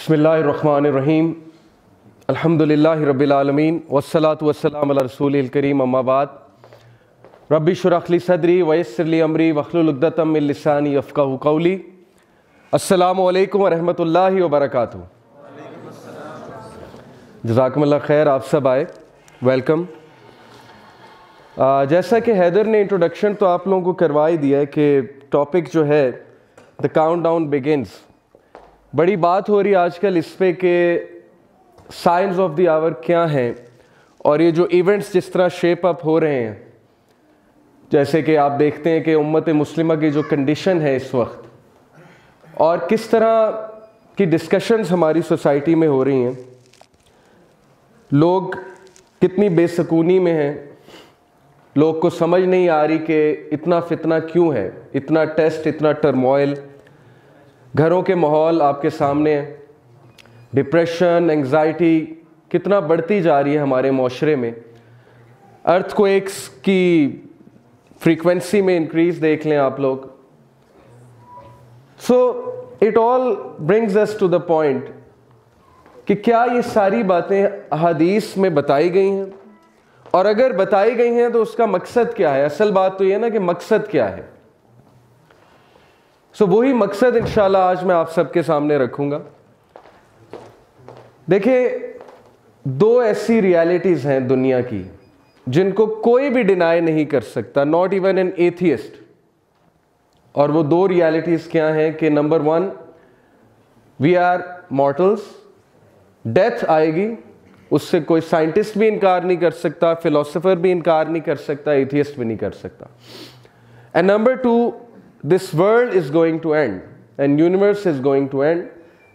बसमीम अल्हम्दुलिल्लाह रबीआलमीन वसलात वसलाम रसूल करीम अम्माबाद रबी शराखली सदरी वयसरली अमरी वखलुलदतमिलसानी अफ़का कौली असलकम वरहमल वर्क जजाकमल खैर आप सब आए वेलकम जैसा कि हैदर ने इंट्रोडक्शन तो आप लोगों को करवा ही दिया है कि टॉपिक जो है द काउंट डाउन बिगेंस बड़ी बात हो रही है आजकल इस पे कि साइंस ऑफ द आवर क्या हैं और ये जो इवेंट्स जिस तरह शेप अप हो रहे हैं जैसे कि आप देखते हैं कि उम्मत मुस्लिमा की जो कंडीशन है इस वक्त और किस तरह की डिस्कशंस हमारी सोसाइटी में हो रही हैं लोग कितनी बेसकूनी में हैं लोग को समझ नहीं आ रही कि इतना फितना क्यों है इतना टेस्ट इतना टर्मोइल घरों के माहौल आपके सामने हैं डिप्रेशन एंग्जाइटी कितना बढ़ती जा रही है हमारे माशरे में अर्थ को एक्स की फ्रीक्वेंसी में इंक्रीज देख लें आप लोग so it all brings us to the point कि क्या ये सारी बातें हदीस में बताई गई हैं और अगर बताई गई हैं तो उसका मकसद क्या है असल बात तो ये ना कि मकसद क्या है सो so, वही मकसद इंशाल्लाह आज मैं आप सबके सामने रखूंगा देखिए दो ऐसी रियलिटीज़ हैं दुनिया की जिनको कोई भी डिनाई नहीं कर सकता नॉट इवन एन एथियस्ट और वो दो रियलिटीज़ क्या हैं कि number one we are mortals death आएगी उससे कोई साइंटिस्ट भी इनकार नहीं कर सकता फिलोसोफर भी इनकार नहीं कर सकता एथियस्ट भी नहीं कर सकता and number two this world is going to end and universe is going to end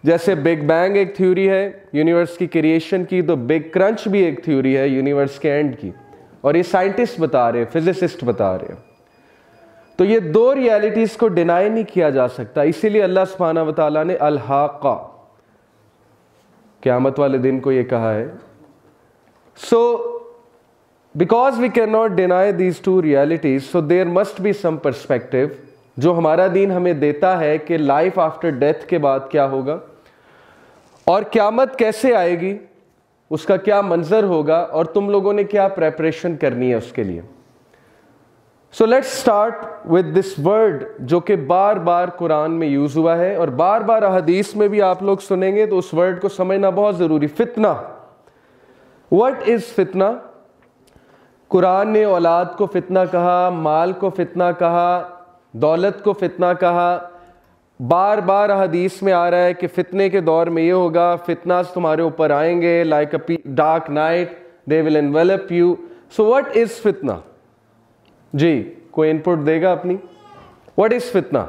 जैसे बिग बैंग एक थ्योरी है यूनिवर्स की क्रिएशन की तो बिग क्रंच भी एक थ्योरी है यूनिवर्स के एंड की और ये साइंटिस्ट बता रहे हैं फिजिसिस्ट बता रहे हैं तो ये दो रियलिटीज़ को डिनाई नहीं किया जा सकता इसीलिए अल्लाह सुबहाना वाली ने अल्हाका क़्यामत वाले दिन को ये कहा है so we can not deny these two realities so there must be some perspective जो हमारा दीन हमें देता है कि लाइफ आफ्टर डेथ के बाद क्या होगा और क्यामत कैसे आएगी उसका क्या मंजर होगा और तुम लोगों ने क्या प्रेपरेशन करनी है उसके लिए so let's start with this word जो कि बार बार कुरान में यूज़ हुआ है और बार बार अहदीस में भी आप लोग सुनेंगे तो उस वर्ड को समझना बहुत ज़रूरी फितना वट इज़ फितना कुरान ने औलाद को फितना कहा माल को फितना कहा दौलत को फितना कहा बार बार हदीस में आ रहा है कि फ़ितने के दौर में ये होगा फितना तुम्हारे ऊपर आएंगे like a dark night they will envelop you so what is फितना जी कोई इनपुट देगा अपनी वट इज़ फितना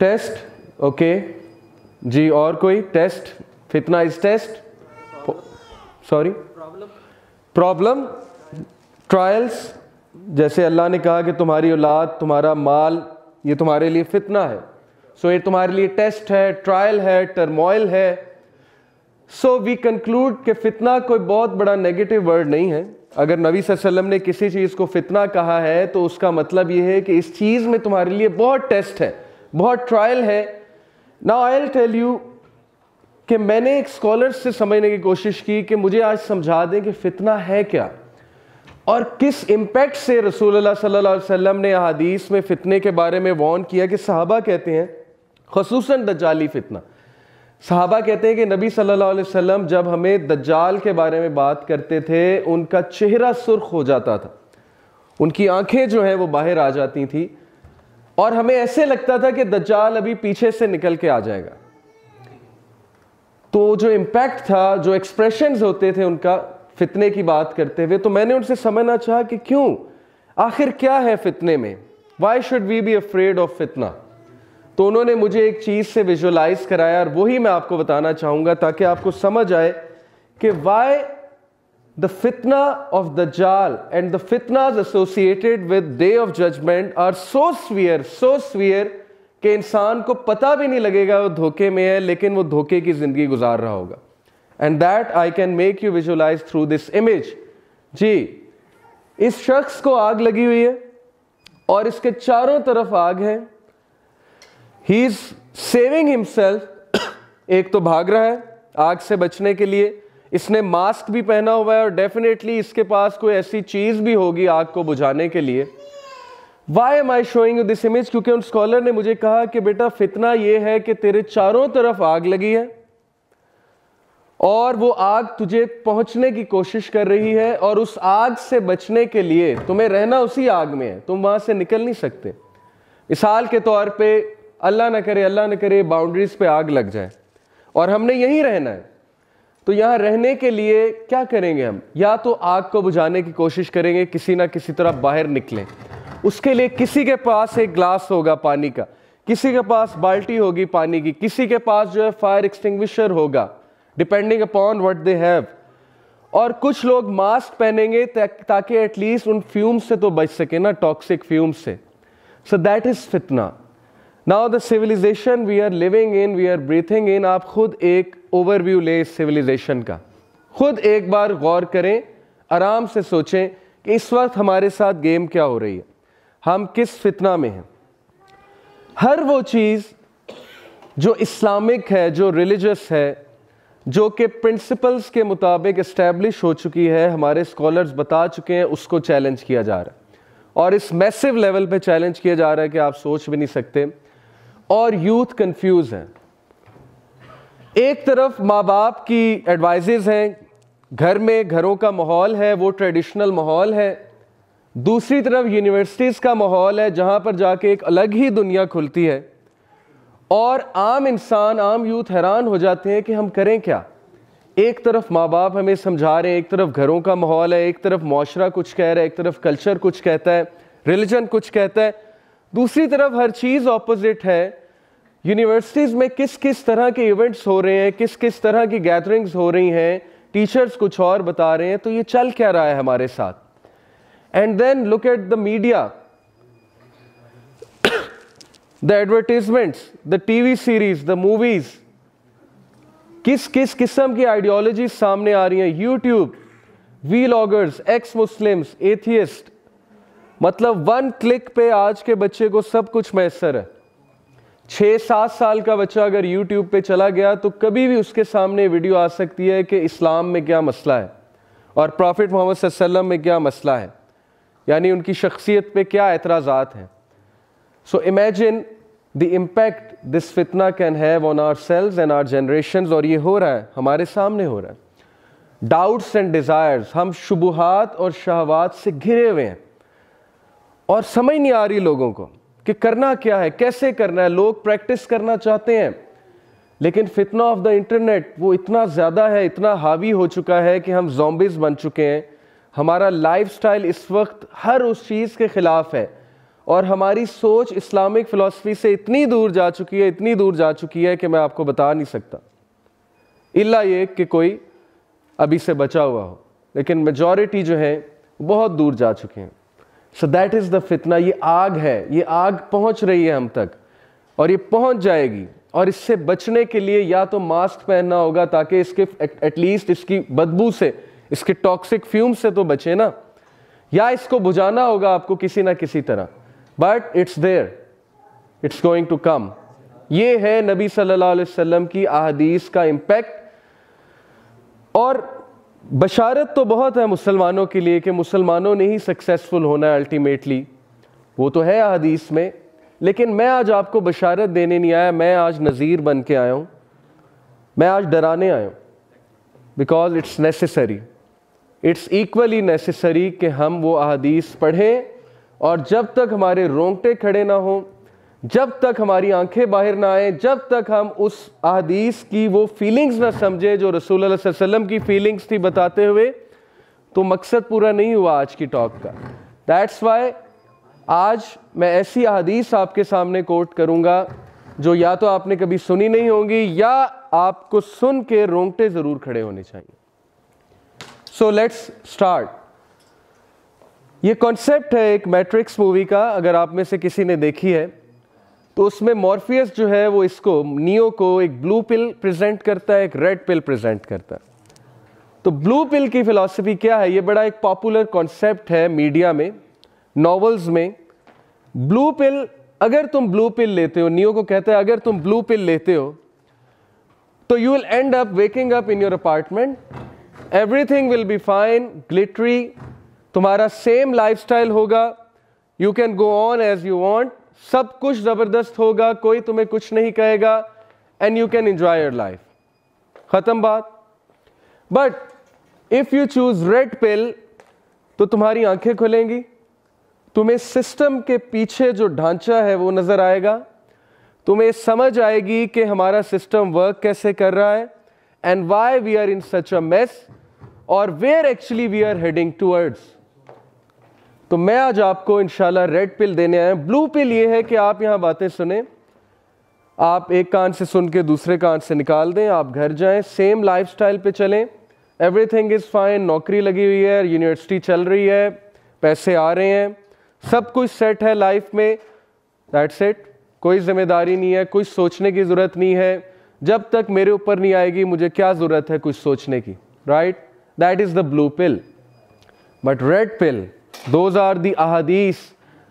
टेस्ट ओके जी और कोई टेस्ट फितना is test sorry problem problem trials जैसे अल्लाह ने कहा कि तुम्हारी औलाद तुम्हारा माल ये तुम्हारे लिए फितना है सो so, ये तुम्हारे लिए टेस्ट है ट्रायल है टर्मोइल है सो वी कंक्लूड कि फितना कोई बहुत बड़ा नेगेटिव वर्ड नहीं है अगर नबी वसल्लम ने किसी चीज़ को फितना कहा है तो उसका मतलब ये है कि इस चीज़ में तुम्हारे लिए बहुत टेस्ट है बहुत ट्रायल है ना आई टेल यू कि मैंने एक स्कॉलर से समझने की कोशिश की कि मुझे आज समझा दें कि फितना है क्या और किस इम्पैक्ट से रसूलुल्लाह सल्लल्लाहु अलैहि वसल्लम ने अदीस में फ़ितने के बारे में वॉन किया कि साहबा कहते हैं खसूस दज्जाली फ़ितना साहबा कहते हैं कि नबी सल्लल्लाहु अलैहि वसल्लम जब हमें दज्जाल के बारे में बात करते थे उनका चेहरा सुर्ख हो जाता था उनकी आंखें जो हैं वो बाहर आ जाती थी और हमें ऐसे लगता था कि दज्जाल अभी पीछे से निकल के आ जाएगा तो जो इम्पैक्ट था जो एक्सप्रेशन होते थे उनका फितने की बात करते हुए तो मैंने उनसे समझना चाहा कि क्यों आखिर क्या है फितने में why should we be afraid of फितना तो उन्होंने मुझे एक चीज़ से विजुलाइज कराया और वही मैं आपको बताना चाहूंगा ताकि आपको समझ आए कि वाई द फितना ऑफ द जाल एंड द फितनाज associated with day of judgement are so severe so severe के इंसान को पता भी नहीं लगेगा वो धोखे में है लेकिन वो धोखे की ज़िंदगी गुजार रहा होगा and that I can make you visualise through this image जी इस शख्स को आग लगी हुई है और इसके चारों तरफ आग है ही इज सेविंग हिमसेल्फ एक तो भाग रहा है आग से बचने के लिए इसने मास्क भी पहना हुआ है और डेफिनेटली इसके पास कोई ऐसी चीज़ भी होगी आग को बुझाने के लिए why am I showing you this image क्योंकि उन स्कॉलर ने मुझे कहा कि बेटा फितना ये है कि तेरे चारों तरफ आग लगी है और वो आग तुझे पहुंचने की कोशिश कर रही है और उस आग से बचने के लिए तुम्हें रहना उसी आग में है तुम वहां से निकल नहीं सकते मिसाल के तौर पे अल्लाह ना करे अल्लाह ना करे बाउंड्रीज पे आग लग जाए और हमने यहीं रहना है तो यहाँ रहने के लिए क्या करेंगे हम या तो आग को बुझाने की कोशिश करेंगे किसी ना किसी तरह बाहर निकलें उसके लिए किसी के पास एक ग्लास होगा पानी का किसी के पास बाल्टी होगी पानी की किसी के पास जो है फायर एक्सटिंग्विशर होगा depending upon what they have और कुछ लोग मास्क पहनेंगे ताकि एटलीस्ट उन फ्यूम से तो बच सके ना टॉक्सिक फ्यूम से सो दैट इज़ फितना now the civilisation we are living in we are breathing in आप खुद एक ओवरव्यू लें इस सिविलाइजेशन का खुद एक बार गौर करें आराम से सोचें कि इस वक्त हमारे साथ गेम क्या हो रही है हम किस फितना में हैं हर वो चीज़ जो इस्लामिक है जो रिलीजस है जो कि प्रिंसिपल्स के मुताबिक इस्टेब्लिश हो चुकी है हमारे स्कॉलर्स बता चुके हैं उसको चैलेंज किया जा रहा है और इस मैसिव लेवल पे चैलेंज किया जा रहा है कि आप सोच भी नहीं सकते और यूथ कंफ्यूज हैं एक तरफ माँ बाप की एडवाइजेज हैं घर में घरों का माहौल है वो ट्रेडिशनल माहौल है दूसरी तरफ यूनिवर्सिटीज़ का माहौल है जहाँ पर जाके एक अलग ही दुनिया खुलती है और आम इंसान आम यूथ हैरान हो जाते हैं कि हम करें क्या एक तरफ माँ बाप हमें समझा रहे हैं एक तरफ घरों का माहौल है एक तरफ माशरा कुछ कह रहा है एक तरफ कल्चर कुछ कहता है रिलीजन कुछ कहता है दूसरी तरफ हर चीज़ ऑपोजिट है यूनिवर्सिटीज़ में किस किस तरह के इवेंट्स हो रहे हैं किस किस तरह की गैदरिंग्स हो रही हैं टीचर्स कुछ और बता रहे हैं तो ये चल क्या रहा है हमारे साथ and then look at the media the advertisements, the TV series the movies, किस किस किस्म की आइडियोलॉजी सामने आ रही हैं YouTube vloggers ex Muslims atheist मतलब वन क्लिक पे आज के बच्चे को सब कुछ मैसर है छः सात साल का बच्चा अगर यूट्यूब पे चला गया तो कभी भी उसके सामने वीडियो आ सकती है कि इस्लाम में क्या मसला है और प्रॉफिट मोहम्मद वसल्लम में क्या मसला है यानी उनकी शख्सियत पे क्या एतराज़ात हैं So imagine the impact this fitna can have on ourselves and our generations और ये हो रहा है हमारे सामने हो रहा है डाउट्स एंड डिज़ायर्स हम शबूहात और शहवात से घिरे हुए हैं और समझ नहीं आ रही लोगों को कि करना क्या है कैसे करना है लोग प्रैक्टिस करना चाहते हैं लेकिन फितना ऑफ द इंटरनेट वो इतना ज़्यादा है इतना हावी हो चुका है कि हम जोम्बिस बन चुके हैं हमारा स्टाइल इस वक्त हर उस चीज़ के ख़िलाफ़ है और हमारी सोच इस्लामिक फ़िलासफ़ी से इतनी दूर जा चुकी है इतनी दूर जा चुकी है कि मैं आपको बता नहीं सकता इल्ला ये कि कोई अभी से बचा हुआ हो लेकिन मेजॉरिटी जो है बहुत दूर जा चुके हैं सो दैट इज़ द फितना ये आग है ये आग पहुंच रही है हम तक और ये पहुंच जाएगी और इससे बचने के लिए या तो मास्क पहनना होगा ताकि इसके एटलीस्ट इसकी बदबू से इसके टॉक्सिक फ्यूम से तो बचे ना या इसको बुझाना होगा आपको किसी ना किसी तरह but it's there it's going to come ये है नबी सल्लल्लाहु अलैहि वसल्लम की अहदीस का इम्पैक्ट और बशारत तो बहुत है मुसलमानों के लिए कि मुसलमानों ने ही सक्सेसफुल होना है अल्टीमेटली वो तो है अहदीस में लेकिन मैं आज आपको बशारत देने नहीं आया मैं आज नज़ीर बन के आया हूँ मैं आज डराने आया हूँ because it's necessary it's equally necessary कि हम वो अहदीस पढ़ें और जब तक हमारे रोंगटे खड़े ना हों जब तक हमारी आंखें बाहर ना आए जब तक हम उस अहदीस की वो फीलिंग्स ना समझे जो रसूल वसल्लम की फीलिंग्स थी बताते हुए तो मकसद पूरा नहीं हुआ आज की टॉक का दैट्स वाई आज मैं ऐसी अहदीस आपके सामने कोट करूंगा जो या तो आपने कभी सुनी नहीं होंगी या आपको सुन के रोंगटे ज़रूर खड़े होने चाहिए सो लेट्स स्टार्ट ये कॉन्सेप्ट है एक मैट्रिक्स मूवी का अगर आप में से किसी ने देखी है तो उसमें मॉर्फियस जो है वो इसको नियो को एक ब्लू पिल प्रेजेंट करता है एक रेड पिल प्रेजेंट करता है तो ब्लू पिल की फिलॉसफी क्या है ये बड़ा एक पॉपुलर कॉन्सेप्ट है मीडिया में नॉवेल्स में ब्लू पिल अगर तुम ब्लू पिल लेते हो नियो को कहता है अगर तुम ब्लू पिल लेते हो तो you will end up waking up in your apartment everything will be fine glittery तुम्हारा सेम लाइफस्टाइल होगा you can go on as you want सब कुछ ज़बरदस्त होगा कोई तुम्हें कुछ नहीं कहेगा and you can enjoy your life ख़त्म बात but if you choose red pill तो तुम्हारी आंखें खुलेंगी तुम्हें सिस्टम के पीछे जो ढांचा है वो नज़र आएगा तुम्हें समझ आएगी कि हमारा सिस्टम वर्क कैसे कर रहा है and why we are in such a mess और where actually we are heading towards तो मैं आज आपको इनशाला रेड पिल देने आया ब्लू पिल ये है कि आप यहाँ बातें सुने आप एक कान से सुन के दूसरे कान से निकाल दें आप घर जाएं सेम लाइफस्टाइल पे चलें एवरीथिंग इज़ फाइन नौकरी लगी हुई है यूनिवर्सिटी चल रही है पैसे आ रहे हैं सब कुछ सेट है लाइफ में दैट सेट कोई जिम्मेदारी नहीं है कुछ सोचने की ज़रूरत नहीं है जब तक मेरे ऊपर नहीं आएगी मुझे क्या ज़रूरत है कुछ सोचने की right that is the blue pill but red pill those are the अहदीस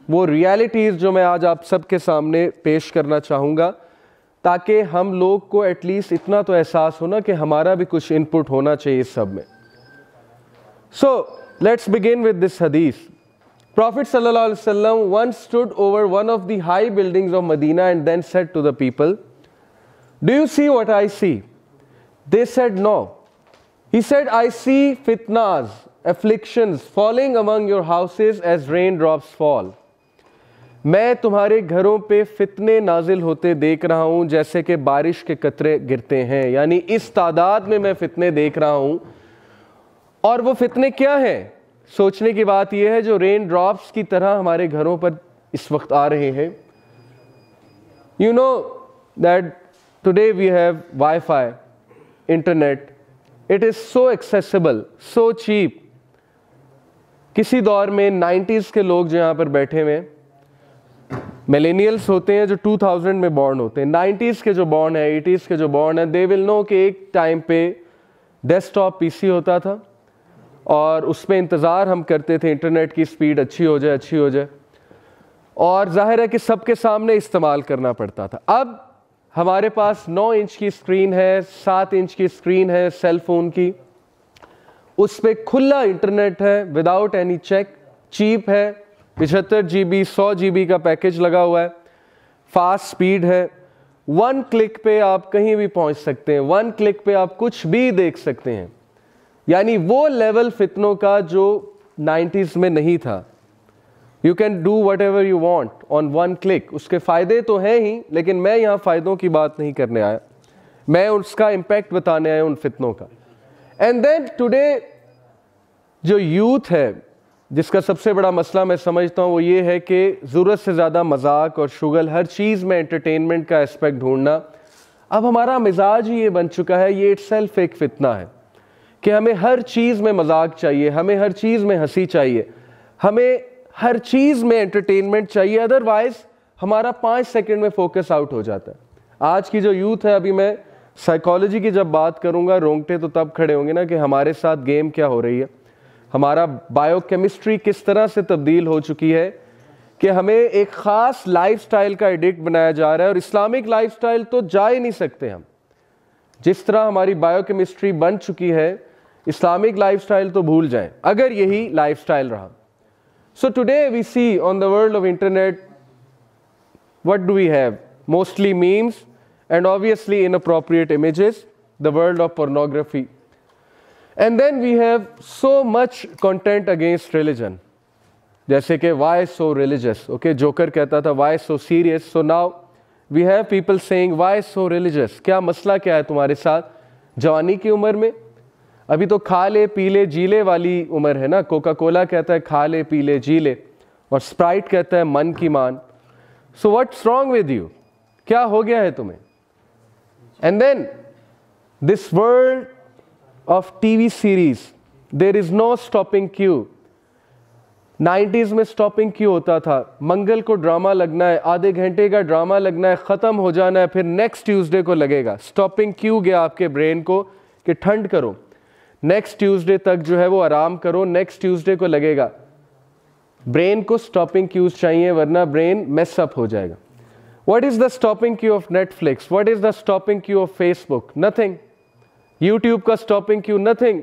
वो रियलिटीज जो मैं आज आप सबके सामने पेश करना चाहूँगा ताकि हम लोग को एटलीस्ट इतना तो एहसास होना कि हमारा भी कुछ इनपुट होना चाहिए इस सब में so let's begin with this हदीस प्रॉफिट सल्लाम one stood over one of the high building of Medina and then said to the people do you see what I see they said no he said I see फितनाज afflictions falling among your houses as raindrops fall. मैं तुम्हारे घरों पे फितने नाजिल होते देख रहा हूँ जैसे कि बारिश के कतरे गिरते हैं यानी इस तादाद में मैं फितने देख रहा हूँ और वो फितने क्या हैं सोचने की बात यह है जो रेन ड्रॉप्स की तरह हमारे घरों पर इस वक्त आ रहे हैं you know that today we have wifi internet it is so accessible so cheap किसी दौर में 90s के लोग जो यहाँ पर बैठे हुए मिलेनियल्स होते हैं जो 2000 में बॉर्न होते हैं 90s के जो बॉर्न है 80s के जो बॉर्न है दे विल नो कि एक टाइम पे डेस्कटॉप पीसी होता था और उसमें इंतज़ार हम करते थे इंटरनेट की स्पीड अच्छी हो जाए अच्छी हो जाए और जाहिर है कि सबके सामने इस्तेमाल करना पड़ता था अब हमारे पास 9 इंच की स्क्रीन है 7 इंच की स्क्रीन है सेल फ़ोन की उस पर खुला इंटरनेट है विदाउट एनी चेक चीप है पिछहत्तर जी बी सौ जी बी का पैकेज लगा हुआ है फास्ट स्पीड है वन क्लिक पे आप कहीं भी पहुंच सकते हैं वन क्लिक पे आप कुछ भी देख सकते हैं यानी वो लेवल फितनों का जो 90s में नहीं था you can do whatever you want on one click उसके फ़ायदे तो हैं ही लेकिन मैं यहाँ फ़ायदों की बात नहीं करने आया मैं उसका इम्पैक्ट बताने आया उन फितनों का एंड देन टूडे जो यूथ है जिसका सबसे बड़ा मसला मैं समझता हूँ वो ये है कि ज़रूरत से ज़्यादा मजाक और शुगल हर चीज़ में एंटरटेनमेंट का एस्पेक्ट ढूंढना अब हमारा मिजाज ही ये बन चुका है ये इट सेल्फ एक फितना है कि हमें हर चीज़ में मजाक चाहिए हमें हर चीज़ में हंसी चाहिए हमें हर चीज़ में एंटरटेनमेंट चाहिए अदरवाइज़ हमारा पाँच सेकेंड में फोकस आउट हो जाता है आज की जो यूथ है अभी मैं साइकोलॉजी की जब बात करूँगा रोंगटे तो तब खड़े होंगे ना कि हमारे साथ गेम क्या हो रही है हमारा बायोकेमिस्ट्री किस तरह से तब्दील हो चुकी है कि हमें एक ख़ास लाइफस्टाइल का एडिक्ट बनाया जा रहा है और इस्लामिक लाइफस्टाइल तो जा ही नहीं सकते हम जिस तरह हमारी बायोकेमिस्ट्री बन चुकी है इस्लामिक लाइफस्टाइल तो भूल जाए अगर यही लाइफस्टाइल रहा so today we see on the world of internet do we have mostly memes and obviously inappropriate images the world of pornography and then we have so much content against religion जैसे कि why so religious okay joker कहता था why so serious so now we have people saying why so religious क्या मसला क्या है तुम्हारे साथ जवानी की उम्र में अभी तो खा ले पी ले जीले वाली उम्र है ना कोका कोला कहता है खा ले पी ले जी ले और स्प्राइट कहता है मन की मान so what's wrong with you क्या हो गया है तुम्हें and then this world of TV series there is no stopping cue 90s में स्टॉपिंग क्यू होता था मंगल को ड्रामा लगना है आधे घंटे का ड्रामा लगना है ख़त्म हो जाना है फिर नेक्स्ट ट्यूसडे को लगेगा स्टॉपिंग क्यू गया आपके ब्रेन को कि ठंड करो नेक्स्ट ट्यूसडे तक जो है वो आराम करो नेक्स्ट ट्यूसडे को लगेगा ब्रेन को स्टॉपिंग क्यूज चाहिए वरना ब्रेन मेसअप हो जाएगा what is the stopping cue of Netflix what is the stopping cue of Facebook nothing YouTube का स्टॉपिंग क्यू नथिंग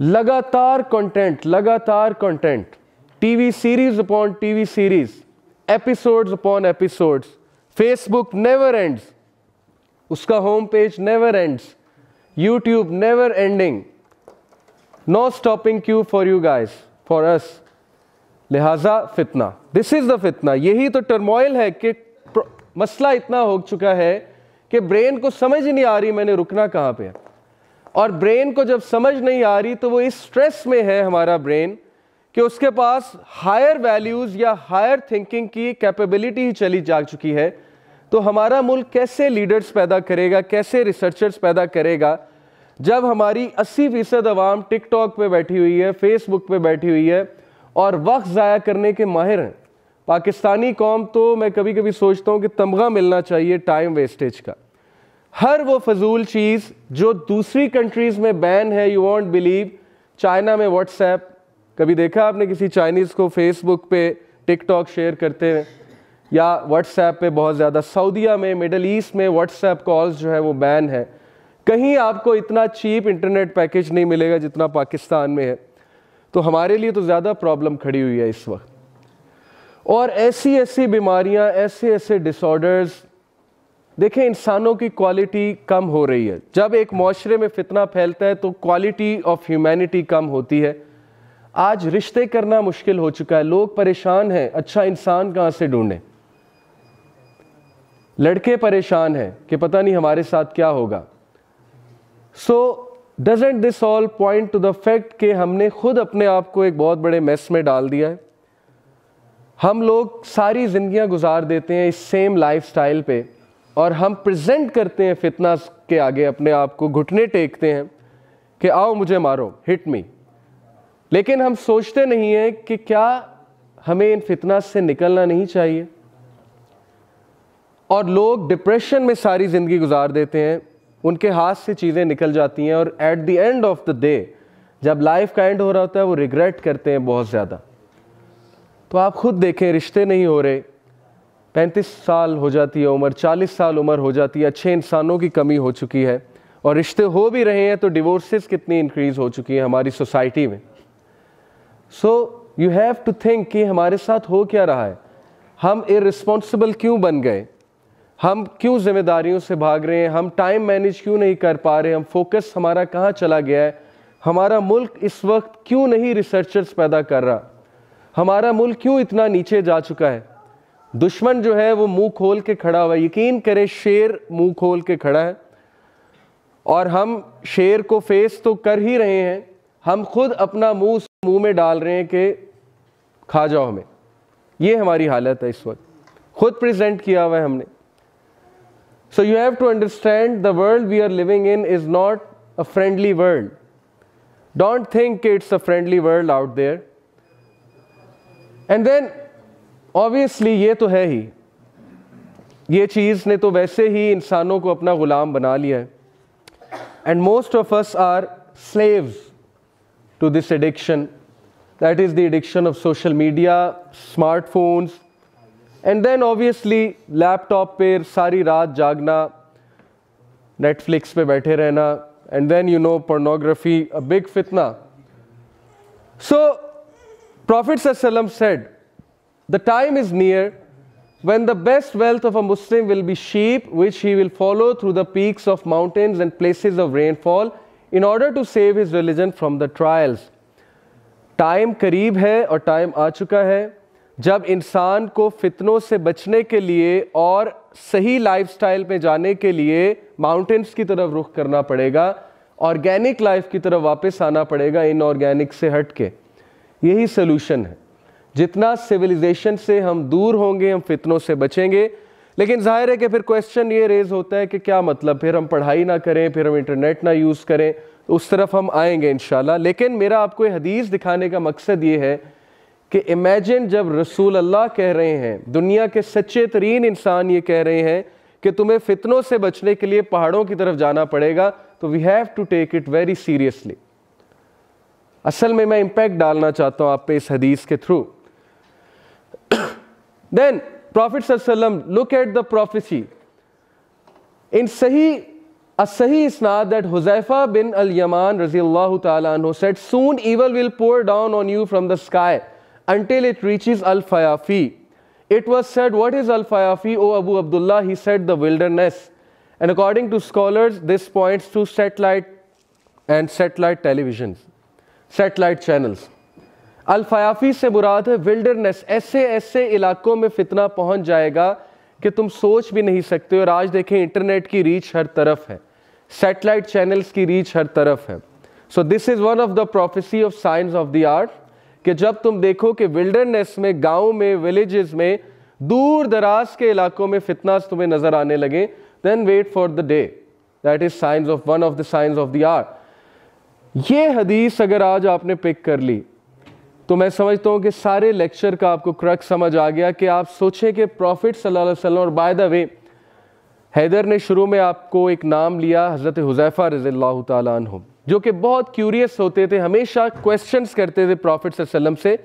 लगातार कंटेंट लगातार content TV series upon TV series episodes upon episodes Facebook never ends उसका home page never ends YouTube never ending no stopping cue for you guys for us लिहाजा फितना this is the फितना यही तो turmoil है कि मसला इतना हो चुका है कि ब्रेन को समझ ही नहीं आ रही मैंने रुकना कहाँ पे है और ब्रेन को जब समझ नहीं आ रही तो वो इस स्ट्रेस में है हमारा ब्रेन कि उसके पास हायर वैल्यूज़ या हायर थिंकिंग की कैपेबिलिटी ही चली जा चुकी है तो हमारा मुल्क कैसे लीडर्स पैदा करेगा कैसे रिसर्चर्स पैदा करेगा जब हमारी 80 फीसद आवाम टिकटॉक पे बैठी हुई है फेसबुक पे बैठी हुई है और वक्त ज़ाया करने के माहिर हैं पाकिस्तानी कौम तो मैं कभी कभी सोचता हूँ कि तमगा मिलना चाहिए टाइम वेस्टेज का हर वो फजूल चीज़ जो दूसरी कंट्रीज़ में बैन है यू वॉन्ट बिलीव चाइना में व्हाट्सएप कभी देखा आपने किसी चाइनीज़ को फेसबुक पे टिकटॉक शेयर करते हैं या व्हाट्सएप पे बहुत ज़्यादा सऊदीया में मिडल ईस्ट में व्हाट्सएप कॉल्स जो है वो बैन है कहीं आपको इतना चीप इंटरनेट पैकेज नहीं मिलेगा जितना पाकिस्तान में है तो हमारे लिए तो ज़्यादा प्रॉब्लम खड़ी हुई है इस वक्त और ऐसी ऐसी बीमारियां ऐसे ऐसे डिसऑर्डर्स देखें इंसानों की क्वालिटी कम हो रही है जब एक माशरे में फितना फैलता है तो क्वालिटी ऑफ ह्यूमैनिटी कम होती है आज रिश्ते करना मुश्किल हो चुका है लोग परेशान हैं अच्छा इंसान कहाँ से ढूंढें लड़के परेशान हैं कि पता नहीं हमारे साथ क्या होगा so doesn't this all point to the fact कि हमने खुद अपने आप को एक बहुत बड़े मेस में डाल दिया है हम लोग सारी ज़िंदियाँ गुजार देते हैं इस सेम लाइफ स्टाइल पर और हम प्रजेंट करते हैं फितना के आगे अपने आप को घुटने टेकते हैं कि आओ मुझे मारो हिट मी लेकिन हम सोचते नहीं हैं कि क्या हमें इन फितना से निकलना नहीं चाहिए और लोग डिप्रेशन में सारी ज़िंदगी गुजार देते हैं उनके हाथ से चीज़ें निकल जाती हैं और at the end of the day जब लाइफ का एंड हो रहा होता है वो रिग्रेट करते हैं बहुत ज़्यादा तो आप खुद देखें रिश्ते नहीं हो रहे पैंतीस साल हो जाती है उम्र चालीस साल उम्र हो जाती है अच्छे इंसानों की कमी हो चुकी है और रिश्ते हो भी रहे हैं तो डिवोर्सेस कितनी इंक्रीज़ हो चुकी है हमारी सोसाइटी में so you have to think कि हमारे साथ हो क्या रहा है हम इरिस्पॉन्सिबल क्यों बन गए हम क्यों जिम्मेदारियों से भाग रहे हैं हम टाइम मैनेज क्यों नहीं कर पा रहे हम फोकस हमारा कहाँ चला गया है हमारा मुल्क इस वक्त क्यों नहीं रिसर्चर्स पैदा कर रहा हमारा मुल्क क्यों इतना नीचे जा चुका है दुश्मन जो है वो मुंह खोल के खड़ा हुआ है यकीन करें शेर मुंह खोल के खड़ा है और हम शेर को फेस तो कर ही रहे हैं हम खुद अपना मुंह उस मुंह में डाल रहे हैं कि खा जाओ हमें ये हमारी हालत है इस वक्त खुद प्रेजेंट किया हुआ है हमने so you have to understand the world we are living in is not a friendly world don't think it's a friendly world out there and then obviously ये तो है ही ये चीज़ ने तो वैसे ही इंसानों को अपना ग़ुलाम बना लिया है and most of us are slaves to this addiction that is the addiction of social media smartphones and then obviously laptop पे सारी रात जागना नेटफ्लिक्स पे बैठे रहना and then you know a big फितना so so Prophet said, The time is near when the best wealth of a Muslim will be sheep, which he will follow through the peaks of mountains and places of rainfall in order to save his religion from the trials. Time करीब है और time आ चुका है जब इंसान को फितनों से बचने के लिए और सही लाइफस्टाइल पे जाने के लिए माउंटेंस की तरफ रुख करना पड़ेगा ऑर्गेनिक लाइफ की तरफ वापस आना पड़ेगा इनऑर्गेनिक से हट यही सोल्यूशन है जितना सिविलाइजेशन से हम दूर होंगे हम फितनों से बचेंगे लेकिन जाहिर है कि फिर क्वेश्चन ये रेज़ होता है कि क्या मतलब फिर हम पढ़ाई ना करें फिर हम इंटरनेट ना यूज़ करें उस तरफ हम आएंगे इन लेकिन मेरा आपको हदीस दिखाने का मकसद ये है कि इमेजिन जब रसूल अल्लाह कह रहे हैं दुनिया के सच्चे तरीन इंसान ये कह रहे हैं कि तुम्हें फितनों से बचने के लिए पहाड़ों की तरफ जाना पड़ेगा तो we have to take it very seriously असल में मैं इंपैक्ट डालना चाहता हूं आप पे इस हदीस के through then prophet look at the prophecy in सही सही इसनाद दैट हुजैफा बिन अल यमान रजी अल्लाह तु said soon evil will pour down on you from the sky until it reaches अल फयाफी it was said what is अल फयाफी ओ अबू अब्दुल्ला he said the wilderness and according to scholars this point to satellite and satellite televisions satellite channels अलफयाफी से मुराद है विल्डरनेस ऐसे ऐसे इलाकों में फितना पहुंच जाएगा कि तुम सोच भी नहीं सकते और आज देखें इंटरनेट की रीच हर तरफ है सेटेलाइट चैनल्स की रीच हर तरफ है so this is one of the prophecy of signs of the hour कि जब तुम देखो कि विल्डरनेस में गाँव में विलेजेस में दूर दराज के इलाकों में फितना तुम्हें नज़र आने लगे then wait for the day that is signs of one of the signs of the hour ये हदीस अगर आज आपने पिक कर ली तो मैं समझता हूँ कि सारे लेक्चर का आपको क्रक समझ आ गया कि आप सोचें कि प्रॉफिट सल्लम और बाय द वे हैदर ने शुरू में आपको एक नाम लिया हज़रत हुजैफ़ा रज़ील्ला तुम जो कि बहुत क्यूरियस होते थे हमेशा क्वेश्चंस करते थे प्रॉफिट सल्लम से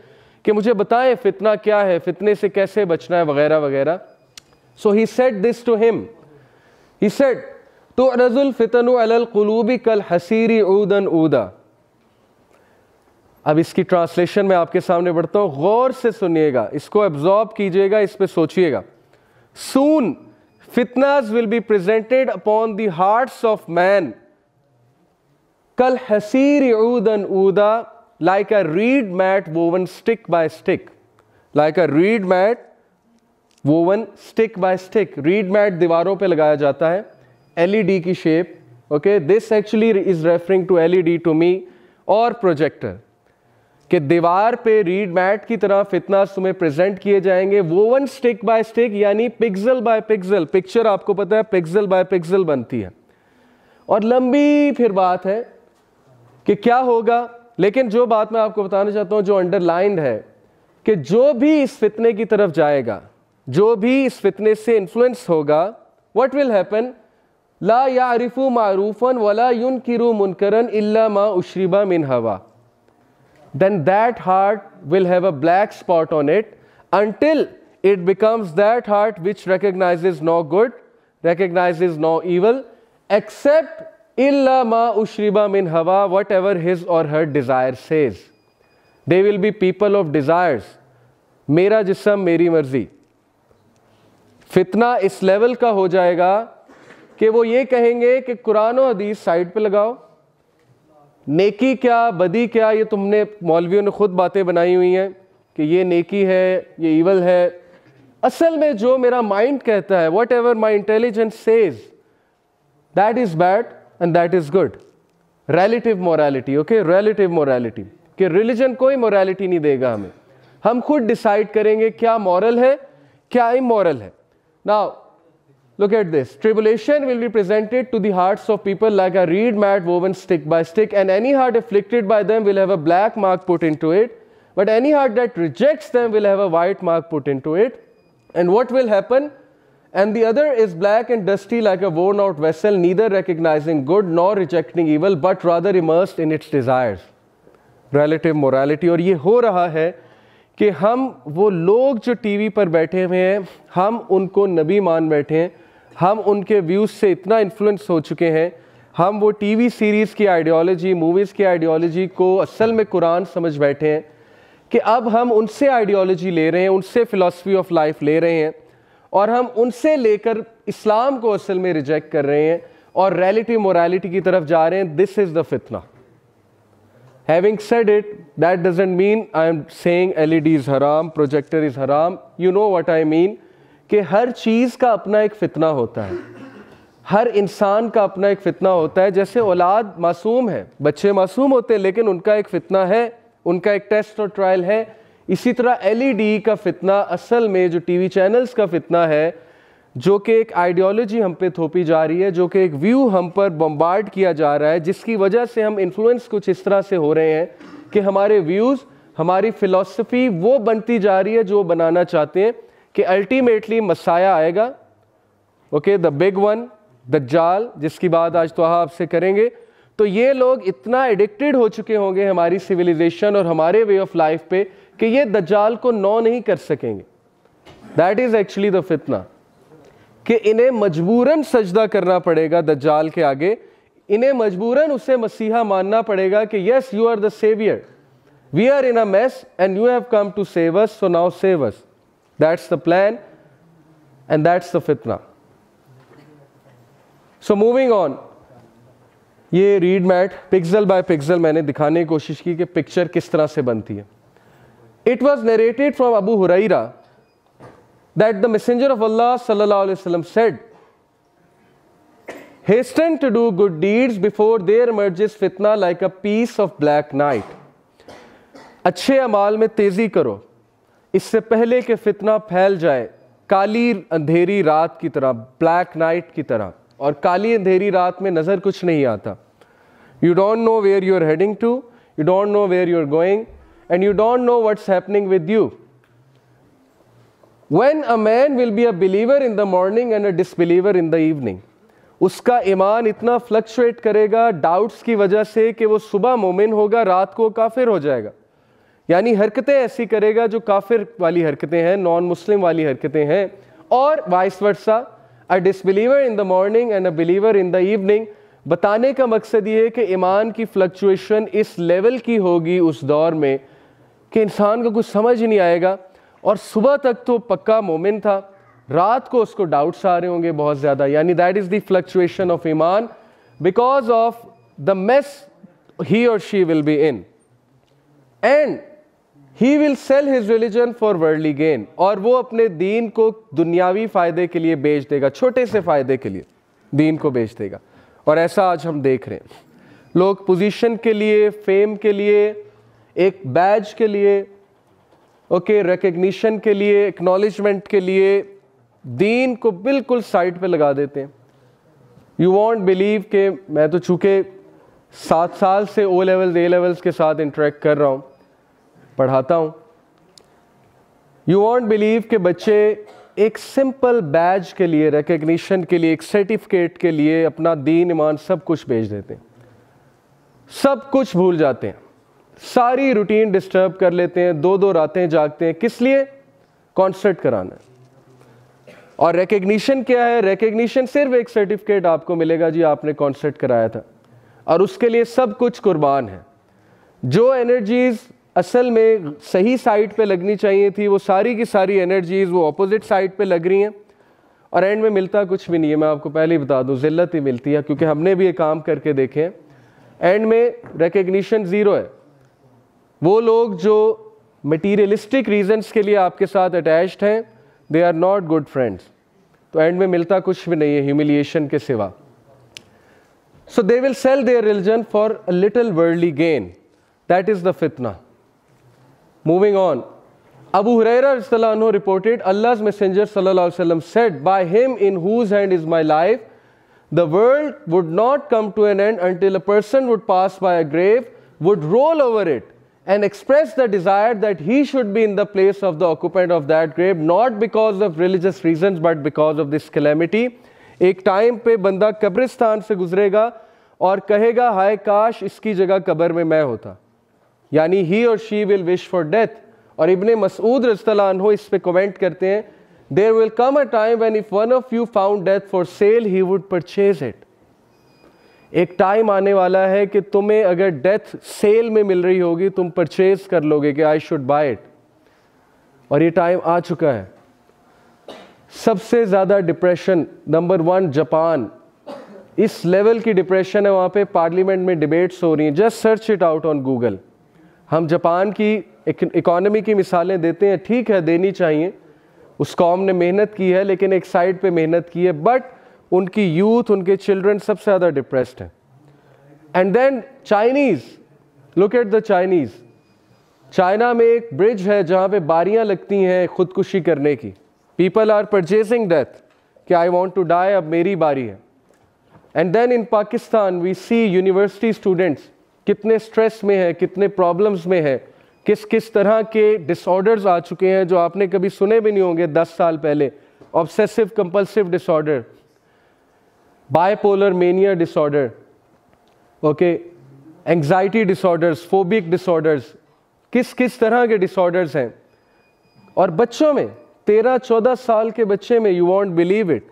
कि मुझे बताएं फितना क्या है फितने से कैसे बचना है वगैरह वगैरह so he said this to him he said तो रजुल कलूबी कल हसीरी ऊदन ऊदा अब इसकी ट्रांसलेशन मैं आपके सामने बढ़ता हूं गौर से सुनिएगा इसको एब्जॉर्ब कीजिएगा इस पर सोचिएगा सून फितनाज will be presented upon the hearts of man कल हसीर उदन ऊदा like a reed mat woven stick by stick like a reed mat woven stick by stick reed mat दीवारों पे लगाया जाता है LED की shape. Okay, this actually is referring to LED to me और प्रोजेक्टर कि दीवार पे रीड मैट की तरह फितनास तुम्हें प्रेजेंट किए जाएंगे वो वन स्टिक बाय स्टिक यानी पिक्सल बाय पिक्सल पिक्चर आपको पता है पिक्सल बाय पिक्सल बनती है और लंबी फिर बात है कि क्या होगा लेकिन जो बात मैं आपको बताना चाहता हूं जो अंडरलाइंड है कि जो भी इस फितने की तरफ जाएगा जो भी इस फितने से इन्फ्लुएंस होगा व्हाट विल हैपन ला याफ़ु मारूफ़न वला युन किरु मुनकरन इला मा उशरीबा मिन हवा then that heart will have a black spot on it until it becomes that heart which recognize no good recognize no evil except इला मा उशरीबा मिन हवा वट एवर हिज और her desire says they will be people of desire मेरा जिसम मेरी मर्जी फितना इस लेवल का हो जाएगा कि वो ये कहेंगे कि कुरान और हदीस साइड पे लगाओ नेकी क्या बदी क्या ये तुमने मौलवियों ने ख़ुद बातें बनाई हुई हैं कि ये नेकी है ये ईवल है असल में जो मेरा माइंड कहता है whatever my intelligence says that is bad and that is good relative morality okay relative morality कि रिलीजन कोई मोरालिटी नहीं देगा हमें हम खुद डिसाइड करेंगे क्या मॉरल है क्या इमोरल है ना Look at this. Tribulation will be presented to the hearts of people like a reed mat woven stick by stick, and any heart afflicted by them will have a black mark put into it. But any heart that rejects them will have a white mark put into it. And what will happen? And the other is black and dusty like a worn out vessel, neither recognizing good nor rejecting evil, but rather immersed in its desires. Relative morality. Or ये हो रहा है कि हम वो लोग जो T V पर बैठे हुए हैं हम उनको नबी मान बैठे हैं हम उनके व्यूज़ से इतना इन्फ्लुएंस हो चुके हैं हम वो टीवी सीरीज़ की आइडियोलॉजी मूवीज़ की आइडियोलॉजी को असल में कुरान समझ बैठे हैं कि अब हम उनसे आइडियोलॉजी ले रहे हैं उनसे फ़िलासफ़ी ऑफ लाइफ ले रहे हैं और हम उनसे लेकर इस्लाम को असल में रिजेक्ट कर रहे हैं और रियलिटी मोरालिटी की तरफ जा रहे हैं दिस इज़ द फितना having said it that doesn't mean I am saying L E D is हराम प्रोजेक्टर इज़ हराम you know what I mean कि हर चीज़ का अपना एक फ़ितना होता है हर इंसान का अपना एक फ़ितना होता है जैसे औलाद मासूम है बच्चे मासूम होते हैं लेकिन उनका एक फ़ितना है उनका एक टेस्ट और ट्रायल है इसी तरह एलईडी e का फितना असल में जो टीवी चैनल्स का फितना है जो कि एक आइडियोलॉजी हम पे थोपी जा रही है जो कि एक व्यू हम पर बम्बार्ड किया जा रहा है जिसकी वजह से हम इन्फ्लुएंस कुछ इस तरह से हो रहे हैं कि हमारे व्यूज़ हमारी फिलोसफी वो बनती जा रही है जो बनाना चाहते हैं कि अल्टीमेटली मसाया आएगा ओके द बिग वन द जाल जिसकी बात आज तो आपसे करेंगे तो ये लोग इतना एडिक्टेड हो चुके होंगे हमारी सिविलाइजेशन और हमारे वे ऑफ लाइफ पे कि ये दज्जाल को नो नहीं कर सकेंगे दैट इज़ एक्चुअली द फितना कि इन्हें मजबूरन सजदा करना पड़ेगा दज्जाल के आगे इन्हें मजबूरन उसे मसीहा मानना पड़ेगा कि yes you are the saviour we are in a mess and you have come to save us so now save us That's the plan and that's the fitna. So moving on, ये reed mat pixel by pixel मैंने दिखाने की कोशिश की कि picture किस तरह से बनती है इट वॉज नरेटेड फ्रॉम अबू हुरैरा दैट द मैसेंजर ऑफ अल्लाह said hasten to do good deeds before there emerges fitna like a piece of black night अच्छे अमाल में तेजी करो इससे पहले कि फितना फैल जाए काली अंधेरी रात की तरह ब्लैक नाइट की तरह और काली अंधेरी रात में नज़र कुछ नहीं आता you don't know where you are heading to you don't know where you are going and you don't know what's happening with you when a man will be a believer in the morning and a disbeliever in the evening उसका ईमान इतना fluctuate करेगा doubts की वजह से कि वो सुबह मोमिन होगा रात को काफिर हो जाएगा यानी हरकतें ऐसी करेगा जो काफिर वाली हरकतें हैं नॉन मुस्लिम वाली हरकतें हैं और vice versa a disbeliever in the morning and a believer in the evening बताने का मकसद ये है कि ईमान की फ्लक्चुएशन इस लेवल की होगी उस दौर में कि इंसान को कुछ समझ नहीं आएगा और सुबह तक तो पक्का मोमिन था रात को उसको डाउट्स आ रहे होंगे बहुत ज़्यादा यानी that is the fluctuation of ईमान because of the mess he और she will be in and he will sell his religion for worldly gain और वो अपने दीन को दुनियावी फ़ायदे के लिए बेच देगा छोटे से फ़ायदे के लिए दीन को बेच देगा और ऐसा आज हम देख रहे हैं लोग पोजीशन के लिए फेम के लिए एक बैज के लिए ओके रिकग्निशन के लिए एक्नॉलेजमेंट के लिए दीन को बिल्कुल साइड पे लगा देते हैं यू वॉन्ट बिलीव के मैं तो चूँकि सात साल से ओ लेवल्स ए लेवल्स के साथ इंटरेक्ट कर रहा हूँ पढ़ाता हूं यू वॉन्ट बिलीव के बच्चे एक सिंपल बैज के लिए रिकग्निशन के लिए एक सर्टिफिकेट के लिए अपना दीन ईमान सब कुछ भेज देते हैं सब कुछ भूल जाते हैं सारी रूटीन डिस्टर्ब कर लेते हैं दो दो रातें जागते हैं किस लिए कॉन्सर्ट कराना और रिकग्निशन क्या है रिकग्निशन सिर्फ एक सर्टिफिकेट आपको मिलेगा जी आपने कॉन्सर्ट कराया था और उसके लिए सब कुछ कुर्बान है जो एनर्जीज़ असल में सही साइड पे लगनी चाहिए थी वो सारी की सारी एनर्जीज़ वो अपोजिट साइड पे लग रही हैं और एंड में मिलता कुछ भी नहीं है मैं आपको पहले ही बता दूं ज़िल्लत ही मिलती है क्योंकि हमने भी ये काम करके देखे हैं एंड में रिकग्निशन ज़ीरो है वो लोग जो मटीरियलिस्टिक रीजंस के लिए आपके साथ अटैच्ड हैं they are not good friends तो एंड में मिलता कुछ भी नहीं है ह्यूमिलिएशन के सिवा so they will sell their religion for a little worldly gain that is the फितना Moving on. Abu Huraira reported, Allah's Messenger said, By him in whose hand is my life, the world would not come to an end until a person would pass by a grave, would roll over it, and express the desire that he should be in the place of the occupant of that grave, not because of religious reasons, but because of this calamity. एक time पे बंदा कब्रिस्तान से गुजरेगा और कहेगा हाय काश इसकी जगह कब्र में मैं होता यानी ही और she will wish for death और इबन मसूद रजतलान इस पर कमेंट करते हैं there will come a time when if one of you found death for sale he would purchase it एक टाइम आने वाला है कि तुम्हें अगर डेथ सेल में मिल रही होगी तुम परचेज कर लोगे कि आई शुड बाय इट और ये टाइम आ चुका है सबसे ज़्यादा डिप्रेशन नंबर वन जापान इस लेवल की डिप्रेशन है वहां पे पार्लियामेंट में डिबेट्स हो रही हैं just search it out on Google हम जापान की इकोनॉमी की मिसालें देते हैं ठीक है देनी चाहिए उस कॉम ने मेहनत की है लेकिन एक साइड पे मेहनत की है बट उनकी यूथ उनके चिल्ड्रन सबसे ज़्यादा डिप्रेस्ड हैं and then Chinese look at the Chinese China में एक ब्रिज है जहाँ पे बारियाँ लगती हैं ख़ुदकुशी करने की पीपल आर परचेसिंग डेथ कि आई वॉन्ट टू डाई अब मेरी बारी है and then in Pakistan we see university students कितने स्ट्रेस में है कितने प्रॉब्लम्स में है किस किस तरह के डिसऑर्डर्स आ चुके हैं जो आपने कभी सुने भी नहीं होंगे दस साल पहले obsessive compulsive disorder bipolar mania disorder okay anxiety disorders phobic disorders किस किस तरह के डिसऑर्डर्स हैं और बच्चों में तेरह चौदह साल के बच्चे में you won't believe it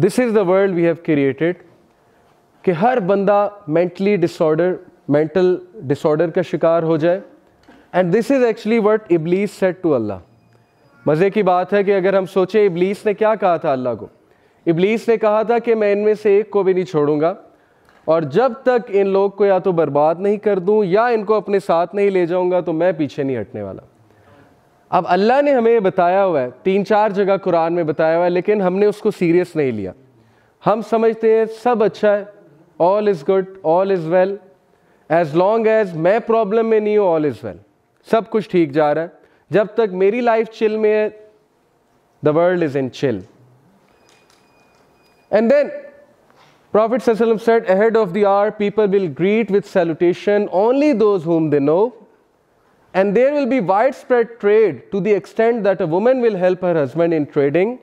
this is the world we have created कि हर बंदा मेंटली डिसऑर्डर मेंटल डिसऑर्डर का शिकार हो जाए and this is actually what इबलीस सेट टू अल्लाह मज़े की बात है कि अगर हम सोचें इबलीस ने क्या कहा था अल्लाह को इबलीस ने कहा था कि मैं इनमें से एक को भी नहीं छोड़ूंगा और जब तक इन लोग को या तो बर्बाद नहीं कर दूं या इनको अपने साथ नहीं ले जाऊंगा तो मैं पीछे नहीं हटने वाला अब अल्लाह ने हमें बताया हुआ है तीन चार जगह कुरान में बताया हुआ है लेकिन हमने उसको सीरियस नहीं लिया हम समझते हैं सब अच्छा है all is good, all is well. As long as मैं problem में नहीं हूँ all is well. सब कुछ ठीक जा रहा है जब तक मेरी life chill the world is in chill. And then, Prophet ﷺ said, ahead of the hour, people will greet with salutation only those whom they know. And there will be widespread trade to the extent that a woman will help her husband in trading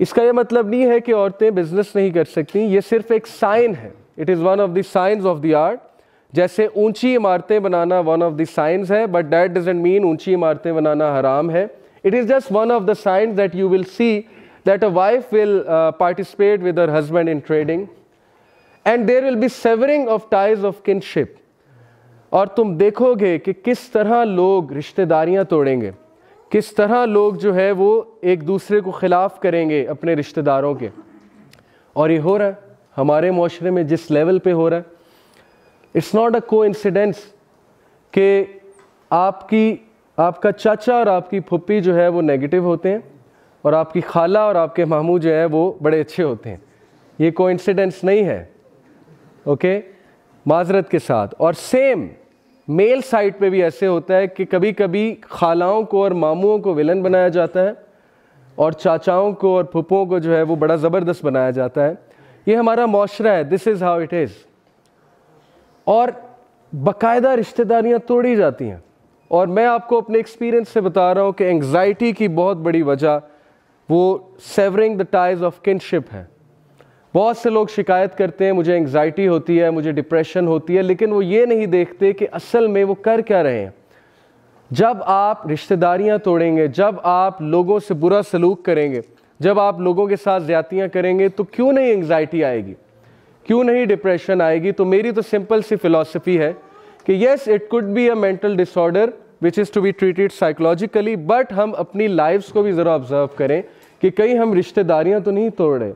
इसका यह मतलब नहीं है कि औरतें business नहीं कर सकती ये सिर्फ एक साइन है it is one of the signs of the hour जैसे ऊंची इमारतें बनाना वन ऑफ द साइंस है बट दैट डजेंट मीन ऊंची इमारतें बनाना हराम है it is just one of the signs that you will see that a wife will participate with her husband in trading and there will be severing of ties of kinship और तुम देखोगे कि किस तरह लोग रिश्तेदारियां तोड़ेंगे किस तरह लोग जो है वो एक दूसरे को ख़िलाफ़ करेंगे अपने रिश्तेदारों के और ये हो रहा है हमारे माशरे में जिस लेवल पे हो रहा है इट्स नॉट अ को इंसिडेंस कि आपकी आपका चाचा और आपकी फुप्पी जो है वो नेगेटिव होते हैं और आपकी खाला और आपके मामू जो है वो बड़े अच्छे होते हैं ये को नहीं है ओके okay? माजरत के साथ और सेम मेल साइड पे भी ऐसे होता है कि कभी कभी खालाओं को और मामुओं को विलन बनाया जाता है और चाचाओं को और फुप्पों को जो है वो बड़ा ज़बरदस्त बनाया जाता है ये हमारा माशरा है this is how it is और बाकायदा रिश्तेदारियाँ तोड़ी जाती हैं और मैं आपको अपने एक्सपीरियंस से बता रहा हूँ कि एंग्ज़ाइटी की बहुत बड़ी वजह वो severing the ties of kinship है बहुत से लोग शिकायत करते हैं मुझे एंग्जाइटी होती है मुझे डिप्रेशन होती है लेकिन वो ये नहीं देखते कि असल में वो कर क्या रहे हैं जब आप रिश्तेदारियां तोड़ेंगे जब आप लोगों से बुरा सलूक करेंगे जब आप लोगों के साथ ज़्यादतियाँ करेंगे तो क्यों नहीं एंग्जाइटी आएगी क्यों नहीं डिप्रेशन आएगी तो मेरी तो सिंपल सी फिलॉसफी है कि yes it could be a mental disorder which is to be treated psychologically but हम अपनी लाइफ्स को भी ज़रा ऑब्ज़र्व करें कि कहीं हम रिश्तेदारियाँ तो नहीं तोड़ रहे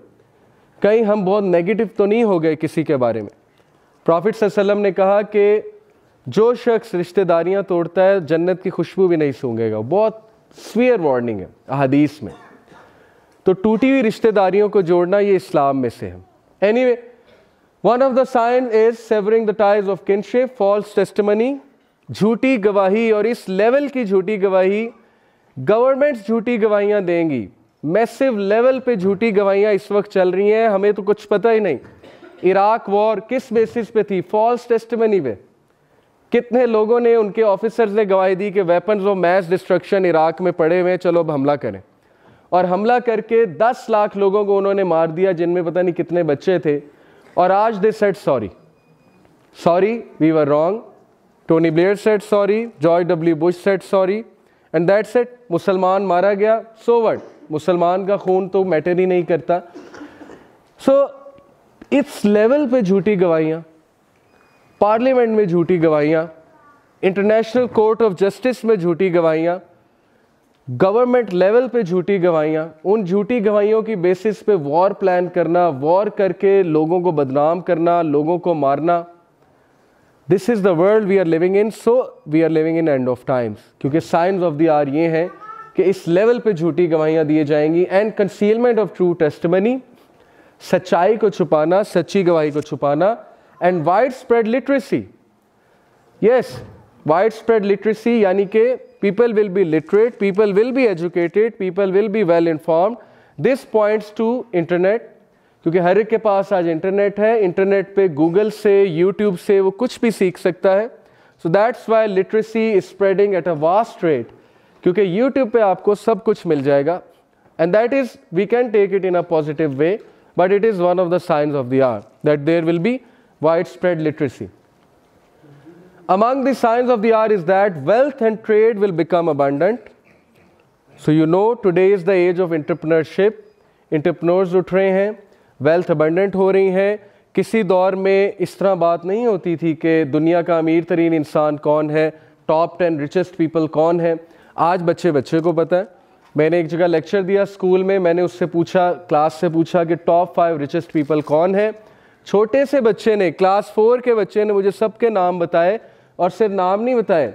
कहीं हम बहुत नेगेटिव तो नहीं हो गए किसी के बारे में प्रॉफिट सल्लम ने कहा कि जो शख्स रिश्तेदारियां तोड़ता है जन्नत की खुशबू भी नहीं सूंघेगा बहुत स्वीयर वार्निंग है अहदीस में तो टूटी हुई रिश्तेदारियों को जोड़ना ये इस्लाम में से है anyway one of the sign is severing the ties of kinship false testimony झूठी गवाही और इस लेवल की झूठी गवाही गवर्नमेंट्स झूठी गवाहियां देंगी मैसिव लेवल पे झूठी गवाहियां इस वक्त चल रही हैं हमें तो कुछ पता ही नहीं इराक वॉर किस बेसिस पे थी फॉल्स टेस्टमनी पे कितने लोगों ने उनके ऑफिसर्स ने गवाही दी कि weapons of mass destruction Iraq में पड़े हुए हैं चलो अब हमला करें और हमला करके 10 लाख लोगों को उन्होंने मार दिया जिनमें पता नहीं कितने बच्चे थे और आज they said sorry sorry we were wrong Tony Blair said sorry George W Bush said sorry and that said मुसलमान मारा गया सो वट मुसलमान का खून तो मैटर ही नहीं करता सो so, इस लेवल पे झूठी गवाहियाँ पार्लियामेंट में झूठी गवाहियाँ इंटरनेशनल कोर्ट ऑफ जस्टिस में झूठी गवाहियाँ गवर्नमेंट लेवल पे झूठी गवाहियाँ उन झूठी गवाहियों की बेसिस पे वॉर प्लान करना वॉर करके लोगों को बदनाम करना लोगों को मारना this is the world we are living in so we are living in end of times क्योंकि साइंस ऑफ द आर ये हैं कि इस लेवल पे झूठी गवाहियां दिए जाएंगी and concealment of true testimony सच्चाई को छुपाना सच्ची गवाही को छुपाना and widespread literacy yes widespread literacy यानी कि people will be literate people will be educated people will be well informed this points to internet क्योंकि हर एक के पास आज इंटरनेट है इंटरनेट पे गूगल से यूट्यूब से वो कुछ भी सीख सकता है so that's why literacy is spreading at a vast rate क्योंकि यूट्यूब पे आपको सब कुछ मिल जाएगा and that is we can take it in a positive way but it is one of the signs of the hour that there will be widespread literacy among the signs of the hour is that wealth and trade will become abundant so you know today is the age of entrepreneurship. Entrepreneurs उठ रहे हैं wealth abundant हो रही हैं किसी दौर में इस तरह बात नहीं होती थी कि दुनिया का अमीर तरीन इंसान कौन है टॉप टेन रिचेस्ट पीपल कौन है आज बच्चे बच्चे को पता है मैंने एक जगह लेक्चर दिया स्कूल में मैंने उससे पूछा क्लास से पूछा कि टॉप फाइव रिचेस्ट पीपल कौन है छोटे से बच्चे ने क्लास फोर के बच्चे ने मुझे सबके नाम बताए और सिर्फ नाम नहीं बताए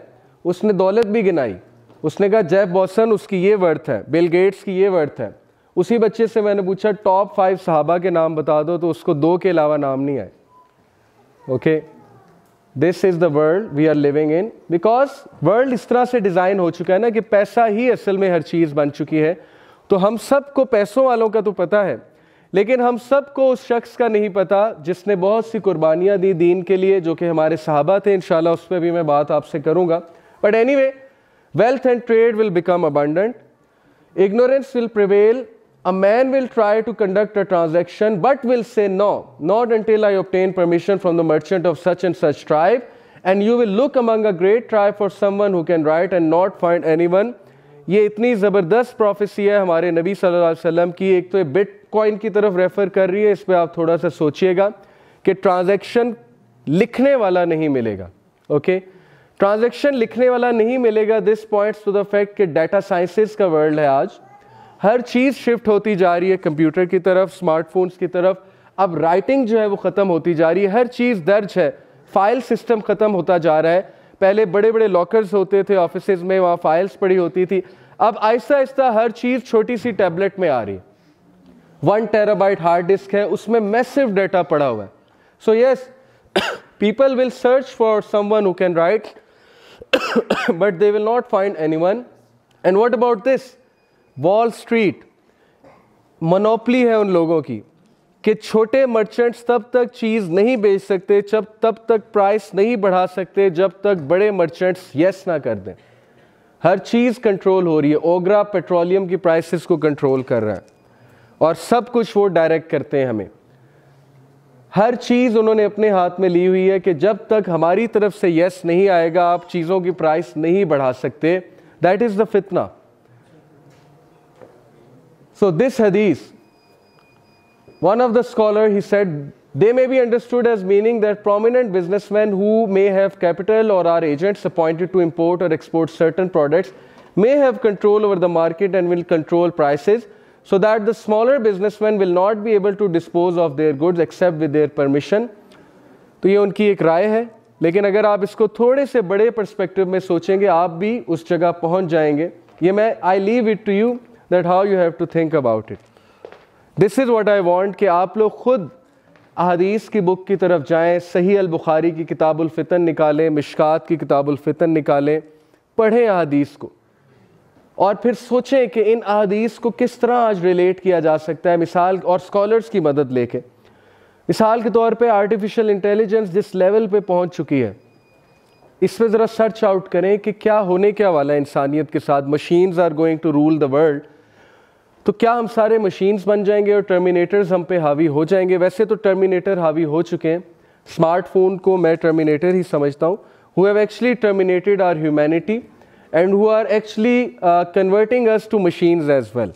उसने दौलत भी गिनाई उसने कहा जैफ बॉसन उसकी ये वर्थ है बिल गेट्स की ये वर्थ है उसी बच्चे से मैंने पूछा टॉप फाइव साहबा के नाम बता दो तो उसको दो के अलावा नाम नहीं आए okay okay? This is the world we are living in because world इस तरह से डिज़ाइन हो चुका है ना कि पैसा ही असल में हर चीज़ बन चुकी है तो हम सबको पैसों वालों का तो पता है लेकिन हम सबको उस शख्स का नहीं पता जिसने बहुत सी कुर्बानियाँ दी दीन के लिए जो कि हमारे साहबा थे इन उस पर भी मैं बात आपसे करूंगा but anyway wealth and trade will become abundant ignorance will prevail a man will try to conduct a transaction but will say no, not until I obtain permission from the merchant of such and such tribe. And you will look among a great tribe for someone who can write and not find anyone. ये इतनी ज़बरदस्त prophecy है हमारे नबी सल्लल्लाहु अलैहि वसल्लम की एक तो बिट कॉइन की तरफ रेफ़र कर रही है इस पर आप थोड़ा सा सोचिएगा कि ट्रांजैक्शन लिखने वाला नहीं मिलेगा ओके ट्रांजैक्शन लिखने वाला नहीं मिलेगा this points to the fact कि डाटा साइंसेस का वर्ल्ड है आज हर चीज़ शिफ्ट होती जा रही है कंप्यूटर की तरफ स्मार्टफोन्स की तरफ अब राइटिंग जो है वो ख़त्म होती जा रही है हर चीज़ दर्ज है फाइल सिस्टम ख़त्म होता जा रहा है पहले बड़े बड़े लॉकर्स होते थे ऑफिस में वहाँ फाइल्स पड़ी होती थी अब आहिस्ता आहिस्ता हर चीज़ छोटी सी टैबलेट में आ रही है वन टेराबाइट हार्ड डिस्क है उसमें मैसिव डेटा पड़ा हुआ है so yes people will search for someone who can write but they will not find anyone and what about this Wall Street monopoly है उन लोगों की कि छोटे मर्चेंट्स तब तक चीज़ नहीं बेच सकते जब तब तक प्राइस नहीं बढ़ा सकते जब तक बड़े मर्चेंट्स यस ना कर दें हर चीज़ कंट्रोल हो रही है ओग्रा पेट्रोलियम की प्राइसेस को कंट्रोल कर रहा है और सब कुछ वो डायरेक्ट करते हैं हमें हर चीज़ उन्होंने अपने हाथ में ली हुई है कि जब तक हमारी तरफ से यस नहीं आएगा आप चीज़ों की प्राइस नहीं बढ़ा सकते दैट इज़ द फितना So this hadith, one of the scholar he said they may be understood as meaning that prominent businessmen who may have capital or are agents appointed to import or export certain products may have control over the market and will control prices so that the smaller businessmen will not be able to dispose of their goods except with their permission. So this is their राय But if you आप इसको it से a perspective में सोचेंगे आप भी उस जगह I leave it to you. That how you have to think about it this is what I want कि आप लोग ख़ुद अदीस की बुक की तरफ जाएँ सही अलबुखारी की किताबुलफ़ितन निकालें मिशकात की किताबुलफ़ितन निकालें पढ़ें अदीस को और फिर सोचें कि इन अदीस को किस तरह आज रिलेट किया जा सकता है मिसाल और स्कॉलर्स की मदद लेके मिसाल के तौर पे आर्टिफिशियल इंटेलिजेंस जिस लेवल पे पहुंच चुकी है इस पर ज़रा सर्च आउट करें कि क्या होने क्या वाला है इंसानियत के साथ machines are going to rule the world तो क्या हम सारे मशीन्स बन जाएंगे और टर्मिनेटर्स हम पे हावी हो जाएंगे वैसे तो टर्मिनेटर हावी हो चुके हैं स्मार्टफोन को मैं टर्मिनेटर ही समझता हूँ who have actually terminated our humanity and who are actually converting us to machines as well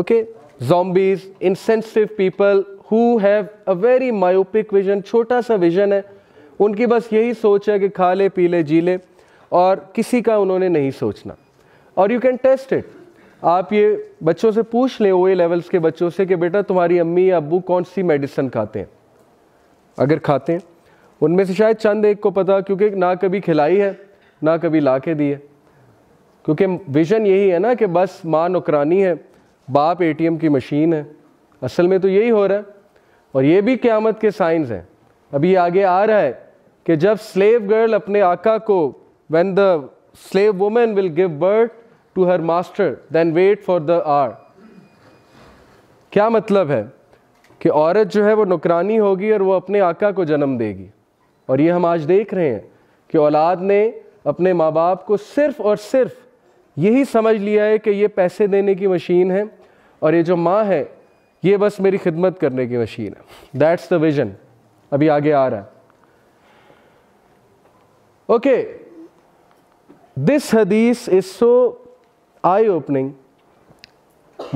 okay zombies insensitive people who have a very myopic vision छोटा सा विजन है उनकी बस यही सोच है कि खा ले पी ले जी ले और किसी का उन्होंने नहीं सोचना और यू कैन टेस्ट इट आप ये बच्चों से पूछ लें ओ लेवल्स के बच्चों से कि बेटा तुम्हारी अम्मी या अबू कौन सी मेडिसिन खाते हैं अगर खाते हैं उनमें से शायद चंद एक को पता क्योंकि ना कभी खिलाई है ना कभी ला के दी है क्योंकि विज़न यही है ना कि बस माँ नौकरानी है बाप एटीएम की मशीन है असल में तो यही हो रहा है और ये भी क़्यामत के साइंस हैं अभी आगे आ रहा है कि जब स्लेव गर्ल अपने आका को when the slave women will give birth to her master then wait for the hour क्या मतलब है कि औरत जो है वो नुकरानी होगी और वो अपने आका को जन्म देगी और ये हम आज देख रहे हैं कि औलाद ने अपने माँ बाप को सिर्फ और सिर्फ यही समझ लिया है कि ये पैसे देने की मशीन है और ये जो माँ है ये बस मेरी खिदमत करने की मशीन है दैट्स द विजन अभी आगे आ रहा है ओके दिस हदीस इज सो आई ओपनिंग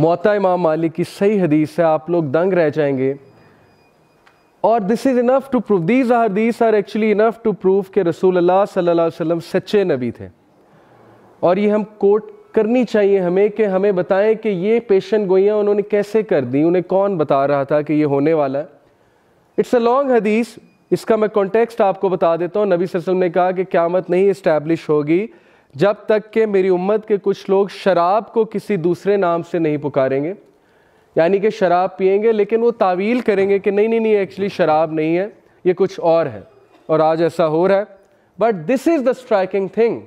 मोता इमाम मालिक की सही हदीस है आप लोग दंग रह जाएंगे और this is enough to prove these these are actually enough to prove के रसूल अल्लाह सल्लल्लाहु अलैहि वसल्लम सच्चे नबी थे और ये हम कोट करनी चाहिए हमें कि हमें बताएं कि ये पेशन गोइयाँ उन्होंने कैसे कर दी उन्हें कौन बता रहा था कि ये होने वाला है इट्स अ लॉन्ग हदीस इसका मैं कॉन्टेक्स्ट आपको बता देता हूँ नबी वसल्लम ने कहा कि क्यामत नहीं इस्टेब्लिश होगी जब तक कि मेरी उम्मत के कुछ लोग शराब को किसी दूसरे नाम से नहीं पुकारेंगे यानी कि शराब पियेंगे लेकिन वो तावील करेंगे कि नहीं नहीं नहीं एक्चुअली शराब नहीं है ये कुछ और है और आज ऐसा हो रहा है but this is the striking thing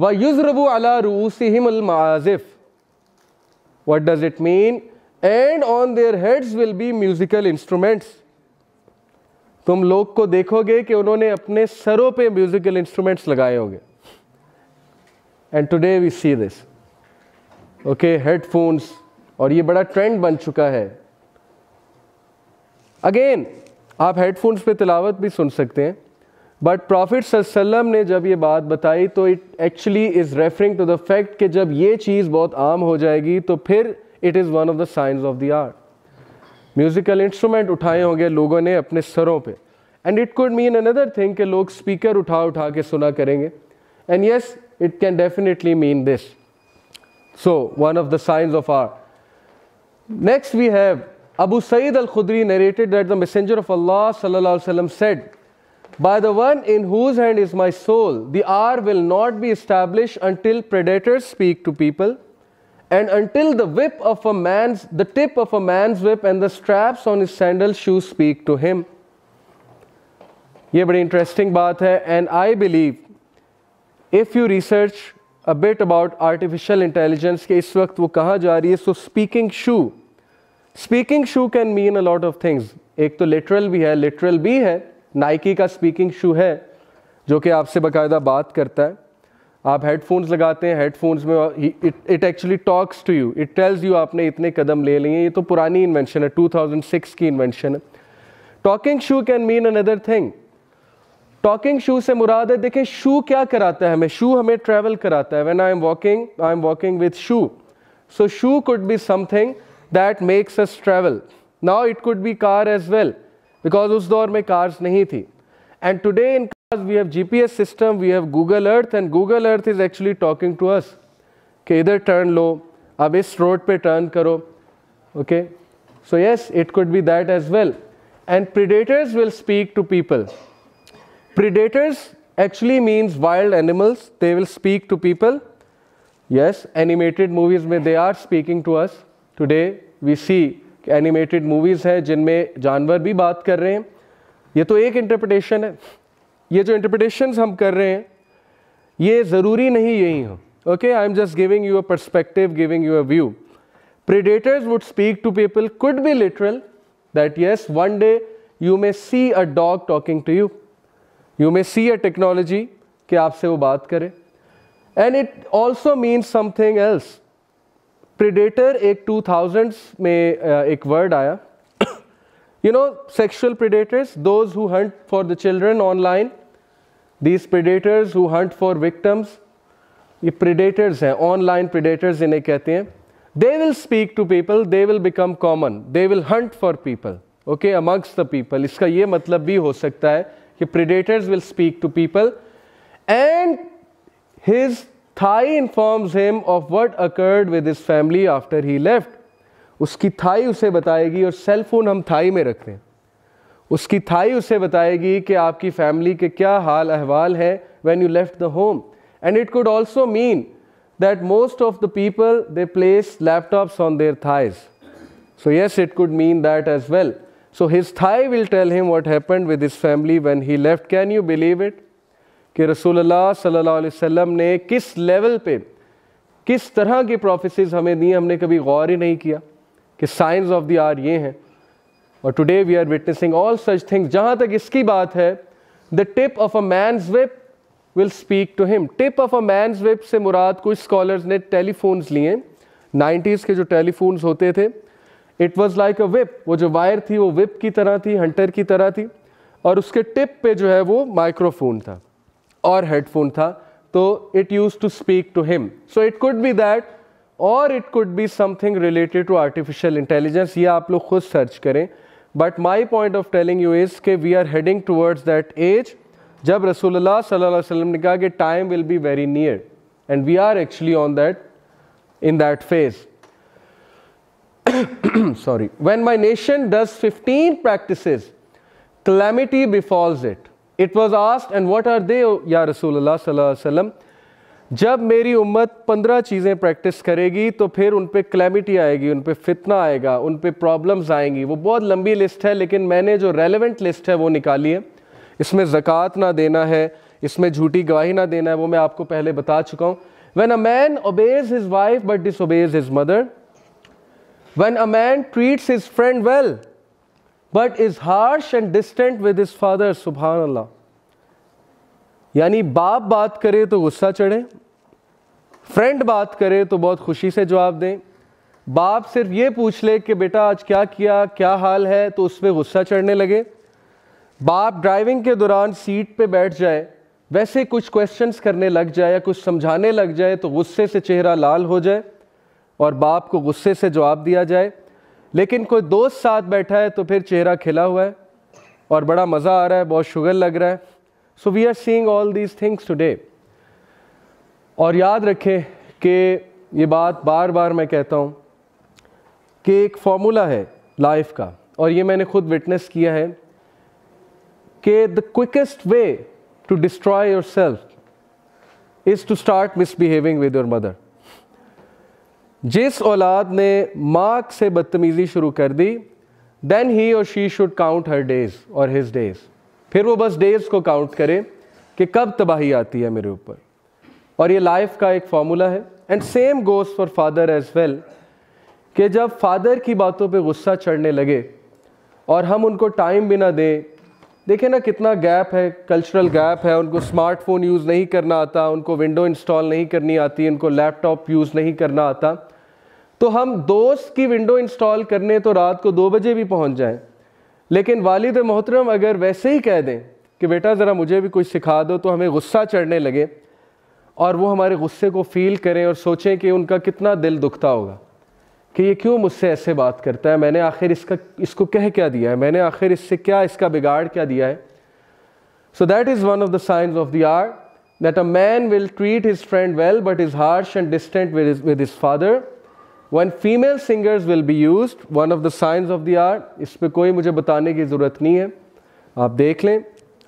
व युजरबू अला रूसिमाजिफ what does it mean and on their heads will be musical instruments तुम लोग को देखोगे कि उन्होंने अपने सरों पे म्यूज़िकल इंस्ट्रूमेंट्स लगाए होंगे and today we see this okay headphones और ये बड़ा ट्रेंड बन चुका है अगेन आप हेडफोन्स पे तिलावत भी सुन सकते हैं बट प्रॉफिट सल्लम ने जब ये बात बताई तो it actually is referring to the fact कि जब ये चीज़ बहुत आम हो जाएगी तो फिर it is one of the signs of the hour musical instrument उठाए होंगे लोगों ने अपने सरों पे and it could mean another thing कि लोग स्पीकर उठा उठा के सुना करेंगे and yes it can definitely mean this. So, one of the signs of R. Next we have Abu Sayyid al-Khudri narrated that the Messenger of Allah said, By the one in whose hand is my soul, the hour will not be established until predators speak to people and until the whip of a man's, the tip of a man's whip and the straps on his sandal shoes speak to him. ये बड़ी interesting बात है and I believe. If you research a bit about artificial intelligence के इस वक्त वो कहाँ जा रही है so speaking shoe speaking shoe can mean a lot of things एक तो लिटरल भी है लिटरल भी है नाइकी का स्पीकिंग शू है जो कि आपसे बाकायदा बात करता है आप हेडफोन्स लगाते हैं हेडफोन्स में it actually talks to you it tells you आपने इतने कदम ले लिए ये तो पुरानी इन्वेंशन है 2006 की इन्वेंशन है talking shoe can mean another thing talking shoe से मुराद है देखें शू क्या कराता है हमें शू हमें ट्रेवल कराता है when I am walking I am walking with shoe so shoe could be something that makes us travel now it could be car as well because उस दौर में कार्स नहीं थी and today in cars we have G P S system we have Google Earth and Google Earth is actually talking to us कि इधर turn लो अब इस road पे टर्न करो okay so yes it could be that as well and predators will speak to people Predators actually means wild animals. They will speak to people. Yes, animated movies they are speaking to us. Today we see animated movies हैं जिनमें जानवर भी बात कर रहे हैं ये तो एक इंटरप्रटेशन है ये जो इंटरप्रटेशन हम कर रहे हैं ये ज़रूरी नहीं यही हो okay i'm just giving you a perspective giving you a view predators would speak to people could be literal that yes one day you may see a dog talking to you you may see a technology कि आपसे वो बात करे and it also means something else predator एक two thousands में एक word आया you know sexual predators those who hunt for the children online these predators who hunt for victims ये प्रिडेटर्स हैं ऑनलाइन प्रिडेटर्स इन्हें कहते हैं they will speak to people they will become common they will hunt for people okay amongst the people इसका ये मतलब भी हो सकता है predators will speak to people and his thigh informs him of what occurred with his family after he left उसकी thigh उसे बताएगी और सेल फोन हम थाई में रखते हैं उसकी थाई उसे बताएगी कि आपकी फैमिली के क्या हाल अहवाल है when you left the home and it could also mean that most of the people they place laptops on their thighs so yes it could mean that as well so his thigh will tell him what happened with his family when he left can you believe it कि रसूलुल्लाह सल्लल्लाहु अलैहि वसल्लम ने किस level पे किस तरह की प्रोफेसीज हमें दी हमने कभी गौर ही नहीं किया कि साइंस ऑफ द आर ये हैं और today we are witnessing all such things जहाँ तक इसकी बात है the tip of a man's whip will speak to him tip of a man's whip से मुराद कुछ स्कॉलर्स ने टेलीफोन्स लिए नाइन्टीज़ के जो टेलीफोन्स होते थे it was like a whip वो जो वायर थी वो विप की तरह थी हंटर की तरह थी और उसके टिप पे जो है वो माइक्रोफोन था और हेडफोन था तो it use to speak to him so it could be that और it could be something related to artificial intelligence ये आप लोग खुद सर्च करें but my point of telling you is के we are heading towards that age जब रसूलुल्लाह सल्लल्लाहु अलैहि वसल्लम ने कहा कि time will be very near and we are actually on that in that phase sorry when my nation does 15 practices calamity befalls it it was asked and what are they ya rasulullah sallallahu alaihi wasallam जब मेरी उम्मत पंद्रह चीज़ें practice करेगी तो फिर उन पर क्लैमिटी आएगी उन पर फितना आएगा उन पर प्रॉब्लम्स आएंगी वो बहुत लंबी लिस्ट है लेकिन मैंने जो रेलेवेंट लिस्ट है वो निकाली है इसमें ज़क़़त ना देना है इसमें झूठी गवाही ना देना है वो मैं आपको पहले बता चुका हूँ when a man obeys his wife but disobeys his mother When a man treats his friend well, but is harsh and distant with his father, subhan अल्लाह यानी बाप बात करे तो गुस्सा चढ़े फ्रेंड बात करे तो बहुत खुशी से जवाब दें बाप सिर्फ ये पूछ ले कि बेटा आज क्या किया क्या हाल है तो उस पर गुस्सा चढ़ने लगे बाप ड्राइविंग के दौरान सीट पे बैठ जाए वैसे कुछ क्वेश्चंस करने लग जाए या कुछ समझाने लग जाए तो गुस्से से चेहरा लाल हो जाए और बाप को गुस्से से जवाब दिया जाए लेकिन कोई दोस्त साथ बैठा है तो फिर चेहरा खिला हुआ है और बड़ा मज़ा आ रहा है बहुत शुगर लग रहा है so we are seeing all these things today और याद रखें कि ये बात बार बार मैं कहता हूँ कि एक फार्मूला है लाइफ का और ये मैंने खुद विटनेस किया है कि the quickest way to destroy yourself is to start misbehaving with your mother जिस औलाद ने मार्क से बदतमीज़ी शुरू कर दी देन ही और she should count her days और हिज डेज़ फिर वो बस डेज़ को काउंट करे कि कब तबाही आती है मेरे ऊपर और ये लाइफ का एक फार्मूला है and same goes for father as well कि जब फादर की बातों पे गुस्सा चढ़ने लगे और हम उनको टाइम भी ना दें देखें ना कितना गैप है कल्चरल गैप है उनको स्मार्टफोन यूज़ नहीं करना आता उनको विंडो इंस्टॉल नहीं करनी आती उनको लैपटॉप यूज़ नहीं करना आता तो हम दोस्त की विंडो इंस्टॉल करने तो रात को दो बजे भी पहुंच जाएं लेकिन वालिद मोहतरम अगर वैसे ही कह दें कि बेटा ज़रा मुझे भी कुछ सिखा दो तो हमें गुस्सा चढ़ने लगे और वो हमारे गुस्से को फील करें और सोचें कि उनका कितना दिल दुखता होगा कि ये क्यों मुझसे ऐसे बात करता है मैंने आखिर इसका इसको कह क्या दिया है मैंने आखिर इससे क्या इसका बिगाड़ क्या दिया है so that is one of the signs of the hour that a man will treat his friend well but is harsh and distant with with his father one female singers will be use one of the signs of the hour इस पर कोई मुझे बताने की ज़रूरत नहीं है आप देख लें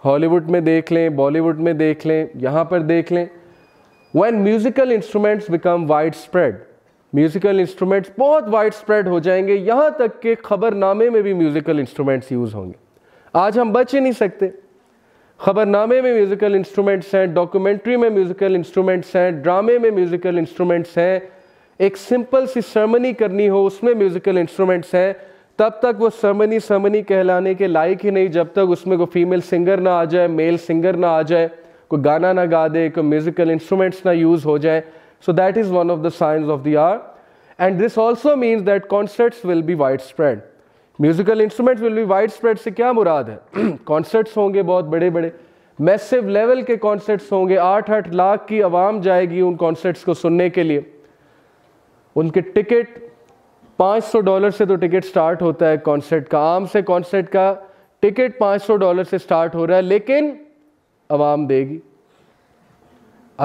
हॉलीवुड में देख लें बॉलीवुड में देख लें यहाँ पर देख लें when musical instruments become wide widespread musical instruments बहुत वाइड स्प्रेड हो जाएंगे यहाँ तक के खबरनामे में भी म्यूजिकल इंस्ट्रूमेंट्स यूज़ होंगे आज हम बच ही नहीं सकते खबरनामे में म्यूज़िकल इंस्ट्रूमेंट्स हैं डॉक्यूमेंट्री में म्यूज़िकल इंस्ट्रूमेंट्स हैं ड्रामे में म्यूज़िकल इंस्ट्रूमेंट्स हैं एक सिंपल सी सरमनी करनी हो उसमें म्यूज़िकल इंस्ट्रूमेंट्स हैं तब तक वो सरमनी सरमनी कहलाने के लायक ही नहीं जब तक उसमें कोई फीमेल सिंगर ना आ जाए मेल सिंगर ना आ जाए कोई गाना ना गा दे कोई म्यूज़िकल इंस्ट्रूमेंट्स ना यूज़ हो जाए So that is one of the signs of the hour. And this also means that concerts will be widespread. musical instruments will be widespread se kya murad hai concerts honge bahut bade bade massive level ke concerts honge 8 8 lakh ki awam jayegi un concerts ko sunne ke liye unke ticket 500 dollar से तो ticket start होता है concert का आम से concert का ticket 500 dollar से start हो रहा है लेकिन आवाम देगी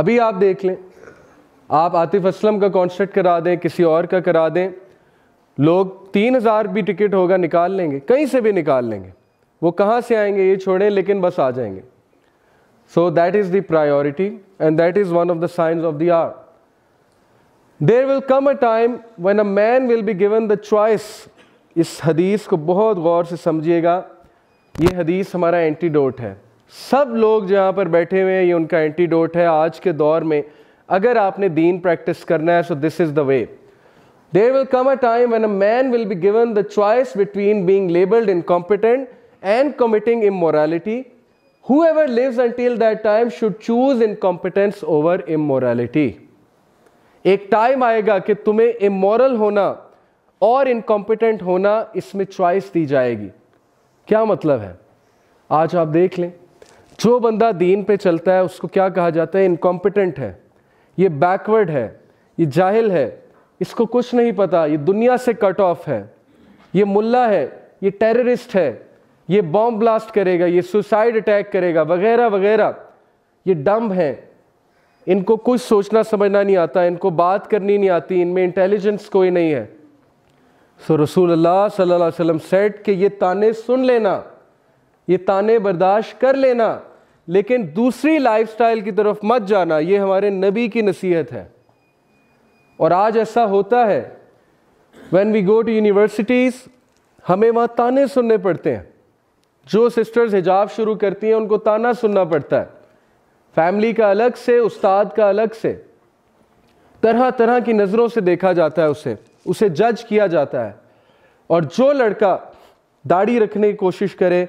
अभी आप देख लें आप आतिफ असलम का कॉन्सर्ट करा दें किसी और का करा दें लोग तीन हज़ार भी टिकट होगा निकाल लेंगे कहीं से भी निकाल लेंगे वो कहाँ से आएंगे ये छोड़ें लेकिन बस आ जाएंगे so that is the priority and that is one of the signs of the hour there will come a time when a man will be given the choice इस हदीस को बहुत गौर से समझिएगा ये हदीस हमारा एंटीडोट है सब लोग जहाँ पर बैठे हुए हैं ये उनका एंटीडोट है आज के दौर में अगर आपने दीन प्रैक्टिस करना है so this is the way there will come a time when a man will be given the choice between being labelled competent and committing immorality until that time should choose incompetence over over immorality एक time आएगा कि तुम्हें immoral होना और incompetent होना इसमें choice दी जाएगी क्या मतलब है आज आप देख लें जो बंदा दीन पे चलता है उसको क्या कहा जाता है इनकॉम्पिटेंट है ये बैकवर्ड है ये जाहिल है इसको कुछ नहीं पता ये दुनिया से कट ऑफ है ये मुल्ला है ये टेररिस्ट है ये बॉम्ब ब्लास्ट करेगा ये सुसाइड अटैक करेगा वगैरह वगैरह ये डम्ब हैं इनको कुछ सोचना समझना नहीं आता इनको बात करनी नहीं आती इनमें इंटेलिजेंस कोई नहीं है सो रसूल अल्लाह सल्लल्लाहु अलैहि वसल्लम सेट के ये ताने सुन लेना ये ताने बर्दाश्त कर लेना लेकिन दूसरी लाइफस्टाइल की तरफ मत जाना ये हमारे नबी की नसीहत है और आज ऐसा होता है when we go to universities हमें वहाँ ताने सुनने पड़ते हैं जो सिस्टर्स हिजाब शुरू करती हैं उनको ताना सुनना पड़ता है फैमिली का अलग से उस्ताद का अलग से तरह तरह की नज़रों से देखा जाता है उसे उसे जज किया जाता है और जो लड़का दाढ़ी रखने की कोशिश करे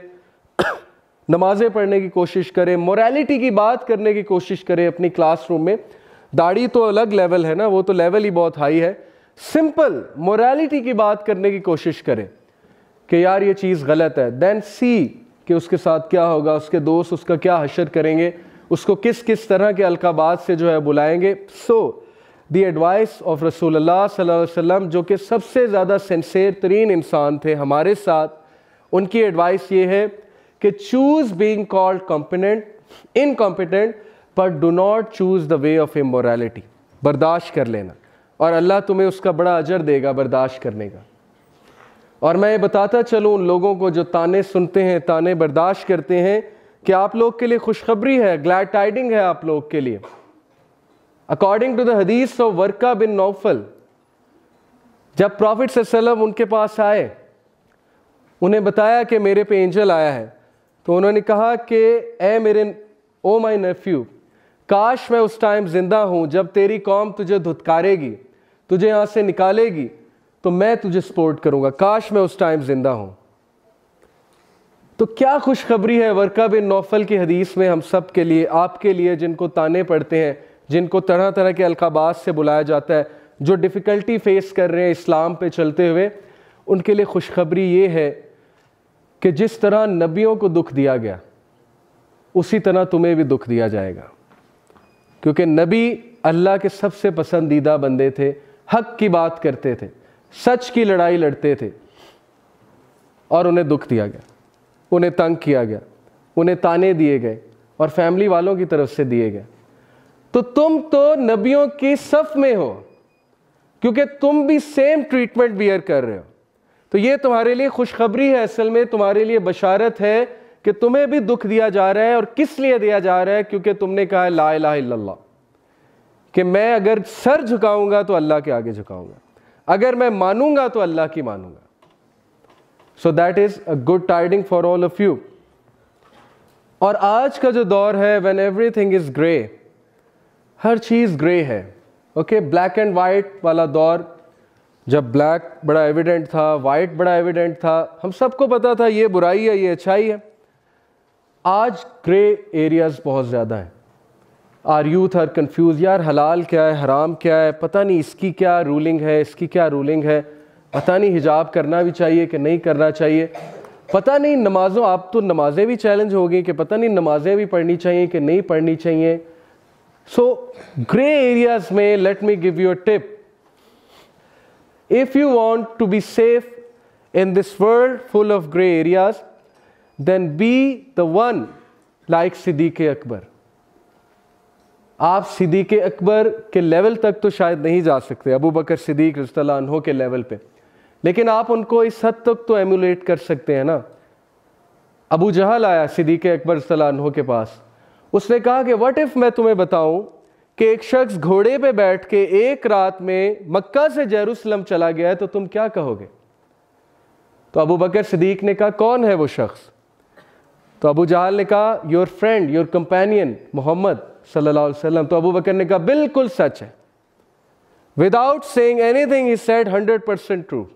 नमाजें पढ़ने की कोशिश करें मोरालिटी की बात करने की कोशिश करें अपनी क्लासरूम में दाढ़ी तो अलग लेवल है ना वो तो लेवल ही बहुत हाई है सिंपल मोरालिटी की बात करने की कोशिश करें कि यार ये चीज़ गलत है देन सी कि उसके साथ क्या होगा उसके दोस्त उसका क्या हशर करेंगे उसको किस किस तरह के अलकाबाद से जो है बुलाएंगे सो दी एडवाइस ऑफ रसूल वसम जो कि सबसे ज़्यादा सेंसेर तरीन इंसान थे हमारे साथ उनकी एडवाइस ये है कि choose being called competent incompetent but do not choose the way of immorality बर्दाश्त कर लेना और अल्लाह तुम्हें उसका बड़ा अजर देगा बर्दाश्त करने का और मैं ये बताता चलूँ उन लोगों को जो ताने सुनते हैं ताने बर्दाश्त करते हैं कि आप लोग के लिए खुशखबरी है ग्लैड टाइडिंग है आप लोग के लिए अकॉर्डिंग टू द हदीस ऑफ वर्का बिन नौफल जब प्रॉफिट से सलम उनके पास आए उन्हें बताया कि मेरे पे एंजल आया है तो उन्होंने कहा कि ए मेरे ओ माई नेफ्यू काश मैं उस टाइम ज़िंदा हूँ जब तेरी कौम तुझे धुतकारेगी तुझे यहाँ से निकालेगी तो मैं तुझे सपोर्ट करूँगा काश मैं उस टाइम ज़िंदा हूँ तो क्या खुशखबरी है वर्का बिन नौफल की हदीस में हम सब के लिए आपके लिए जिनको ताने पड़ते हैं जिनको तरह तरह के अलकाबाज से बुलाया जाता है जो डिफ़िकल्टी फेस कर रहे हैं इस्लाम पे चलते हुए उनके लिए खुशखबरी ये है कि जिस तरह नबियों को दुख दिया गया उसी तरह तुम्हें भी दुख दिया जाएगा क्योंकि नबी अल्लाह के सबसे पसंदीदा बंदे थे हक की बात करते थे सच की लड़ाई लड़ते थे और उन्हें दुख दिया गया उन्हें तंग किया गया उन्हें ताने दिए गए और फैमिली वालों की तरफ से दिए गए तो तुम तो नबियों की सफ में हो क्योंकि तुम भी सेम ट्रीटमेंट बियर कर रहे हो तो ये तुम्हारे लिए खुशखबरी है असल में तुम्हारे लिए बशारत है कि तुम्हें भी दुख दिया जा रहा है और किस लिए दिया जा रहा है क्योंकि तुमने कहा है ला इला कि मैं अगर सर झुकाऊंगा तो अल्लाह के आगे झुकाऊंगा अगर मैं मानूंगा तो अल्लाह की मानूंगा so that is a good tiding for all of you और आज का जो दौर है when everything is grey हर चीज़ ग्रे है ओके ब्लैक एंड वाइट वाला दौर जब ब्लैक बड़ा एविडेंट था वाइट बड़ा एविडेंट था हम सबको पता था ये बुराई है ये अच्छाई है आज ग्रे एरियाज़ बहुत ज़्यादा हैं आर यूथ आर कन्फ्यूज़ यार हलाल क्या है हराम क्या है पता नहीं इसकी क्या रूलिंग है इसकी क्या रूलिंग है पता नहीं हिजाब करना भी चाहिए कि नहीं करना चाहिए पता नहीं नमाज़ों आप तो नमाज़ें भी चैलेंज हो गई कि पता नहीं नमाज़ें भी पढ़नी चाहिए कि नहीं पढ़नी चाहिए सो ग्रे एरियाज़ में let me give you a tip If you want to be safe in this world full of gray areas, then be the one like Siddiq Akbar आप सिद्दीक अकबर के लेवल तक तो शायद नहीं जा सकते Abu Bakr Siddique रसतल्हो के लेवल पे लेकिन आप उनको इस हद तक तो एमुलेट कर सकते हैं ना अबू जहल आया सिद्दीक अकबर रसतल्हो के पास उसने कहा कि वट इफ़ मैं तुम्हें बताऊं कि एक शख्स घोड़े पे बैठ के एक रात में मक्का से जेरूसलम चला गया है तो तुम क्या कहोगे तो अबू बकर सदीक ने कहा कौन है वो शख्स तो अबू जहाल ने कहा your friend your companion Muhammad सल्लल्लाहु अलैहि वसल्लम तो अबू बकर ने कहा बिल्कुल सच है without saying anything he said hundred percent true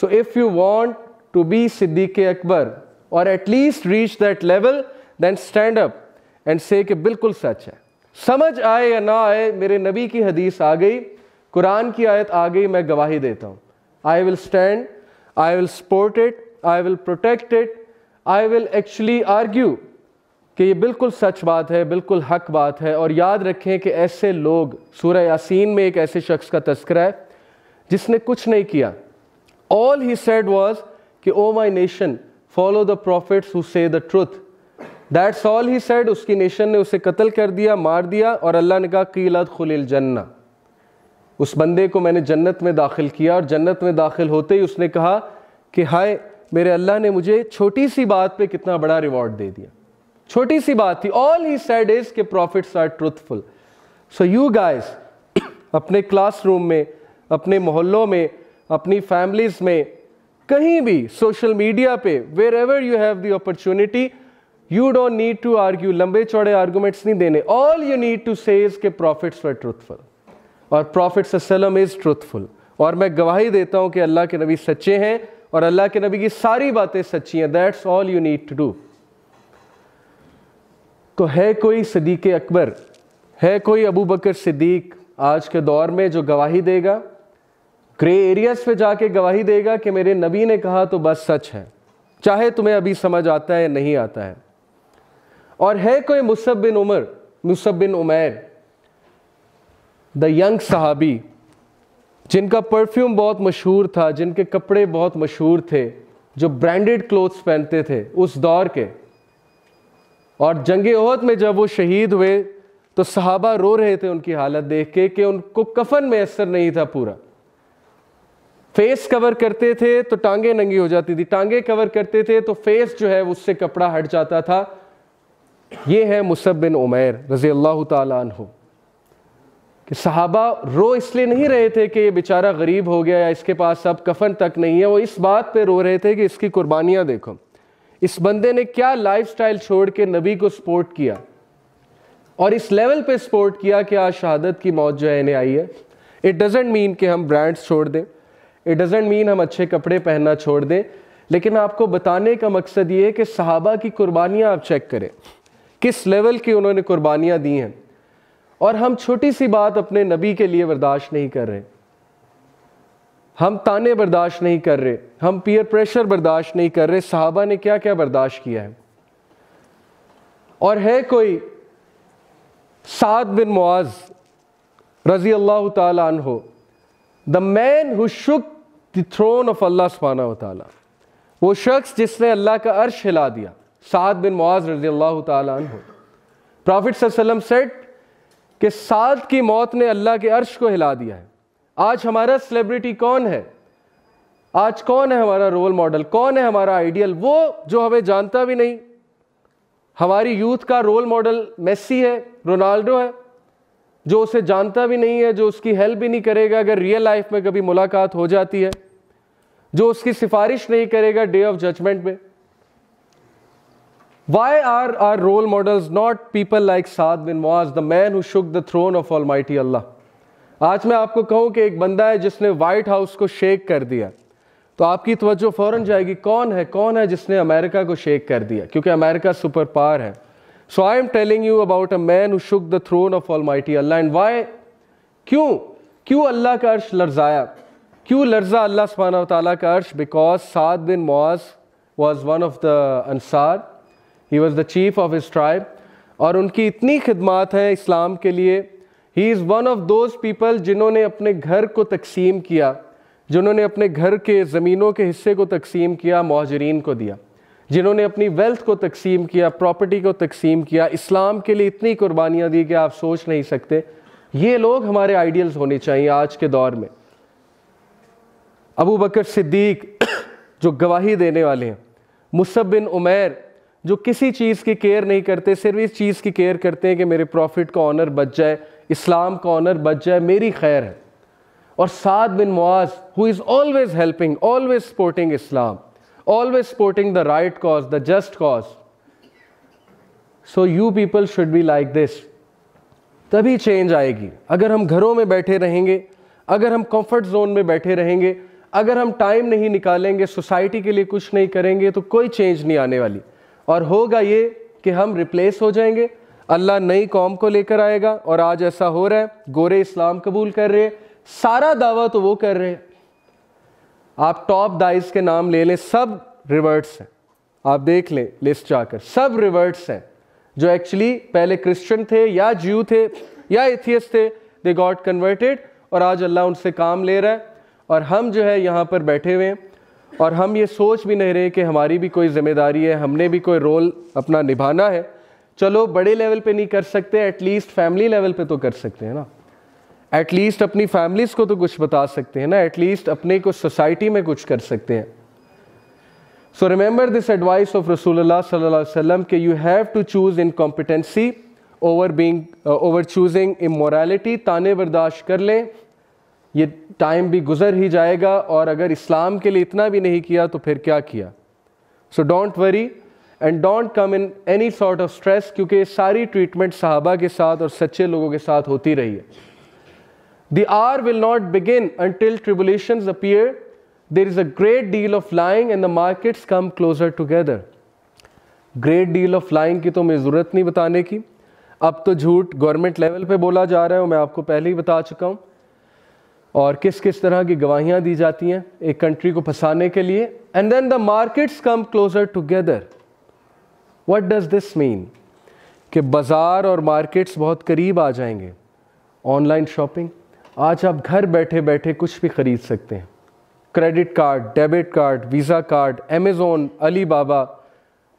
so if you want to be Siddiq Akbar और at least reach that level then stand up and say बिल्कुल सच है समझ आए या ना आए मेरे नबी की हदीस आ गई कुरान की आयत आ गई मैं गवाही देता हूँ I will stand I will support it I will protect it I will actually argue कि ये बिल्कुल सच बात है बिल्कुल हक बात है और याद रखें कि ऐसे लोग सूर्य यासीन में एक ऐसे शख्स का तस्करा है जिसने कुछ नहीं किया ऑल ही सेड वॉज कि O my nation follow the prophets who say the truth that's all he said उसकी नेशन ने उसे कत्ल कर दिया मार दिया और अल्लाह ने कहा कीलत खुलिल जन्ना उस बंदे को मैंने जन्नत में दाखिल किया और जन्नत में दाखिल होते ही उसने कहा कि हाय मेरे अल्लाह ने मुझे छोटी सी बात पे कितना बड़ा रिवॉर्ड दे दिया छोटी सी बात थी ऑल ही सेड इज के prophets are truthful so you guys अपने क्लासरूम में अपने मोहल्लों में अपनी फैमिलीज़ में कहीं भी सोशल मीडिया पे wherever you have the opportunity you don't need to argue लंबे चौड़े आर्ग्यूमेंट्स नहीं देने all you need to say prophets were truthful और प्रॉफिट सलम इज ट्रूथफुल और मैं गवाही देता हूं कि अल्लाह के नबी सच्चे हैं और अल्लाह के नबी की सारी बातें सच्ची हैं that's all you need to do तो है कोई सदीक अकबर है कोई अबू बकर सिद्दीक आज के दौर में जो गवाही देगा ग्रे एरियाज पे जाके गवाही देगा कि मेरे नबी ने कहा तो बस सच है चाहे तुम्हें अभी समझ आता है नहीं आता है और है कोई Musab bin Umar Musab bin Umair the young सहाबी जिनका परफ्यूम बहुत मशहूर था जिनके कपड़े बहुत मशहूर थे जो ब्रांडेड क्लोथ्स पहनते थे उस दौर के और जंग ओहद में जब वो शहीद हुए तो सहाबा रो रहे थे उनकी हालत देख के कि उनको कफन में असर नहीं था पूरा फेस कवर करते थे तो टांगे नंगी हो जाती थी टांगे कवर करते थे तो फेस जो है उससे कपड़ा हट जाता था ये है मुसब बिन उमैर रज़ी अल्लाह तु कि सहाबा रो इसलिए नहीं रहे थे कि ये बेचारा गरीब हो गया या इसके पास अब कफन तक नहीं है वो इस बात पे रो रहे थे कि इसकी कुर्बानियाँ देखो इस बंदे ने क्या लाइफस्टाइल छोड़ के नबी को सपोर्ट किया और इस लेवल पे सपोर्ट किया कि आज शहादत की मौत जो है इन्हें आई है इट डजेंट मीन कि हम ब्रांड्स छोड़ दें इट डजेंट मीन हम अच्छे कपड़े पहनना छोड़ दें लेकिन आपको बताने का मकसद ये है कि सहाबा की कुर्बानियाँ आप चेक करें किस लेवल की उन्होंने कुर्बानियां दी हैं और हम छोटी सी बात अपने नबी के लिए बर्दाश्त नहीं कर रहे हम ताने बर्दाश्त नहीं कर रहे हम पीयर प्रेशर बर्दाश्त नहीं कर रहे साहबा ने क्या क्या बर्दाश्त किया है और है कोई साद बिन मुआज रजी अल्लाह हो the man who shook the throne of Allah सुबहाना वो शख्स जिसने अल्लाह का अर्श हिला दिया साद बिन मुआज रजी अल्लाह तु प्रॉफिट वसल्लम सेट कि साद की मौत ने अल्लाह के अर्श को हिला दिया है आज हमारा सेलिब्रिटी कौन है आज कौन है हमारा रोल मॉडल कौन है हमारा आइडियल वो जो हमें जानता भी नहीं हमारी यूथ का रोल मॉडल मेसी है रोनाल्डो है जो उसे जानता भी नहीं है जो उसकी हेल्प भी नहीं करेगा अगर रियल लाइफ में कभी मुलाकात हो जाती है जो उसकी सिफारिश नहीं करेगा डे ऑफ जजमेंट में Why are our role models not people like Saad bin Muaz, the man who shook the throne of Almighty Allah? आज मैं आपको कहूं कि एक बंदा है जिसने वाइट हाउस को शेक कर दिया तो आपकी तवज्जो फ़ौरन जाएगी कौन है कौन है जिसने अमेरिका को शेक कर दिया क्योंकि अमेरिका सुपर पावर है so I am telling you about a man who shook the throne of mighty Allah and why क्यों क्यों अल्लाह का अर्श लर्जाया क्यों लर्जा अल्लाह सुबहाना तआला का अर्श because Saad bin Muaz was one of the अंसार he was the chief of his tribe और उनकी इतनी खिदमत है इस्लाम के लिए he is one of those people जिन्होंने अपने घर को तकसीम किया जिन्होंने अपने घर के ज़मीनों के हिस्से को तकसीम किया महाजरीन को दिया जिन्होंने अपनी वेल्थ को तकसीम किया प्रॉपर्टी को तकसीम किया इस्लाम के लिए इतनी कुर्बानियाँ दी कि आप सोच नहीं सकते ये लोग हमारे आइडियल्स होने चाहिए आज के दौर में अबू बकर सिद्दीक जो गवाही देने वाले हैं मुसब बिन उमैर जो किसी चीज़ की केयर नहीं करते सिर्फ इस चीज़ की केयर करते हैं कि मेरे प्रॉफिट का ऑनर बच जाए इस्लाम का ऑनर बच जाए मेरी खैर है और Saad bin Muaz who is always helping always supporting Islam always supporting the right cause the just cause so you people should be like this तभी चेंज आएगी अगर हम घरों में बैठे रहेंगे अगर हम कंफर्ट जोन में बैठे रहेंगे अगर हम टाइम नहीं निकालेंगे सोसाइटी के लिए कुछ नहीं करेंगे तो कोई चेंज नहीं आने वाली और होगा ये कि हम रिप्लेस हो जाएंगे अल्लाह नई कौम को लेकर आएगा और आज ऐसा हो रहा है गोरे इस्लाम कबूल कर रहे सारा दावा तो वो कर रहे हैं आप टॉप दाइस के नाम ले लें सब रिवर्ट्स हैं आप देख लें लिस्ट जाकर सब रिवर्ट्स हैं जो एक्चुअली पहले क्रिश्चियन थे या ज्यू थे या एथियस थे दे गॉड कन्वर्टेड और आज अल्लाह उनसे काम ले रहा है और हम जो है यहाँ पर बैठे हुए हैं और हम ये सोच भी नहीं रहे कि हमारी भी कोई जिम्मेदारी है हमने भी कोई रोल अपना निभाना है चलो बड़े लेवल पे नहीं कर सकते एटलीस्ट फैमिली लेवल पे तो कर सकते हैं ना एटलीस्ट अपनी फैमिलीज़ को तो कुछ बता सकते हैं ना एटलीस्ट अपने को सोसाइटी में कुछ कर सकते हैं so remember this advice of रसूलुल्लाह सल्लल्लाहु अलैहि वसल्लम you have to choose incompetency over being over choosing immorality ताने बर्दाश्त कर लें ये टाइम भी गुजर ही जाएगा और अगर इस्लाम के लिए इतना भी नहीं किया तो फिर क्या किया so don't worry and don't come in any sort of stress क्योंकि सारी ट्रीटमेंट साहबा के साथ और सच्चे लोगों के साथ होती रही है the hour will not begin until tribulation appear there is a great deal of lying and the markets come closer together great deal of lying की तो मैं ज़रूरत नहीं बताने की अब तो झूठ गवर्नमेंट लेवल पे बोला जा रहा है मैं आपको पहले ही बता चुका हूं और किस किस तरह की गवाहियां दी जाती हैं एक कंट्री को फंसाने के लिए and then the markets come closer together what does this mean कि बाज़ार और मार्केट्स बहुत करीब आ जाएंगे ऑनलाइन शॉपिंग आज आप घर बैठे बैठे कुछ भी ख़रीद सकते हैं credit card debit card Visa card Amazon Alibaba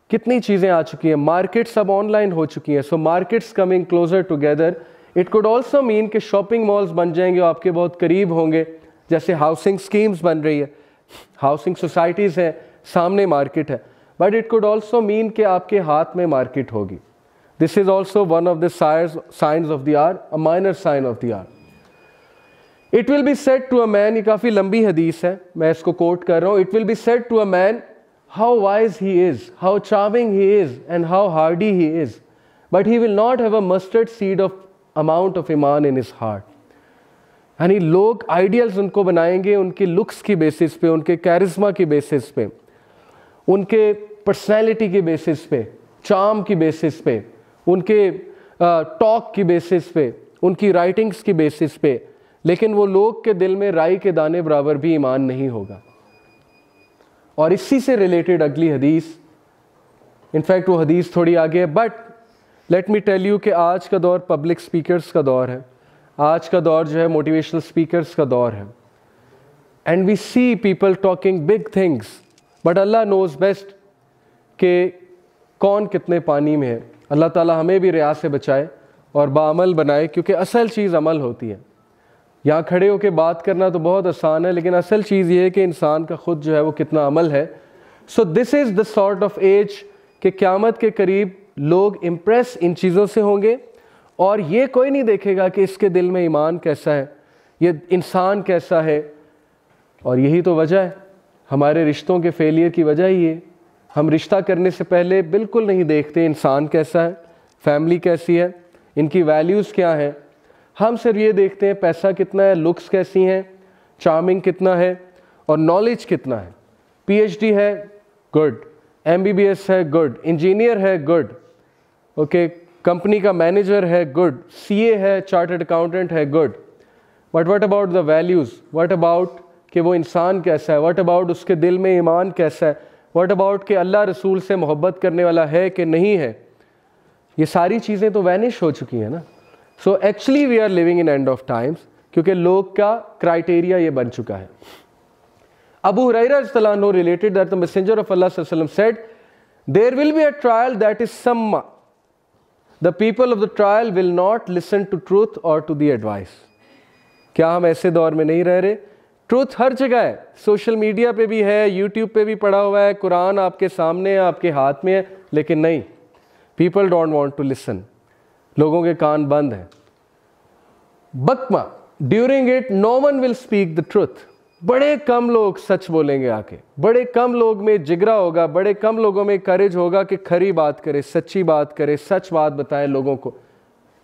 कितनी चीज़ें आ चुकी हैं मार्केट्स अब ऑनलाइन हो चुकी हैं so markets coming closer together it could also mean कि शॉपिंग मॉल्स बन जाएंगे और आपके बहुत करीब होंगे जैसे हाउसिंग स्कीम्स बन रही है हाउसिंग सोसाइटीज़ हैं सामने मार्केट है but it could also mean कि आपके हाथ में मार्केट होगी this is also one of the signs of the hour a minor sign of the hour it will be said to a man ये काफ़ी लंबी हदीस है मैं इसको कोट कर रहा हूँ it will be said to a man how wise he is, how charming he is, and how hardy he is. But he will not have a mustard seed of amount of ईमान in his heart यानी लोग ideals उनको बनाएंगे उनके looks की basis पे उनके charisma की बेसिस पे उनके पर्सनैलिटी के बेसिस पे चाम की बेसिस पे उनके टॉक uh, की बेसिस पे उनकी राइटिंग्स की बेसिस पे लेकिन वो लोग के दिल में राई के दाने बराबर भी ईमान नहीं होगा और इसी से रिलेटेड अगली हदीस इनफैक्ट वो हदीस थोड़ी आगे है but let me tell you कि आज का दौर पब्लिक स्पीकर्स का दौर है आज का दौर जो है मोटिवेशनल स्पीकर्स का दौर है and we see people talking big things but Allah knows best कि कौन कितने पानी में है अल्लाह ताला हमें भी रियाज से बचाए और बामल बनाए क्योंकि असल चीज़ अमल होती है यहाँ खड़े होकर बात करना तो बहुत आसान है लेकिन असल चीज़ ये है कि इंसान का ख़ुद जो है वो कितना अमल है so this is the sort of age कि क़्यामत के करीब लोग इम्प्रेस इन चीज़ों से होंगे और ये कोई नहीं देखेगा कि इसके दिल में ईमान कैसा है ये इंसान कैसा है और यही तो वजह है हमारे रिश्तों के फेलियर की वजह ही है हम रिश्ता करने से पहले बिल्कुल नहीं देखते इंसान कैसा है फैमिली कैसी है इनकी वैल्यूज़ क्या हैं हम सिर्फ ये देखते हैं पैसा कितना है लुक्स कैसी हैं चार्मिंग कितना है और नॉलेज कितना है पीएचडी है गुड एमबीबीएस है गुड इंजीनियर है गुड ओके कंपनी का मैनेजर है गुड सीए है चार्टर्ड अकाउंटेंट है good but what about the values what about कि वो इंसान कैसा है वट अबाउट उसके दिल में ईमान कैसा है वट अबाउट कि अल्लाह रसूल से मोहब्बत करने वाला है कि नहीं है ये सारी चीज़ें तो वैनिश हो चुकी हैं ना so actually we are living in end of times क्योंकि लोग का क्राइटेरिया ये बन चुका है Abu Hurairah related that the messenger of Allah said there will be a trial that is some the people of the trial will not listen to truth और to the advice क्या हम ऐसे दौर में नहीं रह रहे ट्रूथ हर जगह है सोशल मीडिया पे भी है यूट्यूब पे भी पड़ा हुआ है कुरान आपके सामने है आपके हाथ में है लेकिन नहीं people don't want to listen लोगों के कान बंद हैं बकमा during it no one will speak the truth बड़े कम लोग सच बोलेंगे आके बड़े कम लोग में जिगरा होगा बड़े कम लोगों में करेज होगा कि खरी बात करे सच्ची बात करे सच बात बताएं लोगों को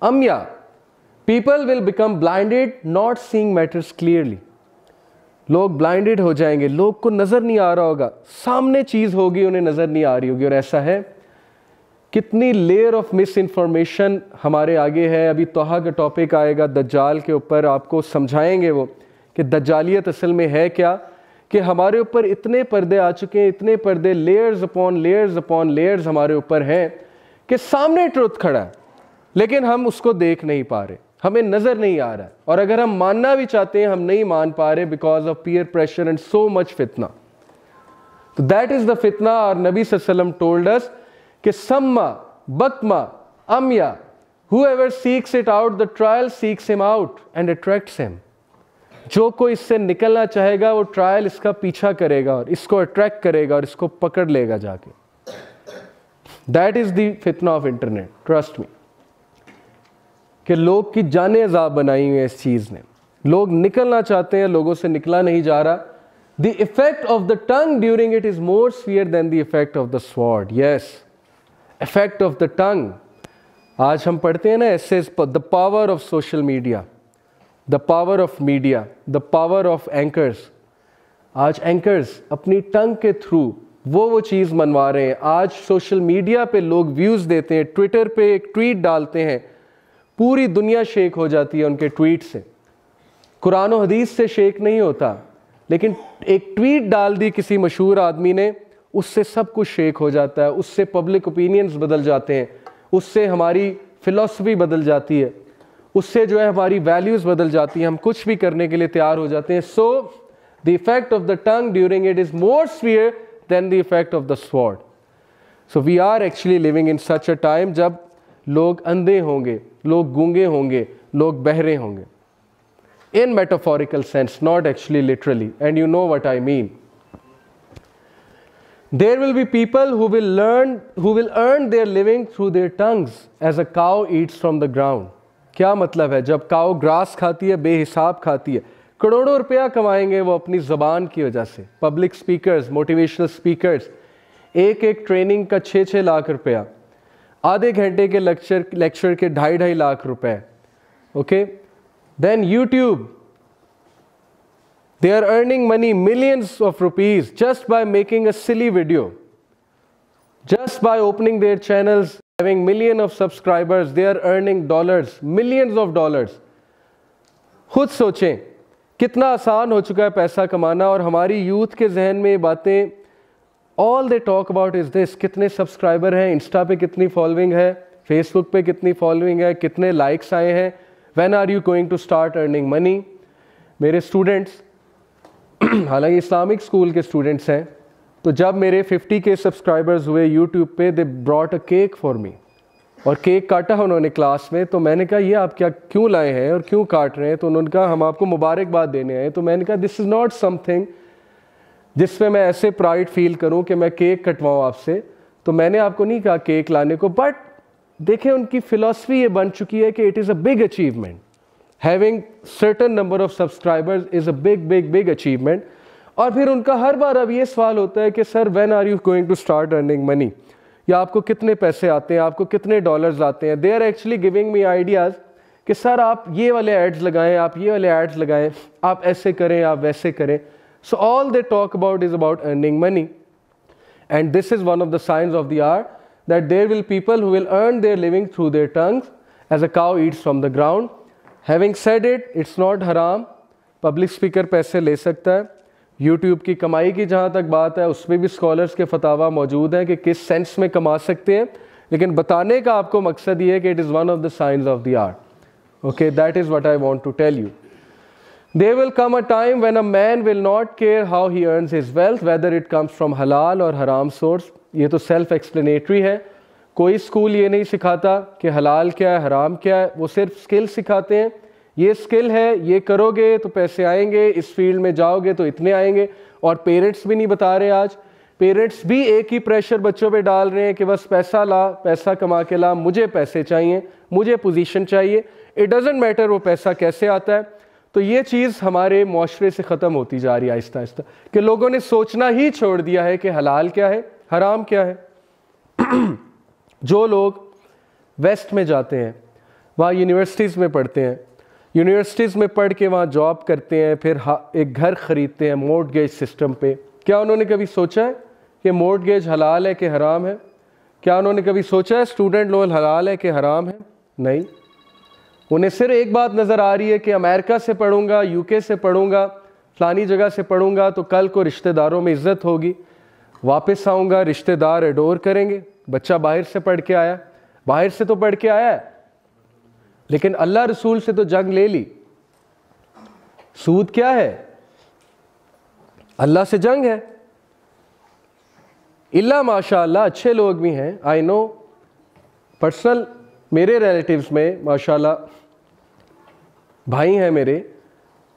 अम्या people will become blinded not seeing matters clearly लोग ब्लाइंडेड हो जाएंगे लोग को नज़र नहीं आ रहा होगा सामने चीज़ होगी उन्हें नज़र नहीं आ रही होगी और ऐसा है कितनी लेयर ऑफ मिस इन्फॉर्मेशन हमारे आगे है अभी तोहा का टॉपिक आएगा दज्जाल के ऊपर आपको समझाएंगे वो कि दज्जालियत असल में है क्या कि हमारे ऊपर इतने पर्दे आ चुके हैं इतने पर्दे layers upon layers upon layers हमारे ऊपर हैं कि सामने ट्रुथ खड़ा है लेकिन हम उसको देख नहीं पा रहे हमें नज़र नहीं आ रहा है और अगर हम मानना भी चाहते हैं हम नहीं मान पा रहे because of peer pressure and so much फितना तो दैट इज़ द फितना और नबी सल्लम टोल्ड अस कि सम्मा बकमा अमया whoever seeks it out the trial seeks him out and attracts him जो कोई इससे निकलना चाहेगा वो ट्रायल इसका पीछा करेगा और इसको अट्रैक्ट करेगा और इसको पकड़ लेगा जाके दैट इज दी फितना ऑफ इंटरनेट ट्रस्ट मी कि लोग की जाने अजाब बनाई हुई है इस चीज़ ने लोग निकलना चाहते हैं लोगों से निकला नहीं जा रहा the effect of the tongue during it is more severe than the effect of the sword yes effect of the tongue आज हम पढ़ते हैं ना एस essays the power of social media the power of media the power of anchors आज anchors अपनी tongue के through वो वो चीज़ मनवा रहे हैं आज सोशल मीडिया पे लोग व्यूज़ देते हैं ट्विटर पे एक ट्वीट डालते हैं पूरी दुनिया शेक हो जाती है उनके ट्वीट से कुरान हदीस से शेक नहीं होता लेकिन एक ट्वीट डाल दी किसी मशहूर आदमी ने उससे सब कुछ शेक हो जाता है उससे पब्लिक ओपिनियंस बदल जाते हैं उससे हमारी फ़िलासफ़ी बदल जाती है उससे जो है हमारी वैल्यूज़ बदल जाती हैं हम कुछ भी करने के लिए तैयार हो जाते हैं so the effect of the tongue during it is more severe than the effect of the sword so we are actually living in such a time जब लोग अंधे होंगे लोग गूंगे होंगे लोग बहरे होंगे in metaphorical sense not actually literally and you know what I mean there will be people who will learn who will earn their living through their tongues as a cow eats from the ground क्या मतलब है जब काओ grass खाती है बेहिसाब खाती है करोड़ों रुपया कमाएंगे वो अपनी ज़बान की वजह से पब्लिक स्पीकर्स मोटिवेशनल स्पीकर्स एक एक ट्रेनिंग का छः छः लाख रुपया आधे घंटे के लेक्चर लेक्चर के ढाई ढाई लाख रुपए okay then YouTube they are earning money millions of rupees just by making a silly video just by opening their channels having million of subscribers they are earning dollars millions of dollars खुद सोचें कितना आसान हो चुका है पैसा कमाना और हमारी यूथ के जहन में ये बातें all they talk about is this कितने सब्सक्राइबर हैं इंस्टा पे कितनी फॉलोइंग है फेसबुक पे कितनी फॉलोइंग है कितने लाइक्स आए हैं when are you going to start earning money मेरे स्टूडेंट्स हालांकि इस्लामिक स्कूल के स्टूडेंट्स हैं तो जब मेरे 50 के सब्सक्राइबर्स हुए यूट्यूब पे they brought a cake for me और केक काटा उन्होंने क्लास में तो मैंने कहा ये आप क्या क्यों लाए हैं और क्यों काट रहे हैं तो उन्होंने कहा हम आपको मुबारकबाद देने आए तो मैंने कहा दिस इज़ नॉट समथिंग जिसमें मैं ऐसे प्राइड फील करूं कि मैं केक कटवाऊं आपसे तो मैंने आपको नहीं कहा केक लाने को बट देखें उनकी फ़िलासफ़ी ये बन चुकी है कि it is a big achievement having certain number of subscribers is a big big big achievement और फिर उनका हर बार अब ये सवाल होता है कि sir when are you going to start earning money या आपको कितने पैसे आते हैं आपको कितने डॉलर्स आते हैं they are actually giving me ideas कि सर आप ये वाले एड्स लगाएं आप ये वाले एड्स लगाएं आप ऐसे करें आप वैसे करें so all they talk about is about earning money and this is one of the signs of the hour that there will people who will earn their living through their tongues as a cow eats from the ground having said it it's not हराम public speaker पैसे ले सकता है YouTube की कमाई की जहाँ तक बात है उसमें भी स्कॉलर्स के फतावा मौजूद हैं कि किस सेंस में कमा सकते हैं लेकिन बताने का आपको मकसद ये है कि it is one of the signs of the hour okay that is what I want to tell you there will come a time when a man will not care how he earns his wealth whether it comes from हलाल और हराम source ये तो self explanatory है कोई school ये नहीं सिखाता कि हलाल क्या है हराम क्या है वो सिर्फ स्किल सिखाते हैं ये स्किल है ये करोगे तो पैसे आएंगे इस फील्ड में जाओगे तो इतने आएंगे और पेरेंट्स भी नहीं बता रहे आज पेरेंट्स भी एक ही प्रेशर बच्चों पे डाल रहे हैं कि बस पैसा ला पैसा कमा के ला मुझे पैसे चाहिए मुझे पोजीशन चाहिए इट डजेंट मैटर वो पैसा कैसे आता है तो ये चीज़ हमारे माशरे से ख़त्म होती जा रही है आहिस्ता आहिस्ता कि लोगों ने सोचना ही छोड़ दिया है कि हलाल क्या है हराम क्या है जो लोग वेस्ट में जाते हैं वहाँ यूनिवर्सिटीज़ में पढ़ते हैं यूनिवर्सिटीज़ में पढ़ के वहाँ जॉब करते हैं फिर एक घर ख़रीदते हैं मोर्टगेज सिस्टम पे क्या उन्होंने कभी सोचा है कि मोर्टगेज हलाल है कि हराम है क्या उन्होंने कभी सोचा है स्टूडेंट लोन हलाल है कि हराम है नहीं उन्हें सिर्फ एक बात नज़र आ रही है कि अमेरिका से पढ़ूंगा यूके से पढ़ूंगा फ़लानी जगह से पढ़ूंगा तो कल को रिश्तेदारों में इज़्ज़त होगी वापस आऊँगा रिश्तेदार एडोर करेंगे बच्चा बाहर से पढ़ के आया बाहर से तो पढ़ के आया है लेकिन अल्लाह रसूल से तो जंग ले ली सूद क्या है अल्लाह से जंग है इल्ला माशाल्लाह अच्छे लोग भी हैं आई नो पर्सनल मेरे रिलेटिव्स में माशाल्लाह भाई हैं मेरे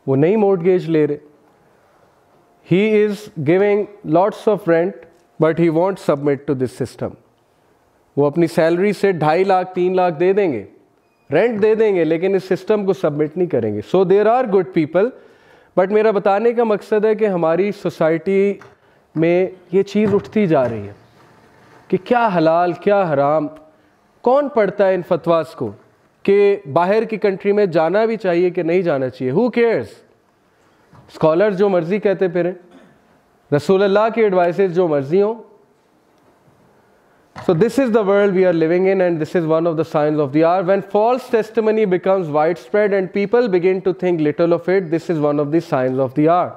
वो नहीं मोर्टगेज ले रहे he is giving lots of rent but he won't submit to this system वो अपनी सैलरी से ढाई लाख तीन लाख दे देंगे रेंट दे देंगे लेकिन इस सिस्टम को सबमिट नहीं करेंगे so there are good people but मेरा बताने का मकसद है कि हमारी सोसाइटी में ये चीज़ उठती जा रही है कि क्या हलाल क्या हराम कौन पढ़ता है इन फतवास को कि बाहर की कंट्री में जाना भी चाहिए कि नहीं जाना चाहिए हु केयर्स स्कॉलर जो मर्ज़ी कहते फिर रसूलुल्लाह की एडवाइसेस जो मर्ज़ी हों So this is the world we are living in and this is one of the signs of the hour. When false testimony becomes widespread and people begin to think little of it, this is one of the signs of the hour.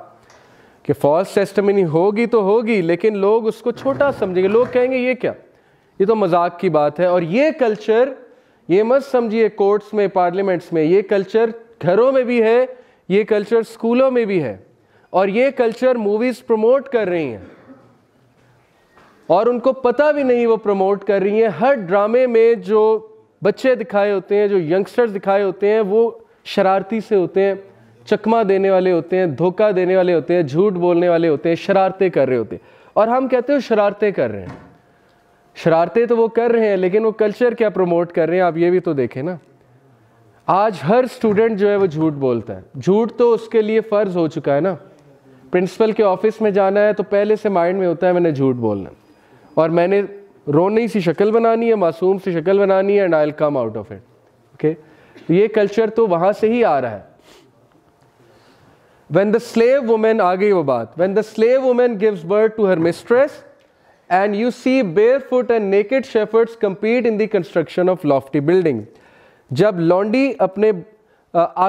कि false testimony होगी तो होगी लेकिन लोग उसको छोटा समझेंगे लोग कहेंगे ये क्या ये तो मजाक की बात है और ये कल्चर ये मत समझिए कोर्ट्स में पार्लियामेंट्स में ये कल्चर घरों में भी है ये कल्चर स्कूलों में भी है और ये कल्चर मूवीज़ प्रमोट कर रही हैं और उनको पता भी नहीं वो प्रमोट कर रही हैं हर ड्रामे में जो बच्चे दिखाए होते हैं जो यंगस्टर्स दिखाए होते हैं वो शरारती से होते हैं चकमा देने वाले होते हैं धोखा देने वाले होते हैं झूठ बोलने वाले होते हैं शरारतें कर रहे होते हैं और हम कहते हो शरारतें कर रहे हैं शरारतें तो वो कर रहे हैं लेकिन वो कल्चर क्या प्रमोट कर रहे हैं आप ये भी तो देखें ना आज हर स्टूडेंट जो है वो झूठ बोलता है झूठ तो उसके लिए फ़र्ज़ हो चुका है ना प्रिंसिपल के ऑफिस में जाना है तो पहले से माइंड में होता है मैंने झूठ बोलना और मैंने रोने सी शक्ल बनानी है मासूम सी शक्ल बनानी है and I come out of it okay ये कल्चर तो वहां से ही आ रहा है वेन द स्लेव वुमेन आ गई वो बात when the slave women gives birth to her mistress and you see bare foot and naked shepherds compete in the construction of lofty building जब लॉन्डी अपने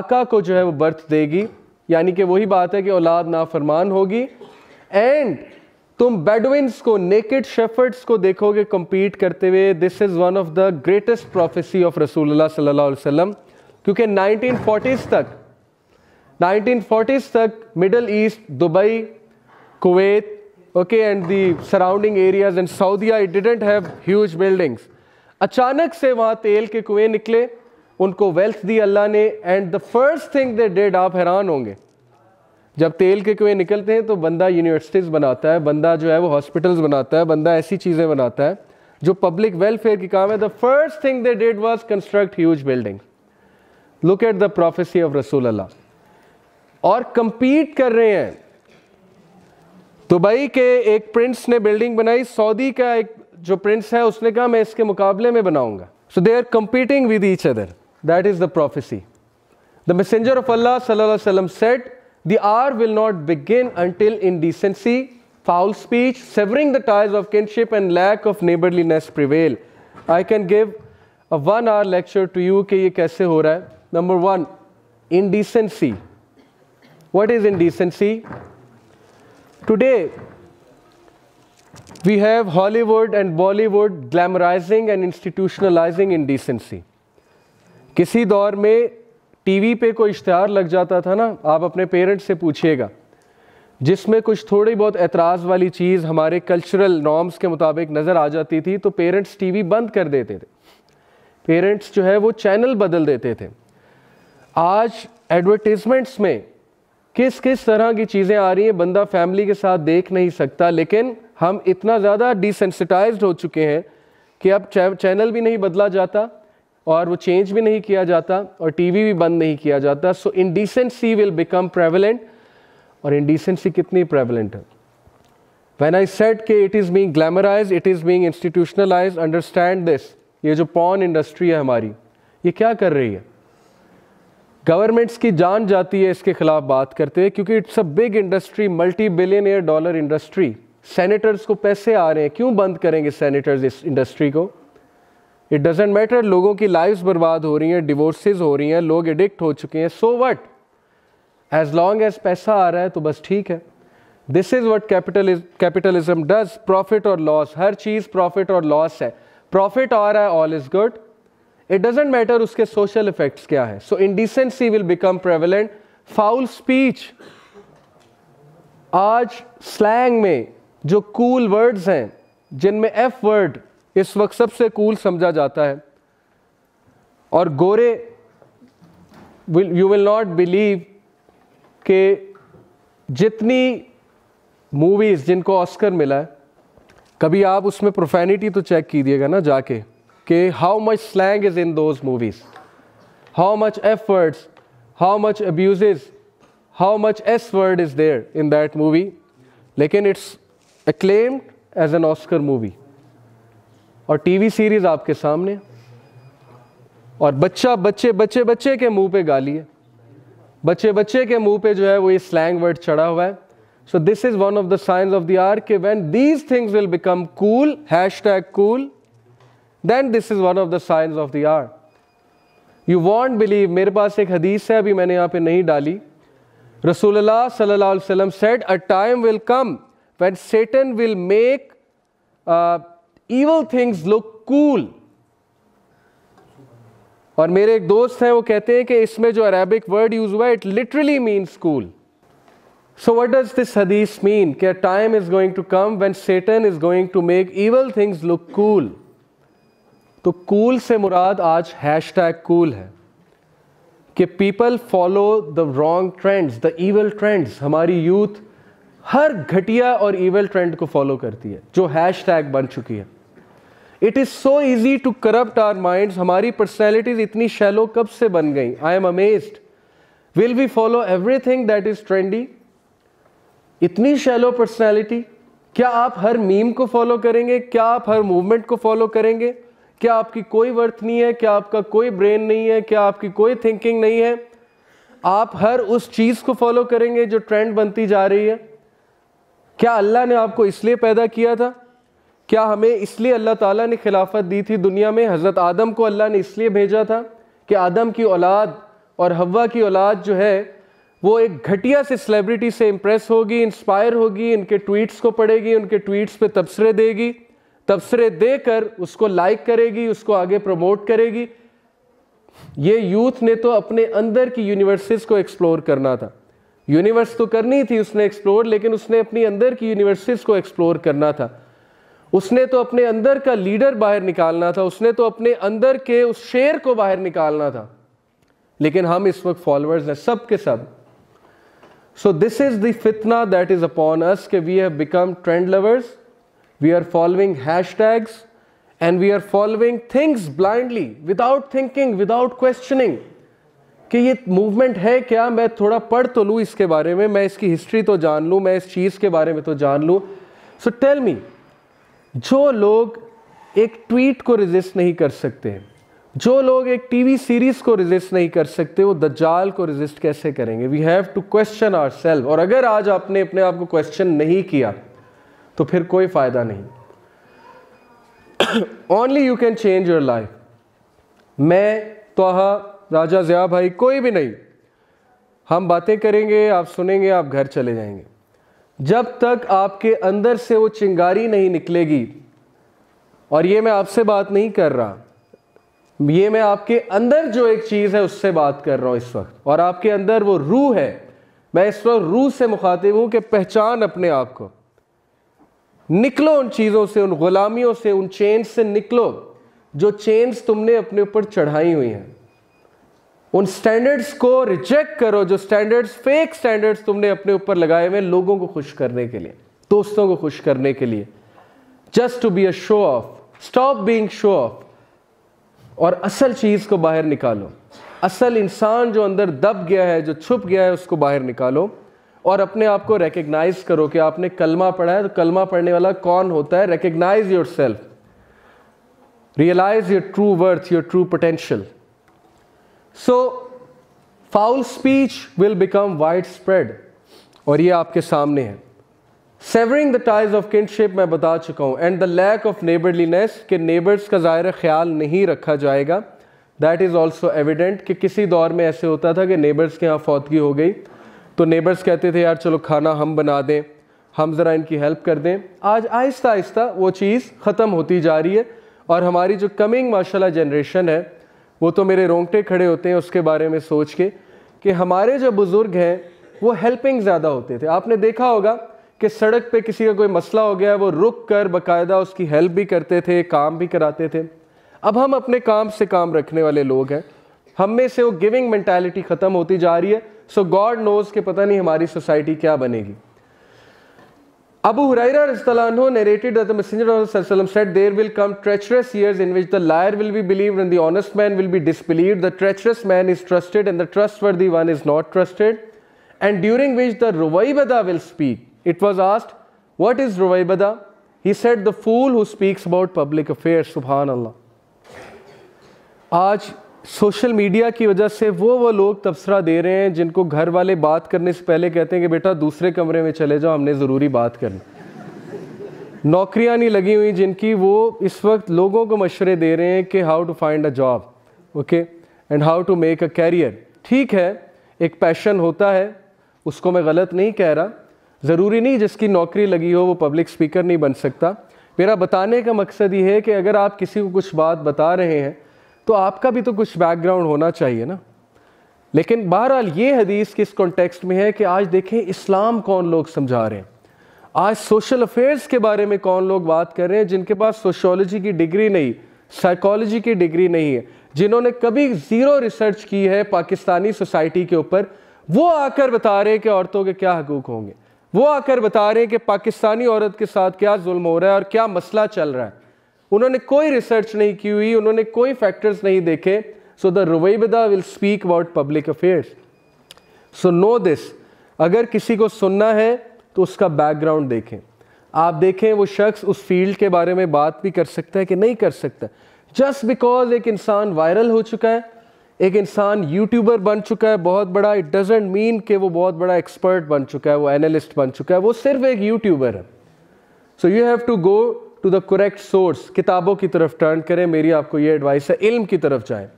आका को जो है वो बर्थ देगी यानी कि वही बात है कि औलाद ना फरमान होगी एंड तुम बेडविंस को नेकेड शेफर्ड्स को देखोगे कम्पीट करते हुए this is one of the greatest prophecy of रसूलुल्लाह सल्लल्लाहु अलैहि वसल्लम क्योंकि 1940s तक 1940s तक Middle East Dubai Kuwait okay and the surrounding areas and सऊदिया it didn't have huge buildings अचानक से वहाँ तेल के कुएं निकले उनको वेल्थ दी अल्लाह ने and the first thing they did आप हैरान होंगे जब तेल के कुएँ निकलते हैं तो बंदा यूनिवर्सिटीज़ बनाता है बंदा जो है वो हॉस्पिटल्स बनाता है बंदा ऐसी चीज़ें बनाता है जो पब्लिक वेलफेयर की काम है the first thing they did was construct huge building look at the prophecy of रसूल अल्लाह और कंपीट कर रहे हैं दुबई के एक प्रिंस ने बिल्डिंग बनाई सऊदी का एक जो प्रिंस है उसने कहा मैं इसके मुकाबले में बनाऊंगा so they are competing with each other that is the prophecy the messenger of अल्लाह सल्लल्लाहु अलैहि वसल्लम said The hour will not begin until indecency, foul speech, severing the ties of kinship and lack of neighborliness prevail. I can give a one hour lecture to you कि कैसे हो रहा है Number one, indecency. What is indecency? Today, we have Hollywood and Bollywood glamorizing and institutionalizing indecency. किसी दौर में TV पे कोई इश्तहार लग जाता था ना आप अपने पेरेंट्स से पूछिएगा जिसमें कुछ थोड़ी बहुत एतराज़ वाली चीज़ हमारे कल्चरल नॉर्म्स के मुताबिक नज़र आ जाती थी तो पेरेंट्स टीवी बंद कर देते थे पेरेंट्स जो है वो चैनल बदल देते थे आज एडवर्टीज़मेंट्स में किस किस तरह की चीज़ें आ रही हैं बंदा फैमिली के साथ देख नहीं सकता लेकिन हम इतना ज़्यादा डिसेंसिटाइज हो चुके हैं कि अब चैनल भी नहीं बदला जाता और वो चेंज भी नहीं किया जाता और टीवी भी बंद नहीं किया जाता so indecency will become prevalent और इनडिसेंसी कितनी प्रेवलेंट है वेन आई सेट के it is being glamorise it is being institutionalise understand this ये जो पॉन इंडस्ट्री है हमारी ये क्या कर रही है गवर्नमेंट्स की जान जाती है इसके खिलाफ बात करते हुए क्योंकि it's a big industry multi billion year dollar industry senators को पैसे आ रहे हैं क्यों बंद करेंगे सेनेटर्स इस इंडस्ट्री को इट डजेंट मैटर लोगों की लाइफ बर्बाद हो रही हैं डिवोर्सेज हो रही हैं लोग एडिक्ट हो चुके हैं so what as long as पैसा आ रहा है तो बस ठीक है this is what capitalis capitalism does profit और लॉस हर चीज़ प्रॉफिट और लॉस है प्रॉफिट आ रहा है all is good it doesn't matter उसके सोशल इफेक्ट क्या है so indecency will become prevalent foul speech आज स्लैंग में जो कूल cool वर्ड्स हैं जिनमें एफ वर्ड इस वक्त सबसे कूल समझा जाता है और गोरे यू विल नॉट बिलीव कि जितनी मूवीज़ जिनको ऑस्कर मिला है कभी आप उसमें प्रोफेनिटी तो चेक कीजिएगा ना जाके कि how much slang is in those movies how much efforts how much abuse how much S word is there in that movie लेकिन it's acclaimed as an Oscar movie और टीवी सीरीज आपके सामने और बच्चा बच्चे बच्चे बच्चे के मुंह पे गाली है बच्चे बच्चे के मुंह पे जो है वो ये स्लैंग वर्ड चढ़ा हुआ है so this is one of the signs of the hour के when these things will become cool hashtag cool then this is one of the signs of the hour you won't believe मेरे पास एक हदीस है अभी मैंने यहां पे नहीं डाली रसूलुल्लाह सल्लल्लाहु अलैहि वसल्लम said a time will come when Satan will make evil things look cool. और मेरे एक दोस्त हैं वो कहते हैं कि इसमें जो अरेबिक वर्ड यूज हुआ है it literally means cool so what does this हदीस मीन के time is going to come when Satan is going to make evil things look cool तो कूल से मुराद आज हैश टैग कूल है कि people follow the wrong trends the evil trends हमारी youth हर घटिया और ईवल ट्रेंड को फॉलो करती है जो हैश टैग बन चुकी है it is so easy to corrupt our mind हमारी पर्सनैलिटीज़ इतनी शैलो कब से बन गई I am amazed will we follow every thing that is trendy इतनी शैलो पर्सनैलिटी क्या आप हर मीम को फॉलो करेंगे क्या आप हर मूवमेंट को फॉलो करेंगे क्या आपकी कोई वर्थ नहीं है क्या आपका कोई ब्रेन नहीं है क्या आपकी कोई थिंकिंग नहीं है आप हर उस चीज़ को फॉलो करेंगे जो ट्रेंड बनती जा रही है क्या अल्लाह ने आपको इसलिए पैदा किया था क्या हमें इसलिए अल्लाह ताला ने खिलाफत दी थी दुनिया में हज़रत आदम को अल्लाह ने इसलिए भेजा था कि आदम की औलाद और हवा की औलाद जो है वो एक घटिया से सेलिब्रिटी से इम्प्रेस होगी इंस्पायर होगी इनके ट्वीट्स को पढ़ेगी उनके ट्वीट्स पे तबसरे देगी तबसरे देकर उसको लाइक करेगी उसको आगे प्रमोट करेगी ये यूथ ने तो अपने अंदर की यूनिवर्सिस को एक्सप्लोर करना था यूनिवर्स तो करनी थी उसने एक्सप्लोर लेकिन उसने अपनी अंदर की यूनिवर्सिस को एक्सप्लोर करना था उसने तो अपने अंदर का लीडर बाहर निकालना था उसने तो अपने अंदर के उस शेर को बाहर निकालना था लेकिन हम इस वक्त फॉलोअर्स हैं सब के सब सो दिस इज द फितना दैट इज अपॉन अस के we have become trend lovers we are following hashtags and we are following things blindly without thinking without questioning कि ये मूवमेंट है क्या मैं थोड़ा पढ़ तो लूँ इसके बारे में मैं इसकी हिस्ट्री तो जान लूँ मैं इस चीज़ के बारे में तो जान लूँ सो टेल मी जो लोग एक ट्वीट को रिजिस्ट नहीं कर सकते जो लोग एक टीवी सीरीज को रिजिस्ट नहीं कर सकते वो दज्जाल को रिजिस्ट कैसे करेंगे we have to question our self और अगर आज आपने अपने आप को क्वेश्चन नहीं किया तो फिर कोई फायदा नहीं only you can change your life मैं तोहा राजा जया भाई कोई भी नहीं हम बातें करेंगे आप सुनेंगे आप घर चले जाएंगे जब तक आपके अंदर से वो चिंगारी नहीं निकलेगी और ये मैं आपसे बात नहीं कर रहा ये मैं आपके अंदर जो एक चीज़ है उससे बात कर रहा हूँ इस वक्त और आपके अंदर वो रूह है मैं इस वक्त रूह से मुखातिब हूँ कि पहचान अपने आप को निकलो उन चीज़ों से उन गुलामियों से उन चेन से निकलो जो चेन्स तुमने अपने ऊपर चढ़ाई हुई हैं उन स्टैंडर्ड्स को रिजेक्ट करो जो स्टैंडर्ड्स फेक स्टैंडर्ड्स तुमने अपने ऊपर लगाए हुए लोगों को खुश करने के लिए दोस्तों को खुश करने के लिए just to be a show off stop being show off और असल चीज़ को बाहर निकालो असल इंसान जो अंदर दब गया है जो छुप गया है उसको बाहर निकालो और अपने आप को रिकग्नाइज करो कि आपने कलमा पढ़ा है तो कलमा पढ़ने वाला कौन होता है recognise your self realise your true worth your true potential so foul speech will become wide spread और ये आपके सामने है severing the ties of kinship मैं बता चुका हूँ and the lack of neighbourliness के नेबर्स का ज़ाहिर ख्याल नहीं रखा जाएगा दैट इज़ ऑल्सो एविडेंट कि किसी दौर में ऐसे होता था कि नेबर्स के यहाँ फौतगी हो गई तो नेबर्स कहते थे यार चलो खाना हम बना दें हम ज़रा इनकी हेल्प कर दें आज आहिस्ता आहिस्ता वो चीज़ ख़त्म होती जा रही है और हमारी जो कमिंग माशाल्लाह जनरेशन है वो तो मेरे रोंगटे खड़े होते हैं उसके बारे में सोच के कि हमारे जो बुज़ुर्ग हैं वो हेल्पिंग ज़्यादा होते थे आपने देखा होगा कि सड़क पे किसी का कोई मसला हो गया वो रुक कर बाकायदा उसकी हेल्प भी करते थे काम भी कराते थे अब हम अपने काम से काम रखने वाले लोग हैं हम में से वो गिविंग मैंटेलिटी ख़त्म होती जा रही है सो गॉड नोज़ के पता नहीं हमारी सोसाइटी क्या बनेगी Abu Hurairah narrated that the Messenger of Allah said, There will come treacherous years in which the liar will be believed and the honest man will be disbelieved. The treacherous man is trusted and the trustworthy one is not trusted. And during which the Ruwaybada will speak. It was asked, What is Ruwaybada? He said, The fool who speaks about public affairs, subhanAllah. Today. Social media की वजह से वो वो लोग तबसरा दे रहे हैं जिनको घर वाले बात करने से पहले कहते हैं कि बेटा दूसरे कमरे में चले जाओ हमने ज़रूरी बात करनी नौकरियां नहीं लगी हुई जिनकी वो इस वक्त लोगों को मशवरे दे रहे हैं कि how to find a job okay and how to make a career ठीक है एक पैशन होता है उसको मैं गलत नहीं कह रहा ज़रूरी नहीं जिसकी नौकरी लगी हो वो पब्लिक स्पीकर नहीं बन सकता मेरा बताने का मकसद ये है कि अगर आप किसी को कुछ बात बता रहे हैं तो आपका भी तो कुछ बैकग्राउंड होना चाहिए ना लेकिन बहरहाल ये हदीस किस कॉन्टेक्स्ट में है कि आज देखें इस्लाम कौन लोग समझा रहे हैं आज सोशल अफेयर्स के बारे में कौन लोग बात कर रहे हैं जिनके पास सोशोलॉजी की डिग्री नहीं साइकोलॉजी की डिग्री नहीं है जिन्होंने कभी ज़ीरो रिसर्च की है पाकिस्तानी सोसाइटी के ऊपर वो आकर बता रहे हैं कि औरतों के क्या हकूक होंगे वो आकर बता रहे हैं कि पाकिस्तानी औरत के साथ क्या जुल्म हो रहा है और क्या मसला चल रहा है उन्होंने कोई रिसर्च नहीं की हुई उन्होंने कोई फैक्टर्स नहीं देखे सो द रुवैबदा will speak about public affairs so know this अगर किसी को सुनना है तो उसका बैकग्राउंड देखें आप देखें वो शख्स उस फील्ड के बारे में बात भी कर सकता है कि नहीं कर सकता जस्ट बिकॉज एक इंसान वायरल हो चुका है एक इंसान यूट्यूबर बन चुका है बहुत बड़ा इट डजेंट मीन कि वो बहुत बड़ा एक्सपर्ट बन चुका है वो एनालिस्ट बन चुका है वो सिर्फ एक यूट्यूबर है so you have to go to the correct source किताबों की तरफ टर्न करें मेरी आपको ये एडवाइस है इल्म की तरफ जाए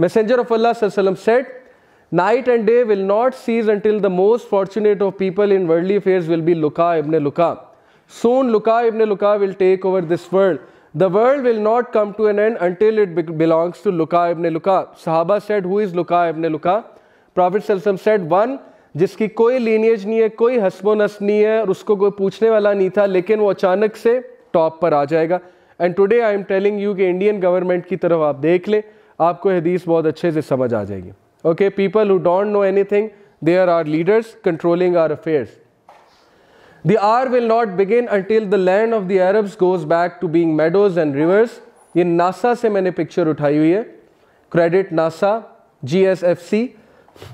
मैसेंजर ऑफ अल्लाह सल्लम said night and day will not cease until the most fortunate of people in worldly affairs will be लुका इबन लुका सोन लुका इबन लुका will take over this world the world will not come to an end until it belongs to लुका इबन लुका साहबा सेट हु इज़ लुका इबन लुका प्रॉफिट सेट वन जिसकी कोई लीनियज नहीं है कोई हसबो नस नहीं है और उसको कोई पूछने वाला नहीं था लेकिन वो अचानक से टॉप पर आ जाएगा and today I am telling you कि इंडियन गवर्नमेंट की तरफ आप देख लें आपको हदीस बहुत अच्छे से समझ आ जाएगी okay people who don't know any thing they are our leaders controlling our affairs the hour will not begin until the land of the Arabs goes back to being meadows and rivers ये NASA से मैंने picture उठाई हुई है credit NASA G S F C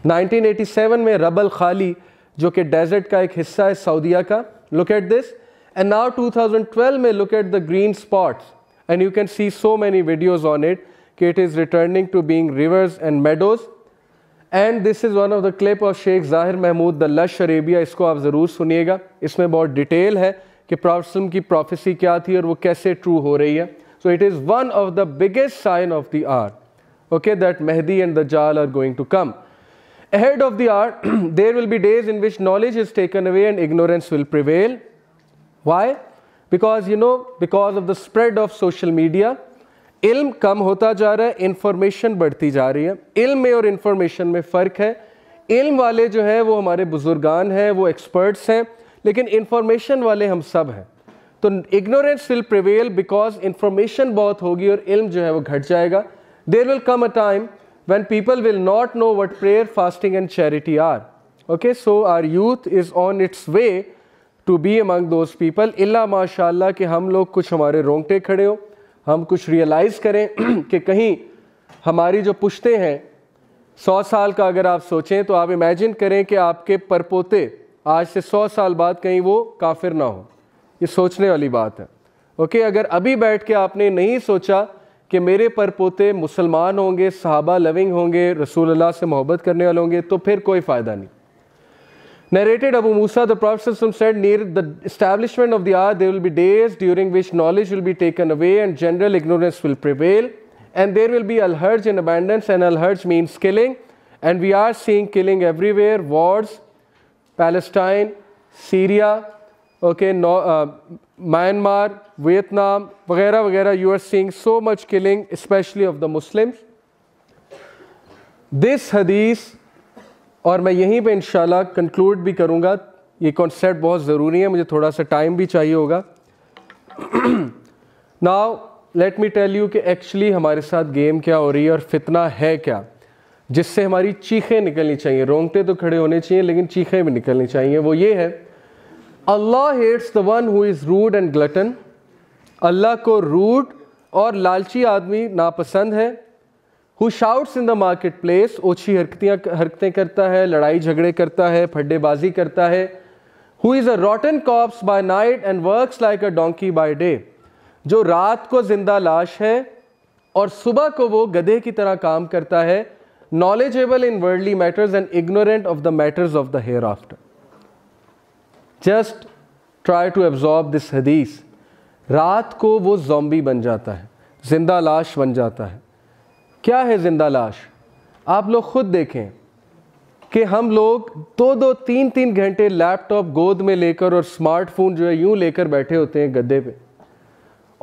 1987 में rubble खाली जो कि डेजर्ट का एक हिस्सा है सऊदीया का look at this and now 2012 में look at the green spots and you can see so many videos on it कि it is returning to being rivers and meadows and this is one of the clip of शेख Zahir Mahmood the lush Arabia इसको आप ज़रूर सुनिएगा इसमें बहुत detail है कि प्रॉब्लम की प्रोफेसी क्या थी और वो कैसे ट्रू हो रही है so it is one of the biggest sign of the hour okay that मेहदी एंड द जाल are going to come Ahead of the hour, there will be days in which knowledge is taken away and ignorance will prevail. Why? Because you know, because of the spread of social media, इल्म कम होता जा रहा है information बढ़ती जा रही है इल्म में और इन्फॉर्मेशन में फ़र्क है इल्म वाले जो हैं वो हमारे बुजुर्गान हैं वो एक्सपर्ट्स हैं लेकिन इन्फॉर्मेशन वाले हम सब हैं तो ignorance will prevail because information बहुत होगी और इल्म जो है वो घट जाएगा there will come a time when people will not know what prayer, fasting and charity are. Okay, so our youth is on its way to be among those people इल्ला माशाल्लाह कि हम लोग कुछ हमारे रोंगटे खड़े हों हम कुछ रियलाइज़ करें कि कहीं हमारी जो पुश्ते हैं सौ साल का अगर आप सोचें तो आप इमेजिन करें कि आपके परपोते आज से सौ साल बाद कहीं वो काफिर ना हो ये सोचने वाली बात है ओके अगर अभी बैठ के आपने नहीं सोचा कि मेरे पर पोते मुसलमान होंगे सहाबा लविंग होंगे रसूल अल्लाह से मोहब्बत करने वाले होंगे तो फिर कोई फ़ायदा नहीं narrated Abu Musa the prophet near the establishment of the hour there will be days during which knowledge will be taken away and general ignorance will prevail and there will be अलहर्ज in abundance and अलहर्ज mean killing and we are seeing killing everywhere wars Palestine Syria okay no uh, Vietnam वगैरह वगैरह, you are seeing so much killing specially of the Muslims this हदीस और मैं यहीं पे इंशाल्लाह कंक्लूड भी करूँगा ये कॉन्सेप्ट बहुत ज़रूरी है मुझे थोड़ा सा टाइम भी चाहिए होगा now let me tell you कि एक्चुअली हमारे साथ गेम क्या हो रही है और फितना है क्या जिससे हमारी चीखें निकलनी चाहिए रोंगटे तो खड़े होने चाहिए लेकिन चीखें भी निकलनी चाहिए वो ये है Allah hates the one who is rude and glutton अल्लाह को रूड और लालची आदमी नापसंद है who shouts in the market place ओछी हरकतियाँ हरकतें करता है लड़ाई झगड़े करता है फड्डेबाजी करता है who is a rotten corpse by night and works like a donkey by day जो रात को जिंदा लाश है और सुबह को वो गधे की तरह काम करता है knowledgeable in worldly matters and ignorant of the matters of the hereafter just try to absorb this हदीस रात को वो जोम्बी बन जाता है ज़िंदा लाश बन जाता है क्या है ज़िंदा लाश आप लोग ख़ुद देखें कि हम लोग दो दो तीन तीन घंटे लैपटॉप गोद में लेकर और स्मार्टफोन जो है यूं लेकर बैठे होते हैं गद्दे पे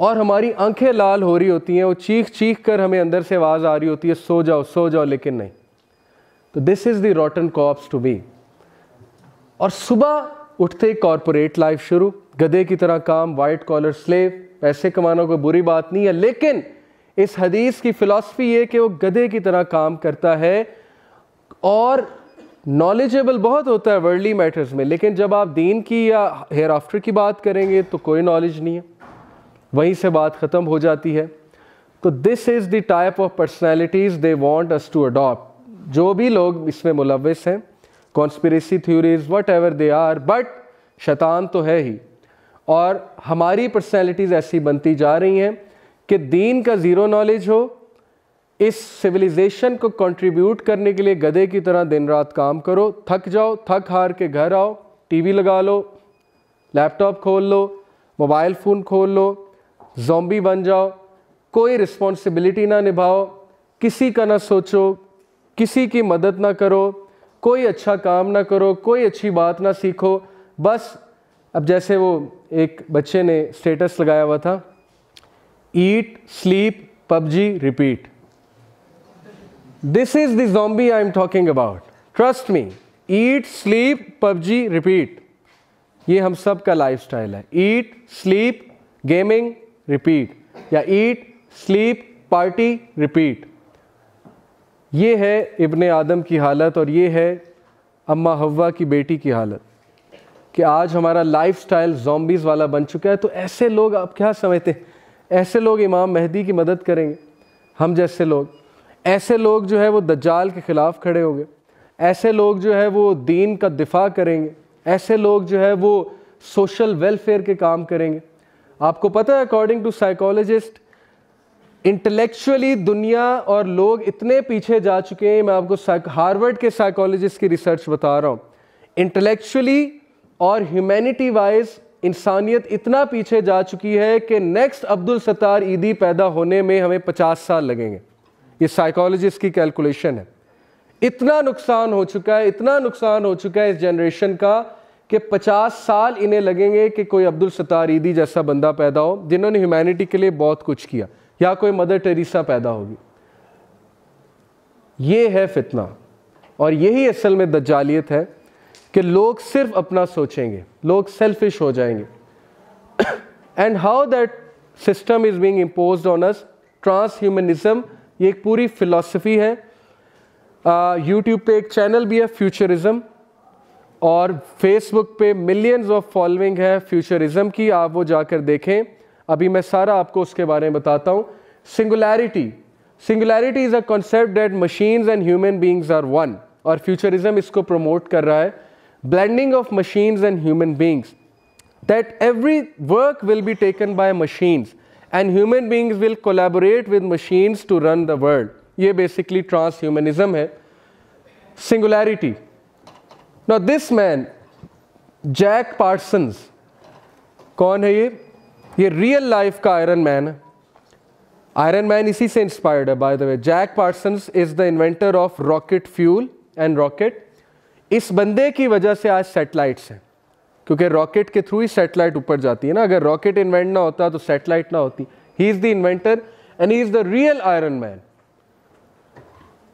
और हमारी आंखें लाल हो रही होती हैं वो चीख चीख कर हमें अंदर से आवाज़ आ रही होती है सो जाओ सो जाओ लेकिन नहीं तो this is the rotten corpse to be और सुबह उठते कॉरपोरेट लाइफ शुरू गधे की तरह काम वाइट कॉलर स्लेव पैसे कमाना कोई बुरी बात नहीं है लेकिन इस हदीस की फ़िलासफ़ी ये कि वो गधे की तरह काम करता है और नॉलेजेबल बहुत होता है वर्ल्डली मैटर्स में लेकिन जब आप दीन की या हेयर आफ्टर की बात करेंगे तो कोई नॉलेज नहीं है वहीं से बात ख़त्म हो जाती है तो this is the type of personalities they want us to adopt जो भी लोग इसमें मुलविस हैं conspiracy theories whatever they are but शैतान तो है ही और हमारी पर्सनैलिटीज़ ऐसी बनती जा रही हैं कि दीन का ज़ीरो नॉलेज हो इस सिविलाइजेशन को कंट्रीब्यूट करने के लिए गधे की तरह दिन रात काम करो थक जाओ थक हार के घर आओ टीवी लगा लो लैपटॉप खोल लो मोबाइल फ़ोन खोल लो जोम्बी बन जाओ कोई रिस्पॉन्सिबिलिटी ना निभाओ किसी का ना सोचो किसी की मदद ना करो कोई अच्छा काम ना करो कोई अच्छी बात ना सीखो बस अब जैसे वो एक बच्चे ने स्टेटस लगाया हुआ था eat sleep PUBG repeat this is the zombie I am talking about trust me eat sleep PUBG repeat ये हम सब का लाइफ स्टाइल है ईट स्लीप गेमिंग रिपीट या ईट स्लीप पार्टी रिपीट ये है इबन आदम की हालत और ये है अम्मा हवा की बेटी की हालत कि आज हमारा लाइफ स्टाइल जॉम्बीज़ वाला बन चुका है तो ऐसे लोग आप क्या समझते हैं ऐसे लोग इमाम मेहदी की मदद करेंगे हम जैसे लोग ऐसे लोग जो है वो दज्जाल के ख़िलाफ़ खड़े हो गए ऐसे लोग जो है वो दीन का दिफा करेंगे ऐसे लोग जो है वो सोशल वेलफेयर के काम करेंगे आपको पता है अकॉर्डिंग टू साइकोलॉजिस्ट इंटेलेक्चुअली दुनिया और लोग इतने पीछे जा चुके हैं मैं आपको हार्वर्ड के साइकोलॉजिस्ट की रिसर्च बता रहा हूँ इंटेलेक्चुअली और ह्यूमैनिटी वाइज इंसानियत इतना पीछे जा चुकी है कि नेक्स्ट अब्दुल सत्तार ईदी पैदा होने में हमें पचास साल लगेंगे ये साइकोलॉजिस्ट की कैलकुलेशन है इतना नुकसान हो चुका है इतना नुकसान हो चुका है इस जनरेशन का कि 50 साल इन्हें लगेंगे कि कोई अब्दुल सत्तार ईदी जैसा बंदा पैदा हो जिन्होंने ह्यूमैनिटी के लिए बहुत कुछ किया या कोई मदर टेरेसा पैदा होगी ये है फितना और यही असल में दज्जालियत है कि लोग सिर्फ अपना सोचेंगे लोग सेल्फिश हो जाएंगे and how that system is being impose on us transhumanism ये एक पूरी फिलॉसफी है यूट्यूब uh, पे एक चैनल भी है फ्यूचरिज्म और फेसबुक पे मिलियंस ऑफ फॉलोइंग है फ्यूचरिज्म की आप वो जाकर देखें अभी मैं सारा आपको उसके बारे में बताता हूँ singularity singularity is a concept that machines and human beings are one और फ्यूचरिज्म इसको प्रमोट कर रहा है blending of machines and human beings that every work will be taken by machines and human beings will collaborate with machines to run the world ये basically transhumanism है singularity now this man Jack Parsons कौन है ये ये real life का Iron Man है iron man इसी से इंस्पायर्ड है by the way Jack Parsons is the inventor of rocket fuel and rocket इस बंदे की वजह से आज सेटेलाइट हैं क्योंकि रॉकेट के थ्रू ही सेटेलाइट ऊपर जाती है ना अगर रॉकेट इन्वेंट ना होता तो सेटेलाइट ना होती he is the inventor and he is the real Iron Man